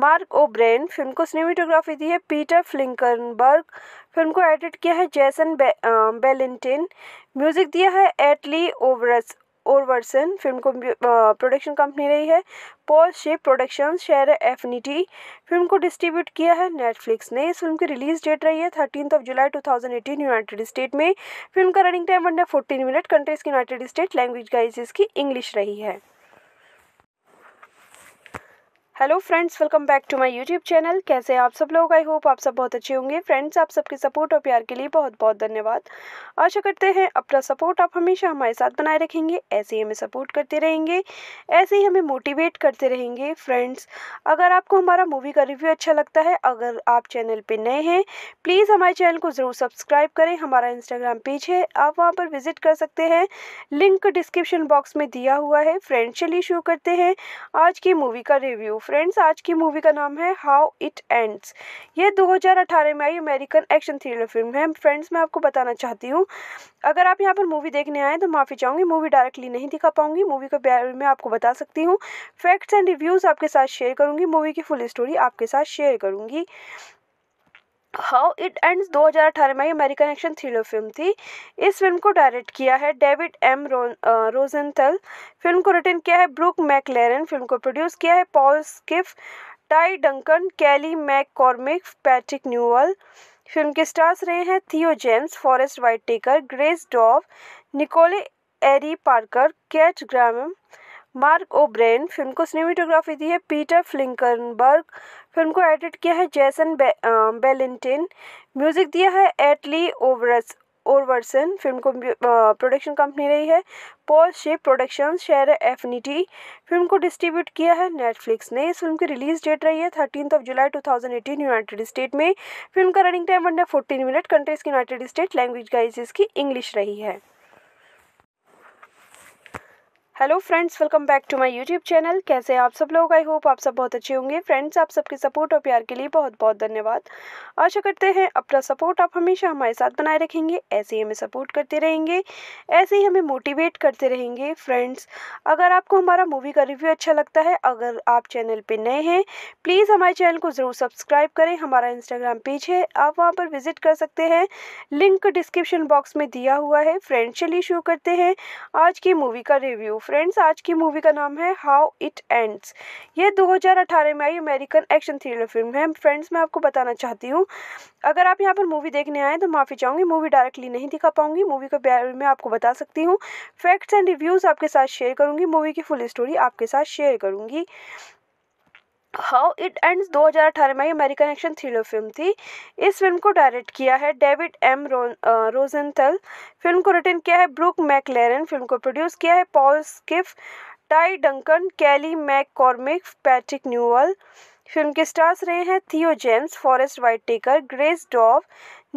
Mark O'Brien film को cinematography दी है Peter Flinckenberg film को edit किया है Jason बे, Ballantine music दिया है एटली ओवरस ओवरसन फिल्म को प्रोडक्शन कंपनी रही है Paul shape production share affinity film को डिस्ट्रीब्यूट किया है नेटफ्लिक्स ने इस फिल्म की रिलीज डेट रही है thirteen of July two thousand eighteen United State में फिल्म का रनिंग टाइम बनना फोर्टीन मिनट कंट्रीज की यूनाइटेड स्टेट लैंग्वेज गाइज इसकी इंग्लिश रही है hello friends welcome back to my YouTube channel कैसे आप सब लोग आई होप आप सब बहुत अच्छे होंगे फ्रेंड्स आप सबके सपोर्ट और प्यार के लिए बहुत बहुत धन्यवाद आशा करते हैं अपना सपोर्ट आप हमेशा हमारे साथ बनाए रखेंगे ऐसे ही हमें सपोर्ट करते रहेंगे ऐसे ही हमें मोटिवेट करते रहेंगे फ्रेंड्स अगर आपको हमारा मूवी का रिव्यू अच्छा लगता है अगर आप चैनल पर नए हैं प्लीज़ हमारे चैनल को ज़रूर सब्सक्राइब करें हमारा इंस्टाग्राम पेज है आप वहाँ पर विजिट कर सकते हैं लिंक डिस्क्रिप्शन बॉक्स में दिया हुआ है फ्रेंड्स चलिए शुरू करते हैं आज की मूवी का रिव्यू फ्रेंड्स आज की मूवी का नाम है हाउ इट एंड्स ये 2018 में आई अमेरिकन एक्शन थ्रिलर फिल्म है फ्रेंड्स मैं आपको बताना चाहती हूँ अगर आप यहाँ पर मूवी देखने आए तो माफ़ी चाहूँगी मूवी डायरेक्टली नहीं दिखा पाऊँगी मूवी के बारे में आपको बता सकती हूँ फैक्ट्स एंड रिव्यूज़ आपके साथ शेयर करूँगी मूवी की फुल स्टोरी आपके साथ शेयर करूँगी हाउ इट एंड्स 2018 में अमेरिकन एक्शन थ्रिलर फिल्म थी इस फिल्म को डायरेक्ट किया है डेविड एम रोजेंथल फिल्म को रिटर्न किया है ब्रूक मैकलेरन फिल्म को प्रोड्यूस किया है Paul Schiff Tai Duncan Kelly McCormick Patrick Newall film के स्टार्स रहे हैं Theo James Forest Whitaker Grace Dove Nicole Ari Parker Kat Graham Mark O'Brien film को cinematography दी है Peter Flinckenberg film को edit किया है Jason बे, Ballantine music दिया है एटली ओवरस ओरवर्सन फिल्म को प्रोडक्शन कंपनी रही है Paul shape production share affinity film को डिस्ट्रीब्यूट किया है नेटफ्लिक्स ने इस फिल्म की रिलीज डेट रही है thirteen of July two thousand eighteen United State में फिल्म का रनिंग टाइम बनना फोर्टीन मिनट कंट्रीज की यूनाइटेड स्टेट लैंग्वेज गाइज इसकी इंग्लिश रही है hello friends welcome back to my YouTube channel कैसे आप सब लोग आई होप आप सब बहुत अच्छे होंगे फ्रेंड्स आप सबके सपोर्ट और प्यार के लिए बहुत बहुत धन्यवाद आशा करते हैं अपना सपोर्ट आप हमेशा हमारे साथ बनाए रखेंगे ऐसे ही हमें सपोर्ट करते रहेंगे ऐसे ही हमें मोटिवेट करते रहेंगे फ्रेंड्स अगर आपको हमारा मूवी का रिव्यू अच्छा लगता है अगर आप चैनल पर नए हैं प्लीज़ हमारे चैनल को ज़रूर सब्सक्राइब करें हमारा इंस्टाग्राम पेज है आप वहाँ पर विजिट कर सकते हैं लिंक डिस्क्रिप्शन बॉक्स में दिया हुआ है फ्रेंड्स चलिए शुरू करते हैं आज की मूवी का रिव्यू फ्रेंड्स आज की मूवी का नाम है हाउ इट एंड्स ये 2018 में आई अमेरिकन एक्शन थ्रिलर फिल्म है फ्रेंड्स मैं आपको बताना चाहती हूँ अगर आप यहाँ पर मूवी देखने आए तो माफ़ी चाहूँगी मूवी डायरेक्टली नहीं दिखा पाऊँगी मूवी के बारे में आपको बता सकती हूँ फैक्ट्स एंड रिव्यूज़ आपके साथ शेयर करूँगी मूवी की फुल स्टोरी आपके साथ शेयर करूँगी हाउ इट एंड्स 2018 में अमेरिकन एक्शन थ्रिलर फिल्म थी इस फिल्म को डायरेक्ट किया है डेविड एम रोजेंथल फिल्म को रिटर्न किया है ब्रूक मैकलेरन फिल्म को प्रोड्यूस किया है Paul Schiff Tai Duncan Kelly McCormick Patrick Newall film के स्टार्स रहे हैं Theo James Forest Whitaker Grace Dove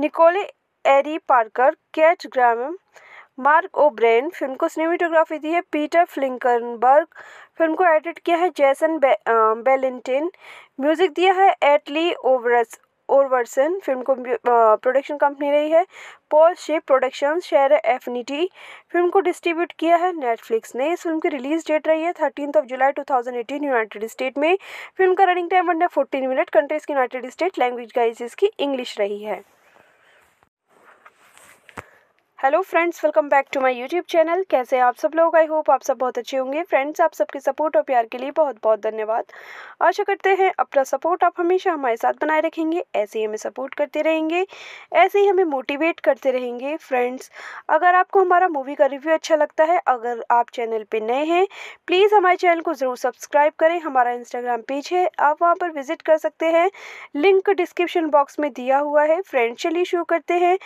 Nicole Ari Parker Kat Graham Mark O'Brien film को cinematography दी है Peter Flinckenberg film को edit किया है Jason बे, Ballantine music दिया है एटली ओवरस ओवरसन फिल्म को प्रोडक्शन कंपनी रही है Paul shape production share affinity film को डिस्ट्रीब्यूट किया है नेटफ्लिक्स ने इस फिल्म की रिलीज डेट रही है thirteen of July two thousand eighteen United State में फिल्म का रनिंग टाइम बना फोर्टीन मिनट कंट्रीज की यूनाइटेड स्टेट लैंग्वेज गाइज इसकी इंग्लिश रही है hello friends welcome back to my YouTube channel कैसे आप सब लोग आई होप आप सब बहुत अच्छे होंगे फ्रेंड्स आप सबके सपोर्ट और प्यार के लिए बहुत बहुत धन्यवाद आशा करते हैं अपना सपोर्ट आप हमेशा हमारे साथ बनाए रखेंगे ऐसे ही हमें सपोर्ट करते रहेंगे ऐसे ही हमें मोटिवेट करते रहेंगे फ्रेंड्स अगर आपको हमारा मूवी का रिव्यू अच्छा लगता है अगर आप चैनल पर नए हैं प्लीज़ हमारे चैनल को ज़रूर सब्सक्राइब करें हमारा इंस्टाग्राम पेज है आप वहाँ पर विजिट कर सकते हैं लिंक डिस्क्रिप्शन बॉक्स में दिया हुआ है फ्रेंड्स चलिए शुरू करते हैं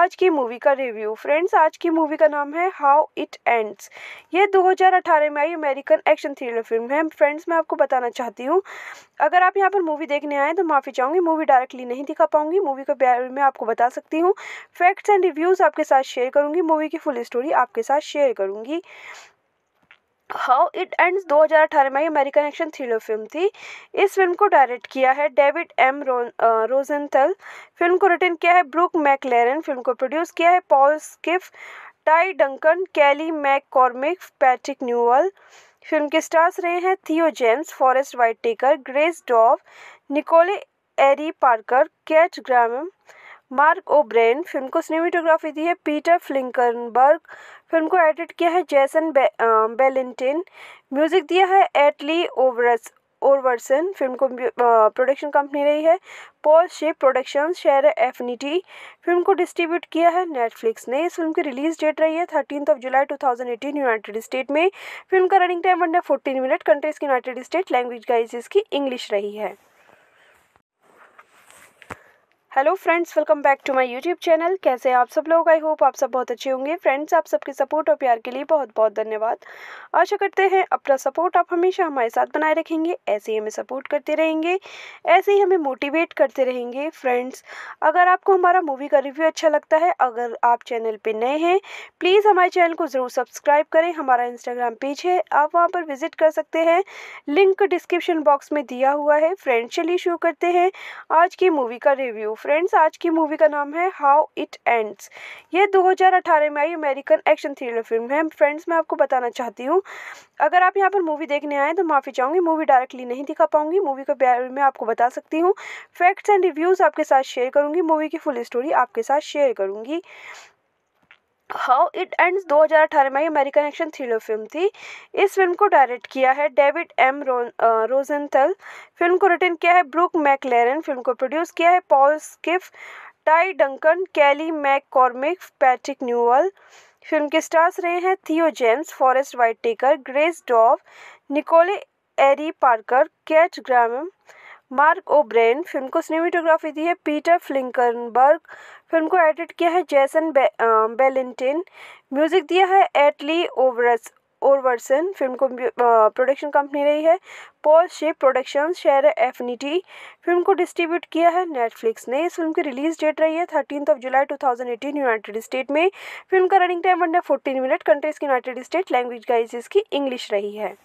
आज की मूवी का रिव्यू फ्रेंड्स आज की मूवी का नाम है हाउ इट एंड्स ये 2018 में आई अमेरिकन एक्शन थ्रिलर फिल्म है फ्रेंड्स मैं आपको बताना चाहती हूँ अगर आप यहाँ पर मूवी देखने आए तो माफ़ी चाहूँगी मूवी डायरेक्टली नहीं दिखा पाऊँगी मूवी के बारे में आपको बता सकती हूँ फैक्ट्स एंड रिव्यूज़ आपके साथ शेयर करूँगी मूवी की फुल स्टोरी आपके साथ शेयर करूँगी हाउ इट एंड्स 2018 में अमेरिकन एक्शन थ्रिलर फिल्म थी इस फिल्म को डायरेक्ट किया है डेविड एम रोजेंथल फिल्म को रिटर्न किया है ब्रूक मैकलेरन फिल्म को प्रोड्यूस किया है Paul Schiff Tai Duncan Kelly McCormick Patrick Newall film के स्टार्स रहे हैं Theo James Forest Whitaker Grace Dove Nicole Ari Parker Kat Graham Mark O'Brien film को cinematography दी है Peter Flinckenberg film को edit किया है Jason बे, Ballantine music दिया है एटली ओवरस ओरवर्सन फिल्म को प्रोडक्शन कंपनी रही है Paul shape production share affinity film को डिस्ट्रीब्यूट किया है नेटफ्लिक्स ने इस फिल्म की रिलीज डेट रही है thirteen of July two eighteen United State में फिल्म का रनिंग टाइम बनना फोर्टीन मिनट कंट्रीज की यूनाइटेड स्टेट लैंग्वेज गाइज इसकी इंग्लिश रही है hello friends welcome back to my YouTube channel कैसे आप सब लोग आई होप आप सब बहुत अच्छे होंगे फ्रेंड्स आप सबके सपोर्ट और प्यार के लिए बहुत बहुत धन्यवाद आशा करते हैं अपना सपोर्ट आप हमेशा हमारे साथ बनाए रखेंगे ऐसे ही हमें सपोर्ट करते रहेंगे ऐसे ही हमें मोटिवेट करते रहेंगे फ्रेंड्स अगर आपको हमारा मूवी का रिव्यू अच्छा लगता है अगर आप चैनल पर नए हैं प्लीज़ हमारे चैनल को ज़रूर सब्सक्राइब करें हमारा इंस्टाग्राम पेज है आप वहाँ पर विजिट कर सकते हैं लिंक डिस्क्रिप्शन बॉक्स में दिया हुआ है फ्रेंड्स चलिए शुरू करते हैं आज की मूवी का रिव्यू फ्रेंड्स आज की मूवी का नाम है हाउ इट एंड्स ये 2018 में आई अमेरिकन एक्शन थ्रिलर फिल्म है फ्रेंड्स मैं आपको बताना चाहती हूँ अगर आप यहाँ पर मूवी देखने आए तो माफ़ी चाहूँगी मूवी डायरेक्टली नहीं दिखा पाऊँगी मूवी के बारे में आपको बता सकती हूँ फैक्ट्स एंड रिव्यूज़ आपके साथ शेयर करूँगी मूवी की फुल स्टोरी आपके साथ शेयर करूँगी हाउ इट एंड्स 2018 में अमेरिकन एक्शन थ्रिलर फिल्म थी इस फिल्म को डायरेक्ट किया है डेविड एम रोजेंथल फिल्म को रिटर्न किया है ब्रूक मैकलेरन फिल्म को प्रोड्यूस किया है Paul Schiff Tai Duncan Kelly McCormick Patrick Newall film के स्टार्स रहे हैं Theo James Forest Whitaker Grace Dove Nicole Ari Parker Kat Graham Mark O'Brien film को cinematography दी है Peter Flinckenberg film को edit किया है Jason बे, Ballantine music दिया है एटली ओवरस ओवरसन फिल्म को प्रोडक्शन कंपनी रही है Paul shape production share affinity film को डिस्ट्रीब्यूट किया है नेटफ्लिक्स ने इस फिल्म की रिलीज डेट रही है thirteen of July two thousand eighteen United State में फिल्म का रनिंग टाइम है फोर्टीन मिनट कंट्रीज की यूनाइटेड स्टेट लैंग्वेज गाइज इसकी इंग्लिश रही है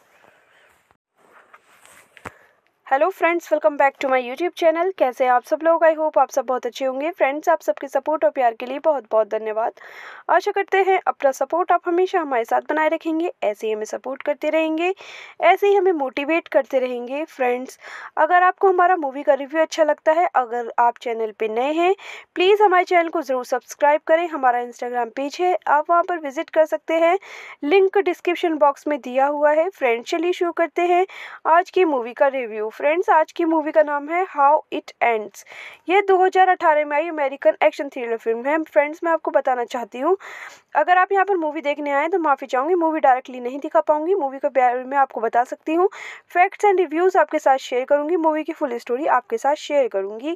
hello friends welcome back to my YouTube channel कैसे आप सब लोग आई होप आप सब बहुत अच्छे होंगे फ्रेंड्स आप सबके सपोर्ट और प्यार के लिए बहुत बहुत धन्यवाद आशा करते हैं अपना सपोर्ट आप हमेशा हमारे साथ बनाए रखेंगे ऐसे ही हमें सपोर्ट करते रहेंगे ऐसे ही हमें मोटिवेट करते रहेंगे फ्रेंड्स अगर आपको हमारा मूवी का रिव्यू अच्छा लगता है अगर आप चैनल पर नए हैं प्लीज़ हमारे चैनल को ज़रूर सब्सक्राइब करें हमारा इंस्टाग्राम पेज है आप वहाँ पर विजिट कर सकते हैं लिंक डिस्क्रिप्शन बॉक्स में दिया हुआ है फ्रेंड्स चलिए शुरू करते हैं आज की मूवी का रिव्यू फ्रेंड्स आज की मूवी का नाम है हाउ इट एंड्स ये 2018 में आई अमेरिकन एक्शन थ्रिलर फिल्म है फ्रेंड्स मैं आपको बताना चाहती हूँ अगर आप यहाँ पर मूवी देखने आए तो माफ़ी चाहूँगी मूवी डायरेक्टली नहीं दिखा पाऊँगी मूवी के बारे में आपको बता सकती हूँ फैक्ट्स एंड रिव्यूज़ आपके साथ शेयर करूँगी मूवी की फुल स्टोरी आपके साथ शेयर करूँगी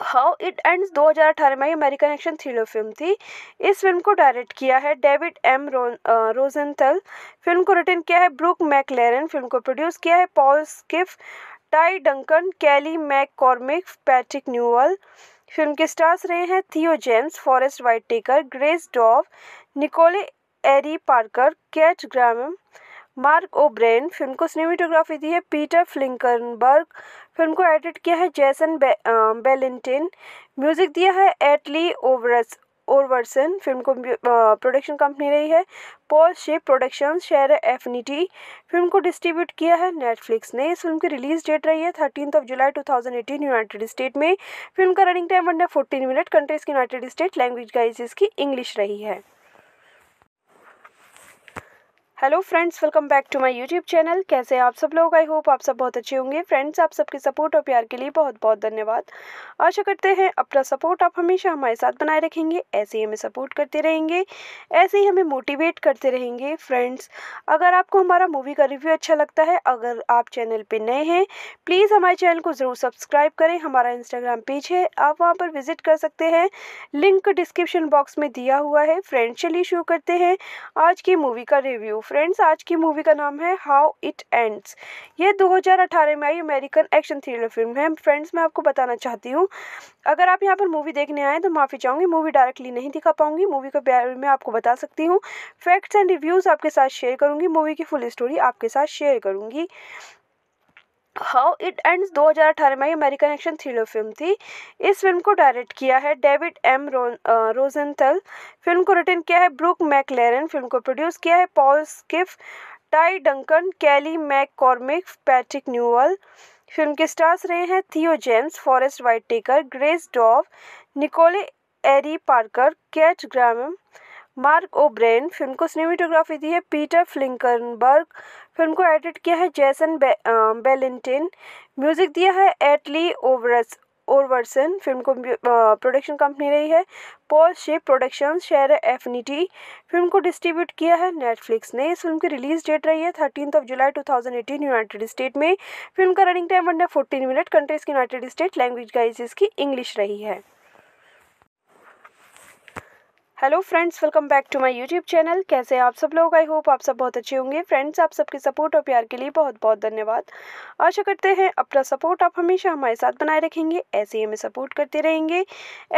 हाउ इट एंड्स 2018 में अमेरिकन एक्शन थ्रिलर फिल्म थी इस फिल्म को डायरेक्ट किया है डेविड एम रोजेंथल फिल्म को रिटर्न किया है ब्रूक मैकलेरन फिल्म को प्रोड्यूस किया है Paul Schiff Tai Duncan Kelly McCormick Patrick Newall film के स्टार्स रहे हैं Theo James Forest Whitaker Grace Dove Nicole Ari Parker Kat Graham Mark O'Brien film को cinematography दी है Peter Flinckenberg film को edit किया है Jason बे, Ballantine music दिया है एटली ओवरस ओरवर्सन फिल्म को प्रोडक्शन कंपनी रही है Paul shape production share affinity film को डिस्ट्रीब्यूट किया है नेटफ्लिक्स ने इस फिल्म की रिलीज डेट रही है thirteen of July two thousand eighteen United State में फिल्म का रनिंग टाइम बनना फोर्टीन मिनट कंट्रीज की यूनाइटेड स्टेट लैंग्वेज गाइज इसकी इंग्लिश रही है hello friends welcome back to my YouTube channel कैसे आप सब लोग आई होप आप सब बहुत अच्छे होंगे फ्रेंड्स आप सबके सपोर्ट और प्यार के लिए बहुत बहुत धन्यवाद आशा करते हैं अपना सपोर्ट आप हमेशा हमारे साथ बनाए रखेंगे ऐसे ही हमें सपोर्ट करते रहेंगे ऐसे ही हमें मोटिवेट करते रहेंगे फ्रेंड्स अगर आपको हमारा मूवी का रिव्यू अच्छा लगता है अगर आप चैनल पर नए हैं प्लीज़ हमारे चैनल को ज़रूर सब्सक्राइब करें हमारा इंस्टाग्राम पेज है आप वहाँ पर विजिट कर सकते हैं लिंक डिस्क्रिप्शन बॉक्स में दिया हुआ है फ्रेंड्स चलिए शुरू करते हैं आज की मूवी का रिव्यू फ्रेंड्स आज की मूवी का नाम है हाउ इट एंड्स ये 2018 में आई अमेरिकन एक्शन थ्रिलर फिल्म है फ्रेंड्स मैं आपको बताना चाहती हूँ अगर आप यहाँ पर मूवी देखने आए तो माफ़ी चाहूँगी मूवी डायरेक्टली नहीं दिखा पाऊँगी मूवी के बारे में आपको बता सकती हूँ फैक्ट्स एंड रिव्यूज़ आपके साथ शेयर करूँगी मूवी की फुल स्टोरी आपके साथ शेयर करूँगी हाउ इट एंड्स 2018 में अमेरिकन एक्शन थ्रिलर फिल्म थी इस फिल्म को डायरेक्ट किया है डेविड एम रोजेंथल फिल्म को रिटर्न किया है ब्रूक मैकलेरन फिल्म को प्रोड्यूस किया है Paul Schiff Tai Duncan Kelly McCormick Patrick Newall film के स्टार्स रहे हैं Theo James Forest Whitaker Grace Dove Nicole Ari Parker Kat Graham Mark O'Brien film को cinematography दी है Peter Flinckenberg film को edit किया है Jason बे, Ballantine music दिया है एटली ओवरस ओवरसन फिल्म को प्रोडक्शन कंपनी रही है Paul shape production share affinity film को डिस्ट्रीब्यूट किया है नेटफ्लिक्स ने इस फिल्म की रिलीज डेट रही है thirteen of July two thousand eighteen United State में फिल्म का running time under fourteen minute countries की यूनाइटेड स्टेट लैंग्वेज गाइज इसकी इंग्लिश रही है hello friends welcome back to my YouTube channel कैसे आप सब लोग आई होप आप सब बहुत अच्छे होंगे फ्रेंड्स आप सबके सपोर्ट और प्यार के लिए बहुत बहुत धन्यवाद आशा करते हैं अपना सपोर्ट आप हमेशा हमारे साथ बनाए रखेंगे ऐसे ही हमें सपोर्ट करते रहेंगे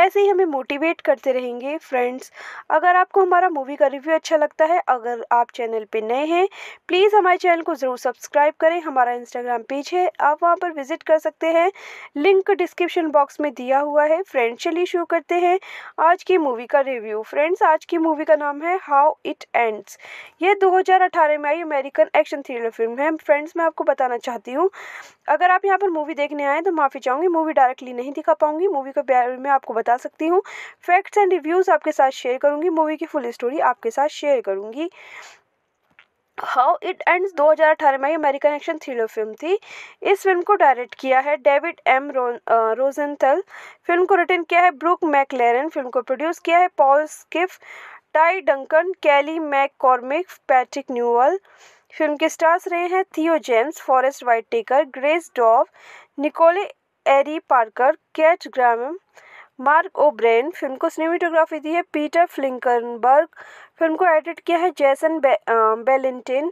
ऐसे ही हमें मोटिवेट करते रहेंगे फ्रेंड्स अगर आपको हमारा मूवी का रिव्यू अच्छा लगता है अगर आप चैनल पर नए हैं प्लीज़ हमारे चैनल को ज़रूर सब्सक्राइब करें हमारा इंस्टाग्राम पेज है आप वहाँ पर विजिट कर सकते हैं लिंक डिस्क्रिप्शन बॉक्स में दिया हुआ है फ्रेंड्स चलिए शुरू करते हैं आज की मूवी का रिव्यू फ्रेंड्स आज की मूवी का नाम है हाउ इट एंड्स ये 2018 में आई अमेरिकन एक्शन थ्रिलर फिल्म है फ्रेंड्स मैं आपको बताना चाहती हूँ अगर आप यहाँ पर मूवी देखने आए तो माफ़ी चाहूँगी मूवी डायरेक्टली नहीं दिखा पाऊँगी मूवी के बारे में आपको बता सकती हूँ फैक्ट्स एंड रिव्यूज़ आपके साथ शेयर करूँगी मूवी की फुल स्टोरी आपके साथ शेयर करूँगी हाउ इट एंड्स 2018 में अमेरिकन एक्शन थ्रिलर फिल्म थी इस फिल्म को डायरेक्ट किया है डेविड एम रोजेंथल फिल्म को रिटर्न किया है ब्रूक मैकलेरन फिल्म को प्रोड्यूस किया है Paul Schiff Tai Duncan Kelly McCormick Patrick Newall film के स्टार्स रहे हैं Theo James Forest Whitaker Grace Dove Nicole Ari Parker Kat Graham Mark O'Brien film को cinematography दी है Peter Flinckenberg film को edit किया है Jason बे, Ballantine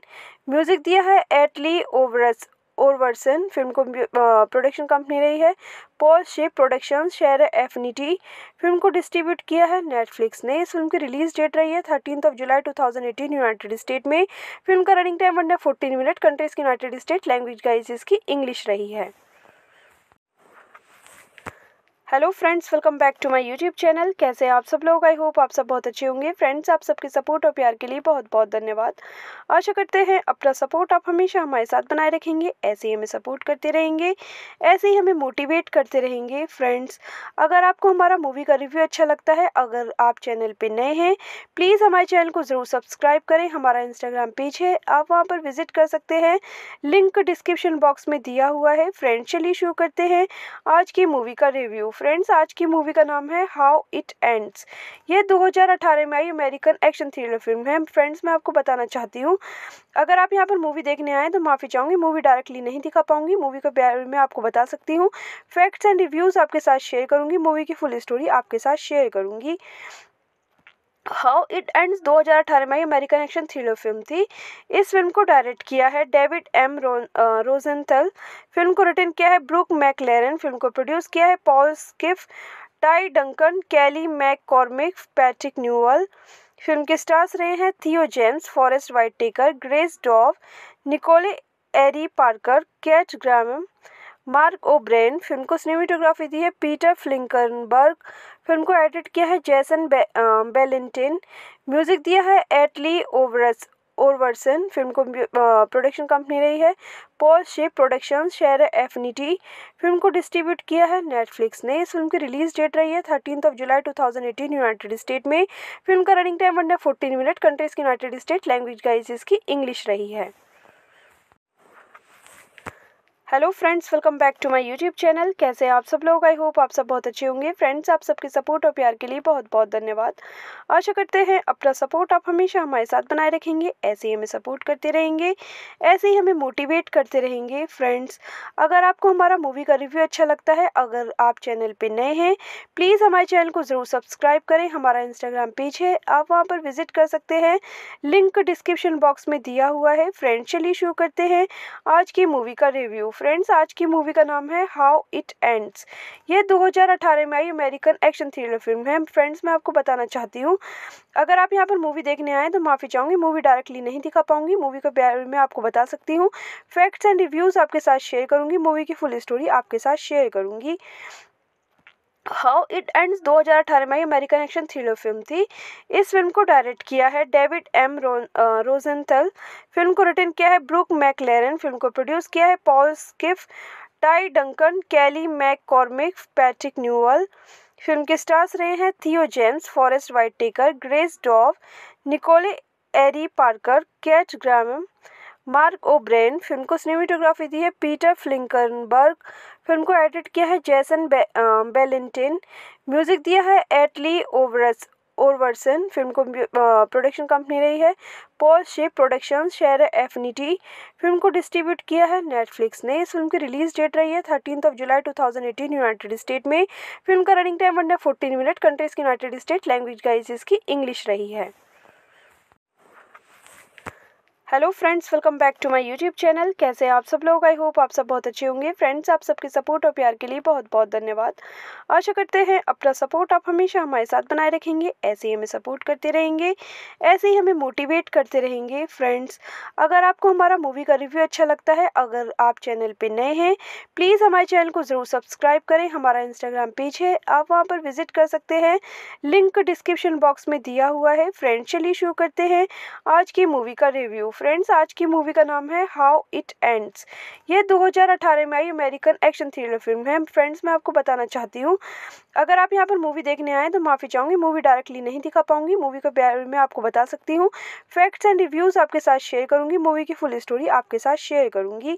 music दिया है एटली ओवरस ओरवर्सन फिल्म को प्रोडक्शन कंपनी रही है Paul shape production share affinity film को डिस्ट्रीब्यूट किया है नेटफ्लिक्स ने इस फिल्म की रिलीज डेट रही है thirteen of July two thousand eighteen United State में फिल्म का रनिंग टाइम बनना फोर्टीन मिनट कंट्रीज की यूनाइटेड स्टेट लैंग्वेज गाइज इसकी इंग्लिश रही है hello friends welcome back to my YouTube channel कैसे आप सब लोग आई होप आप सब बहुत अच्छे होंगे फ्रेंड्स आप सबके सपोर्ट और प्यार के लिए बहुत बहुत धन्यवाद आशा करते हैं अपना सपोर्ट आप हमेशा हमारे साथ बनाए रखेंगे ऐसे ही हमें सपोर्ट करते रहेंगे ऐसे ही हमें मोटिवेट करते रहेंगे फ्रेंड्स अगर आपको हमारा मूवी का रिव्यू अच्छा लगता है अगर आप चैनल पर नए हैं प्लीज़ हमारे चैनल को ज़रूर सब्सक्राइब करें हमारा इंस्टाग्राम पेज है आप वहाँ पर विजिट कर सकते हैं लिंक डिस्क्रिप्शन बॉक्स में दिया हुआ है फ्रेंड्स चलिए शुरू करते हैं आज की मूवी का रिव्यू फ्रेंड्स आज की मूवी का नाम है हाउ इट एंड्स ये 2018 में आई अमेरिकन एक्शन थ्रिलर फिल्म है फ्रेंड्स मैं आपको बताना चाहती हूँ अगर आप यहाँ पर मूवी देखने आए तो माफ़ी चाहूँगी मूवी डायरेक्टली नहीं दिखा पाऊँगी मूवी के बारे में आपको बता सकती हूँ फैक्ट्स एंड रिव्यूज़ आपके साथ शेयर करूँगी मूवी की फुल स्टोरी आपके साथ शेयर करूँगी हाउ इट एंड्स 2018 में अमेरिकन एक्शन थ्रिलर फिल्म थी इस फिल्म को डायरेक्ट किया है डेविड एम रोजेंथल फिल्म को रिटर्न किया है ब्रूक मैकलेरन फिल्म को प्रोड्यूस किया है Paul Schiff Tai Duncan Kelly McCormick Patrick Newall film के स्टार्स रहे हैं Theo James Forest Whitaker Grace Dove Nicole Ari Parker Kat Graham Mark O'Brien film को cinematography दी है Peter Flinckenberg film को edit किया है Jason बे, Ballantine music दिया है एटली ओवरस ओवरसन फिल्म को प्रोडक्शन कंपनी रही है Paul shape production share affinity film को डिस्ट्रीब्यूट किया है नेटफ्लिक्स ने इस फिल्म की रिलीज डेट रही है thirteen of July two thousand eighteen United State में फिल्म का रनिंग टाइम बनना फोर्टीन मिनट कंट्रीज की यूनाइटेड स्टेट लैंग्वेज गाइज इसकी इंग्लिश रही है hello friends welcome back to my YouTube channel कैसे आप सब लोग आई होप आप सब बहुत अच्छे होंगे फ्रेंड्स आप सबके सपोर्ट और प्यार के लिए बहुत बहुत धन्यवाद आशा करते हैं अपना सपोर्ट आप हमेशा हमारे साथ बनाए रखेंगे ऐसे ही हमें सपोर्ट करते रहेंगे ऐसे ही हमें मोटिवेट करते रहेंगे फ्रेंड्स अगर आपको हमारा मूवी का रिव्यू अच्छा लगता है अगर आप चैनल पर नए हैं प्लीज़ हमारे चैनल को ज़रूर सब्सक्राइब करें हमारा इंस्टाग्राम पेज है आप वहाँ पर विजिट कर सकते हैं लिंक डिस्क्रिप्शन बॉक्स में दिया हुआ है फ्रेंड्स चलिए शुरू करते हैं आज की मूवी का रिव्यू फ्रेंड्स आज की मूवी का नाम है हाउ इट एंड्स ये 2018 में आई अमेरिकन एक्शन थ्रिलर फिल्म है फ्रेंड्स मैं आपको बताना चाहती हूँ अगर आप यहाँ पर मूवी देखने आए तो माफ़ी चाहूँगी मूवी डायरेक्टली नहीं दिखा पाऊँगी मूवी के बारे में आपको बता सकती हूँ फैक्ट्स एंड रिव्यूज़ आपके साथ शेयर करूँगी मूवी की फुल स्टोरी आपके साथ शेयर करूँगी हाउ इट एंड्स 2018 में अमेरिकन एक्शन थ्रिलर फिल्म थी इस फिल्म को डायरेक्ट किया है डेविड एम रोजेंथल फिल्म को रिटर्न किया है ब्रूक मैकलेरन फिल्म को प्रोड्यूस किया है Paul Schiff Tai Duncan Kelly McCormick Patrick Newall film के स्टार्स रहे हैं Theo James Forest Whitaker Grace Dove Nicole Ari Parker Kat Graham Mark O'Brien film को cinematography दी है Peter Flinckenberg film को edit किया है Jason बे, Ballantine music दिया है एटली ओवरस ओरवर्सन फिल्म को प्रोडक्शन कंपनी रही है Paul shape production share affinity film को डिस्ट्रीब्यूट किया है नेटफ्लिक्स ने इस फिल्म की रिलीज डेट रही है thirteen of July two thousand eighteen United State में फिल्म का रनिंग टाइम बनना फोर्टीन मिनट कंट्रीज की यूनाइटेड स्टेट लैंग्वेज गाइज इसकी इंग्लिश रही है hello friends welcome back to my YouTube channel कैसे आप सब लोग आई होप आप सब बहुत अच्छे होंगे फ्रेंड्स आप सबके सपोर्ट और प्यार के लिए बहुत बहुत धन्यवाद आशा करते हैं अपना सपोर्ट आप हमेशा हमारे साथ बनाए रखेंगे ऐसे ही हमें सपोर्ट करते रहेंगे ऐसे ही हमें मोटिवेट करते रहेंगे फ्रेंड्स अगर आपको हमारा मूवी का रिव्यू अच्छा लगता है अगर आप चैनल पर नए हैं प्लीज़ हमारे चैनल को ज़रूर सब्सक्राइब करें हमारा इंस्टाग्राम पेज है आप वहाँ पर विजिट कर सकते हैं लिंक डिस्क्रिप्शन बॉक्स में दिया हुआ है फ्रेंड्स चलिए शुरू करते हैं आज की मूवी का रिव्यू फ्रेंड्स आज की मूवी का नाम है हाउ इट एंड्स ये 2018 में आई अमेरिकन एक्शन थ्रिलर फिल्म है फ्रेंड्स मैं आपको बताना चाहती हूँ अगर आप यहाँ पर मूवी देखने आए तो माफ़ी चाहूँगी मूवी डायरेक्टली नहीं दिखा पाऊँगी मूवी के बारे में आपको बता सकती हूँ फैक्ट्स एंड रिव्यूज़ आपके साथ शेयर करूँगी मूवी की फुल स्टोरी आपके साथ शेयर करूँगी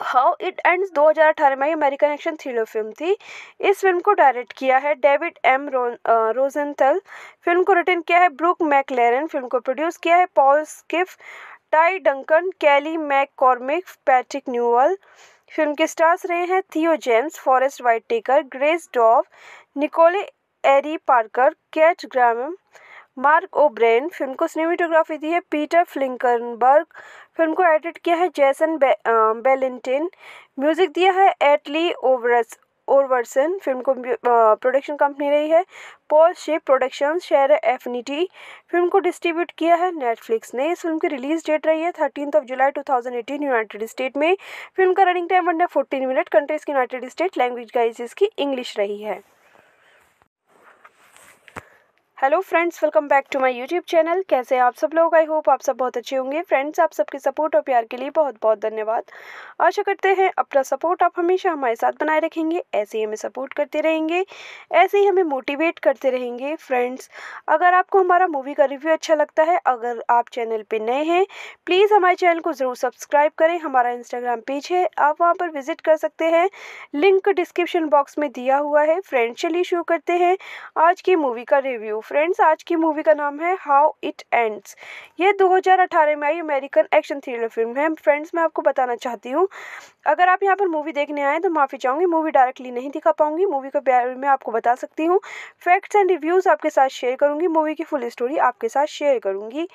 हाउ इट एंड्स 2018 में अमेरिकन एक्शन थ्रिलर फिल्म थी इस फिल्म को डायरेक्ट किया है डेविड एम रोजेंथल फिल्म को रिटर्न किया है ब्रूक मैकलेरन फिल्म को प्रोड्यूस किया है Paul Schiff Tai Duncan Kelly McCormick Patrick Newall film के स्टार्स रहे हैं Theo James Forest Whitaker Grace Dove Nicole Ari Parker Kat Graham Mark O'Brien film को cinematography दी है Peter Flinckenberg film को edit किया है Jason बे, Ballantine music दिया है एटली ओवरस ओवरसन फिल्म को प्रोडक्शन कंपनी रही है Paul shape production share affinity film को डिस्ट्रीब्यूट किया है नेटफ्लिक्स ने इस फिल्म की रिलीज डेट रही है thirteen of July two thousand eighteen United State में फिल्म का रनिंग टाइम है फोर्टीन मिनट कंट्रीज की यूनाइटेड स्टेट लैंग्वेज गाइज इसकी इंग्लिश रही है hello friends welcome back to my YouTube channel कैसे आप सब लोग आई होप आप सब बहुत अच्छे होंगे फ्रेंड्स आप सबके सपोर्ट और प्यार के लिए बहुत बहुत धन्यवाद आशा करते हैं अपना सपोर्ट आप हमेशा हमारे साथ बनाए रखेंगे ऐसे ही हमें सपोर्ट करते रहेंगे ऐसे ही हमें मोटिवेट करते रहेंगे फ्रेंड्स अगर आपको हमारा मूवी का रिव्यू अच्छा लगता है अगर आप चैनल पर नए हैं प्लीज़ हमारे चैनल को ज़रूर सब्सक्राइब करें हमारा इंस्टाग्राम पेज है आप वहाँ पर विजिट कर सकते हैं लिंक डिस्क्रिप्शन बॉक्स में दिया हुआ है फ्रेंड्स चलिए शुरू करते हैं आज की मूवी का रिव्यू फ्रेंड्स आज की मूवी का नाम है हाउ इट एंड्स ये 2018 में आई अमेरिकन एक्शन थ्रिलर फिल्म है फ्रेंड्स मैं आपको बताना चाहती हूँ अगर आप यहाँ पर मूवी देखने आए तो माफ़ी चाहूँगी मूवी डायरेक्टली नहीं दिखा पाऊँगी मूवी के बारे में आपको बता सकती हूँ फैक्ट्स एंड रिव्यूज़ आपके साथ शेयर करूँगी मूवी की फुल स्टोरी आपके साथ शेयर करूँगी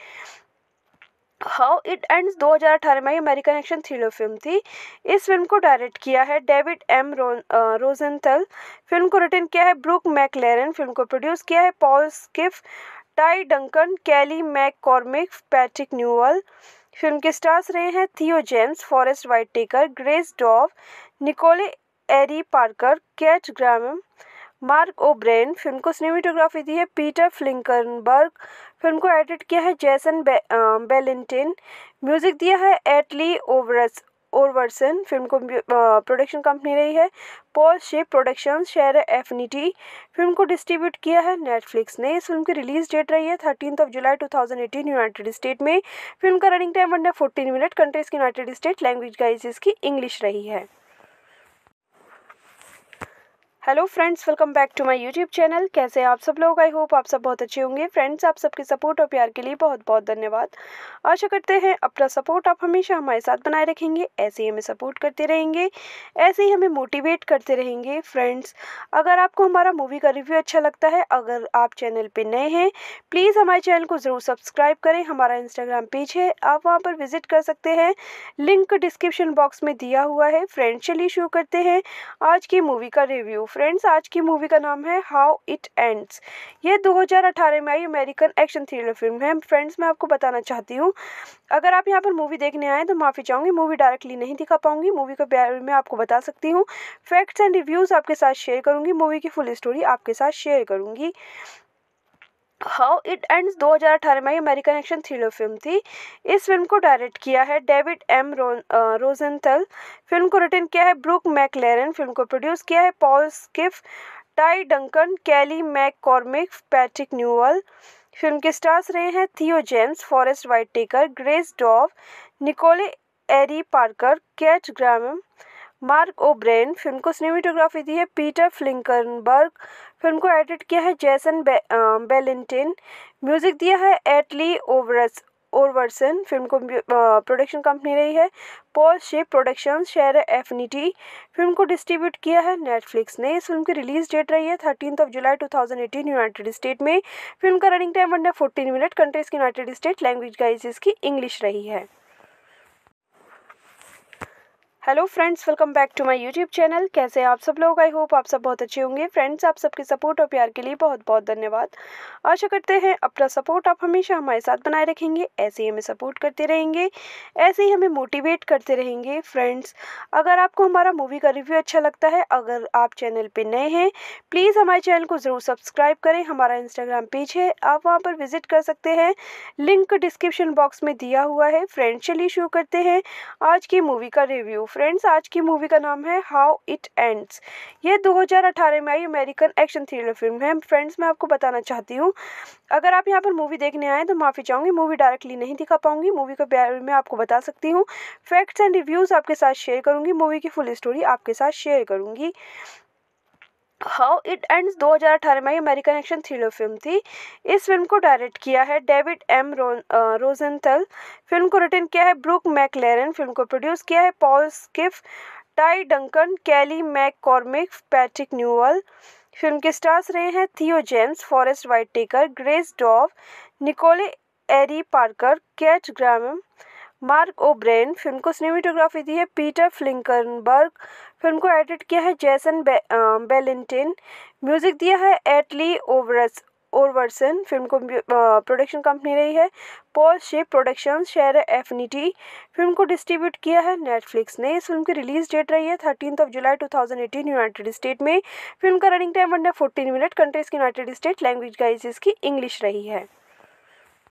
हाउ इट एंड्स 2018 में अमेरिकन एक्शन थ्रिलर फिल्म थी इस फिल्म को डायरेक्ट किया है डेविड एम रोजेंथल फिल्म को रिटर्न किया है ब्रूक मैकलेरन फिल्म को प्रोड्यूस किया है Paul Schiff Tai Duncan Kelly McCormick Patrick Newall film के स्टार्स रहे हैं Theo James Forest Whitaker Grace Dove Nicole Ari Parker Kat Graham Mark O'Brien film को cinematography दी है Peter Flinckenberg film को edit किया है Jason बे, Ballantine music दिया है एटली ओवरस ओरवर्सन फिल्म को प्रोडक्शन कंपनी रही है Paul shape production share affinity film को डिस्ट्रीब्यूट किया है नेटफ्लिक्स ने इस फिल्म की रिलीज डेट रही है thirteen of July two thousand eighteen United State में फिल्म का रनिंग टाइम बनना फोर्टीन मिनट कंट्रीज की यूनाइटेड स्टेट लैंग्वेज गाइज इसकी इंग्लिश रही है hello friends welcome back to my YouTube channel कैसे आप सब लोग आई होप आप सब बहुत अच्छे होंगे फ्रेंड्स आप सबके सपोर्ट और प्यार के लिए बहुत बहुत धन्यवाद आशा करते हैं अपना सपोर्ट आप हमेशा हमारे साथ बनाए रखेंगे ऐसे ही हमें सपोर्ट करते रहेंगे ऐसे ही हमें मोटिवेट करते रहेंगे फ्रेंड्स अगर आपको हमारा मूवी का रिव्यू अच्छा लगता है अगर आप चैनल पर नए हैं प्लीज़ हमारे चैनल को ज़रूर सब्सक्राइब करें हमारा इंस्टाग्राम पेज है आप वहाँ पर विजिट कर सकते हैं लिंक डिस्क्रिप्शन बॉक्स में दिया हुआ है फ्रेंड्स चलिए शुरू करते हैं आज की मूवी का रिव्यू फ्रेंड्स आज की मूवी का नाम है हाउ इट एंड्स ये 2018 में आई अमेरिकन एक्शन थ्रिलर फिल्म है फ्रेंड्स मैं आपको बताना चाहती हूँ अगर आप यहाँ पर मूवी देखने आए तो माफ़ी चाहूँगी मूवी डायरेक्टली नहीं दिखा पाऊँगी मूवी के बारे में आपको बता सकती हूँ फैक्ट्स एंड रिव्यूज़ आपके साथ शेयर करूँगी मूवी की फुल स्टोरी आपके साथ शेयर करूँगी हाउ इट एंड्स 2018 में अमेरिकन एक्शन थ्रिलर फिल्म थी इस फिल्म को डायरेक्ट किया है डेविड एम रोजेंथल फिल्म को रिटर्न किया है ब्रूक मैकलेरन फिल्म को प्रोड्यूस किया है Paul Schiff Tai Duncan Kelly McCormick Patrick Newall film के स्टार्स रहे हैं Theo James Forest Whitaker Grace Dove Nicole Ari Parker Kat Graham Mark O'Brien film को cinematography दी है Peter Flinckenberg film को edit किया है Jason बे, Ballantine music दिया है एटली ओवरस ओवरसन फिल्म को प्रोडक्शन कंपनी रही है Paul shape production share affinity film को डिस्ट्रीब्यूट किया है नेटफ्लिक्स ने इस फिल्म की रिलीज डेट रही है thirteen of July two thousand eighteen United State में फिल्म का रनिंग टाइम बनना फोर्टीन मिनट कंट्रीज की यूनाइटेड स्टेट लैंग्वेज गाइज इसकी इंग्लिश रही है hello friends welcome back to my YouTube channel कैसे आप सब लोग आई होप आप सब बहुत अच्छे होंगे फ्रेंड्स आप सबके सपोर्ट और प्यार के लिए बहुत बहुत धन्यवाद आशा करते हैं अपना सपोर्ट आप हमेशा हमारे साथ बनाए रखेंगे ऐसे ही हमें सपोर्ट करते रहेंगे ऐसे ही हमें मोटिवेट करते रहेंगे फ्रेंड्स अगर आपको हमारा मूवी का रिव्यू अच्छा लगता है अगर आप चैनल पर नए हैं प्लीज़ हमारे चैनल को ज़रूर सब्सक्राइब करें हमारा इंस्टाग्राम पेज है आप वहाँ पर विजिट कर सकते हैं लिंक डिस्क्रिप्शन बॉक्स में दिया हुआ है फ्रेंड्स चलिए शुरू करते हैं आज की मूवी का रिव्यू फ्रेंड्स आज की मूवी का नाम है हाउ इट एंड्स ये 2018 में आई अमेरिकन एक्शन थ्रिलर फिल्म है फ्रेंड्स मैं आपको बताना चाहती हूँ अगर आप यहाँ पर मूवी देखने आए तो माफ़ी चाहूँगी मूवी डायरेक्टली नहीं दिखा पाऊँगी मूवी के बारे में आपको बता सकती हूँ फैक्ट्स एंड रिव्यूज़ आपके साथ शेयर करूँगी मूवी की फुल स्टोरी आपके साथ शेयर करूँगी हाउ इट एंड्स 2018 में अमेरिकन एक्शन थ्रिलर फिल्म थी इस फिल्म को डायरेक्ट किया है डेविड एम रोजेंथल फिल्म को रिटर्न किया है ब्रूक मैकलेरन फिल्म को प्रोड्यूस किया है Paul Schiff Tai Duncan Kelly McCormick Patrick Newall film के स्टार्स रहे हैं Theo James Forest Whitaker Grace Dove Nicole Ari Parker Kat Graham Mark O'Brien film को cinematography दी है Peter Flinckenberg film को edit किया है Jason बे, Ballantine music दिया है एटली ओवरस ओरवर्सन फिल्म को प्रोडक्शन कंपनी रही है Paul shape production share affinity film को डिस्ट्रीब्यूट किया है नेटफ्लिक्स ने इस फिल्म की रिलीज डेट रही है thirteen of July two thousand eighteen United State में फिल्म का रनिंग टाइम बनना फोर्टीन मिनट कंट्रीज की यूनाइटेड स्टेट लैंग्वेज गाइज इसकी इंग्लिश रही है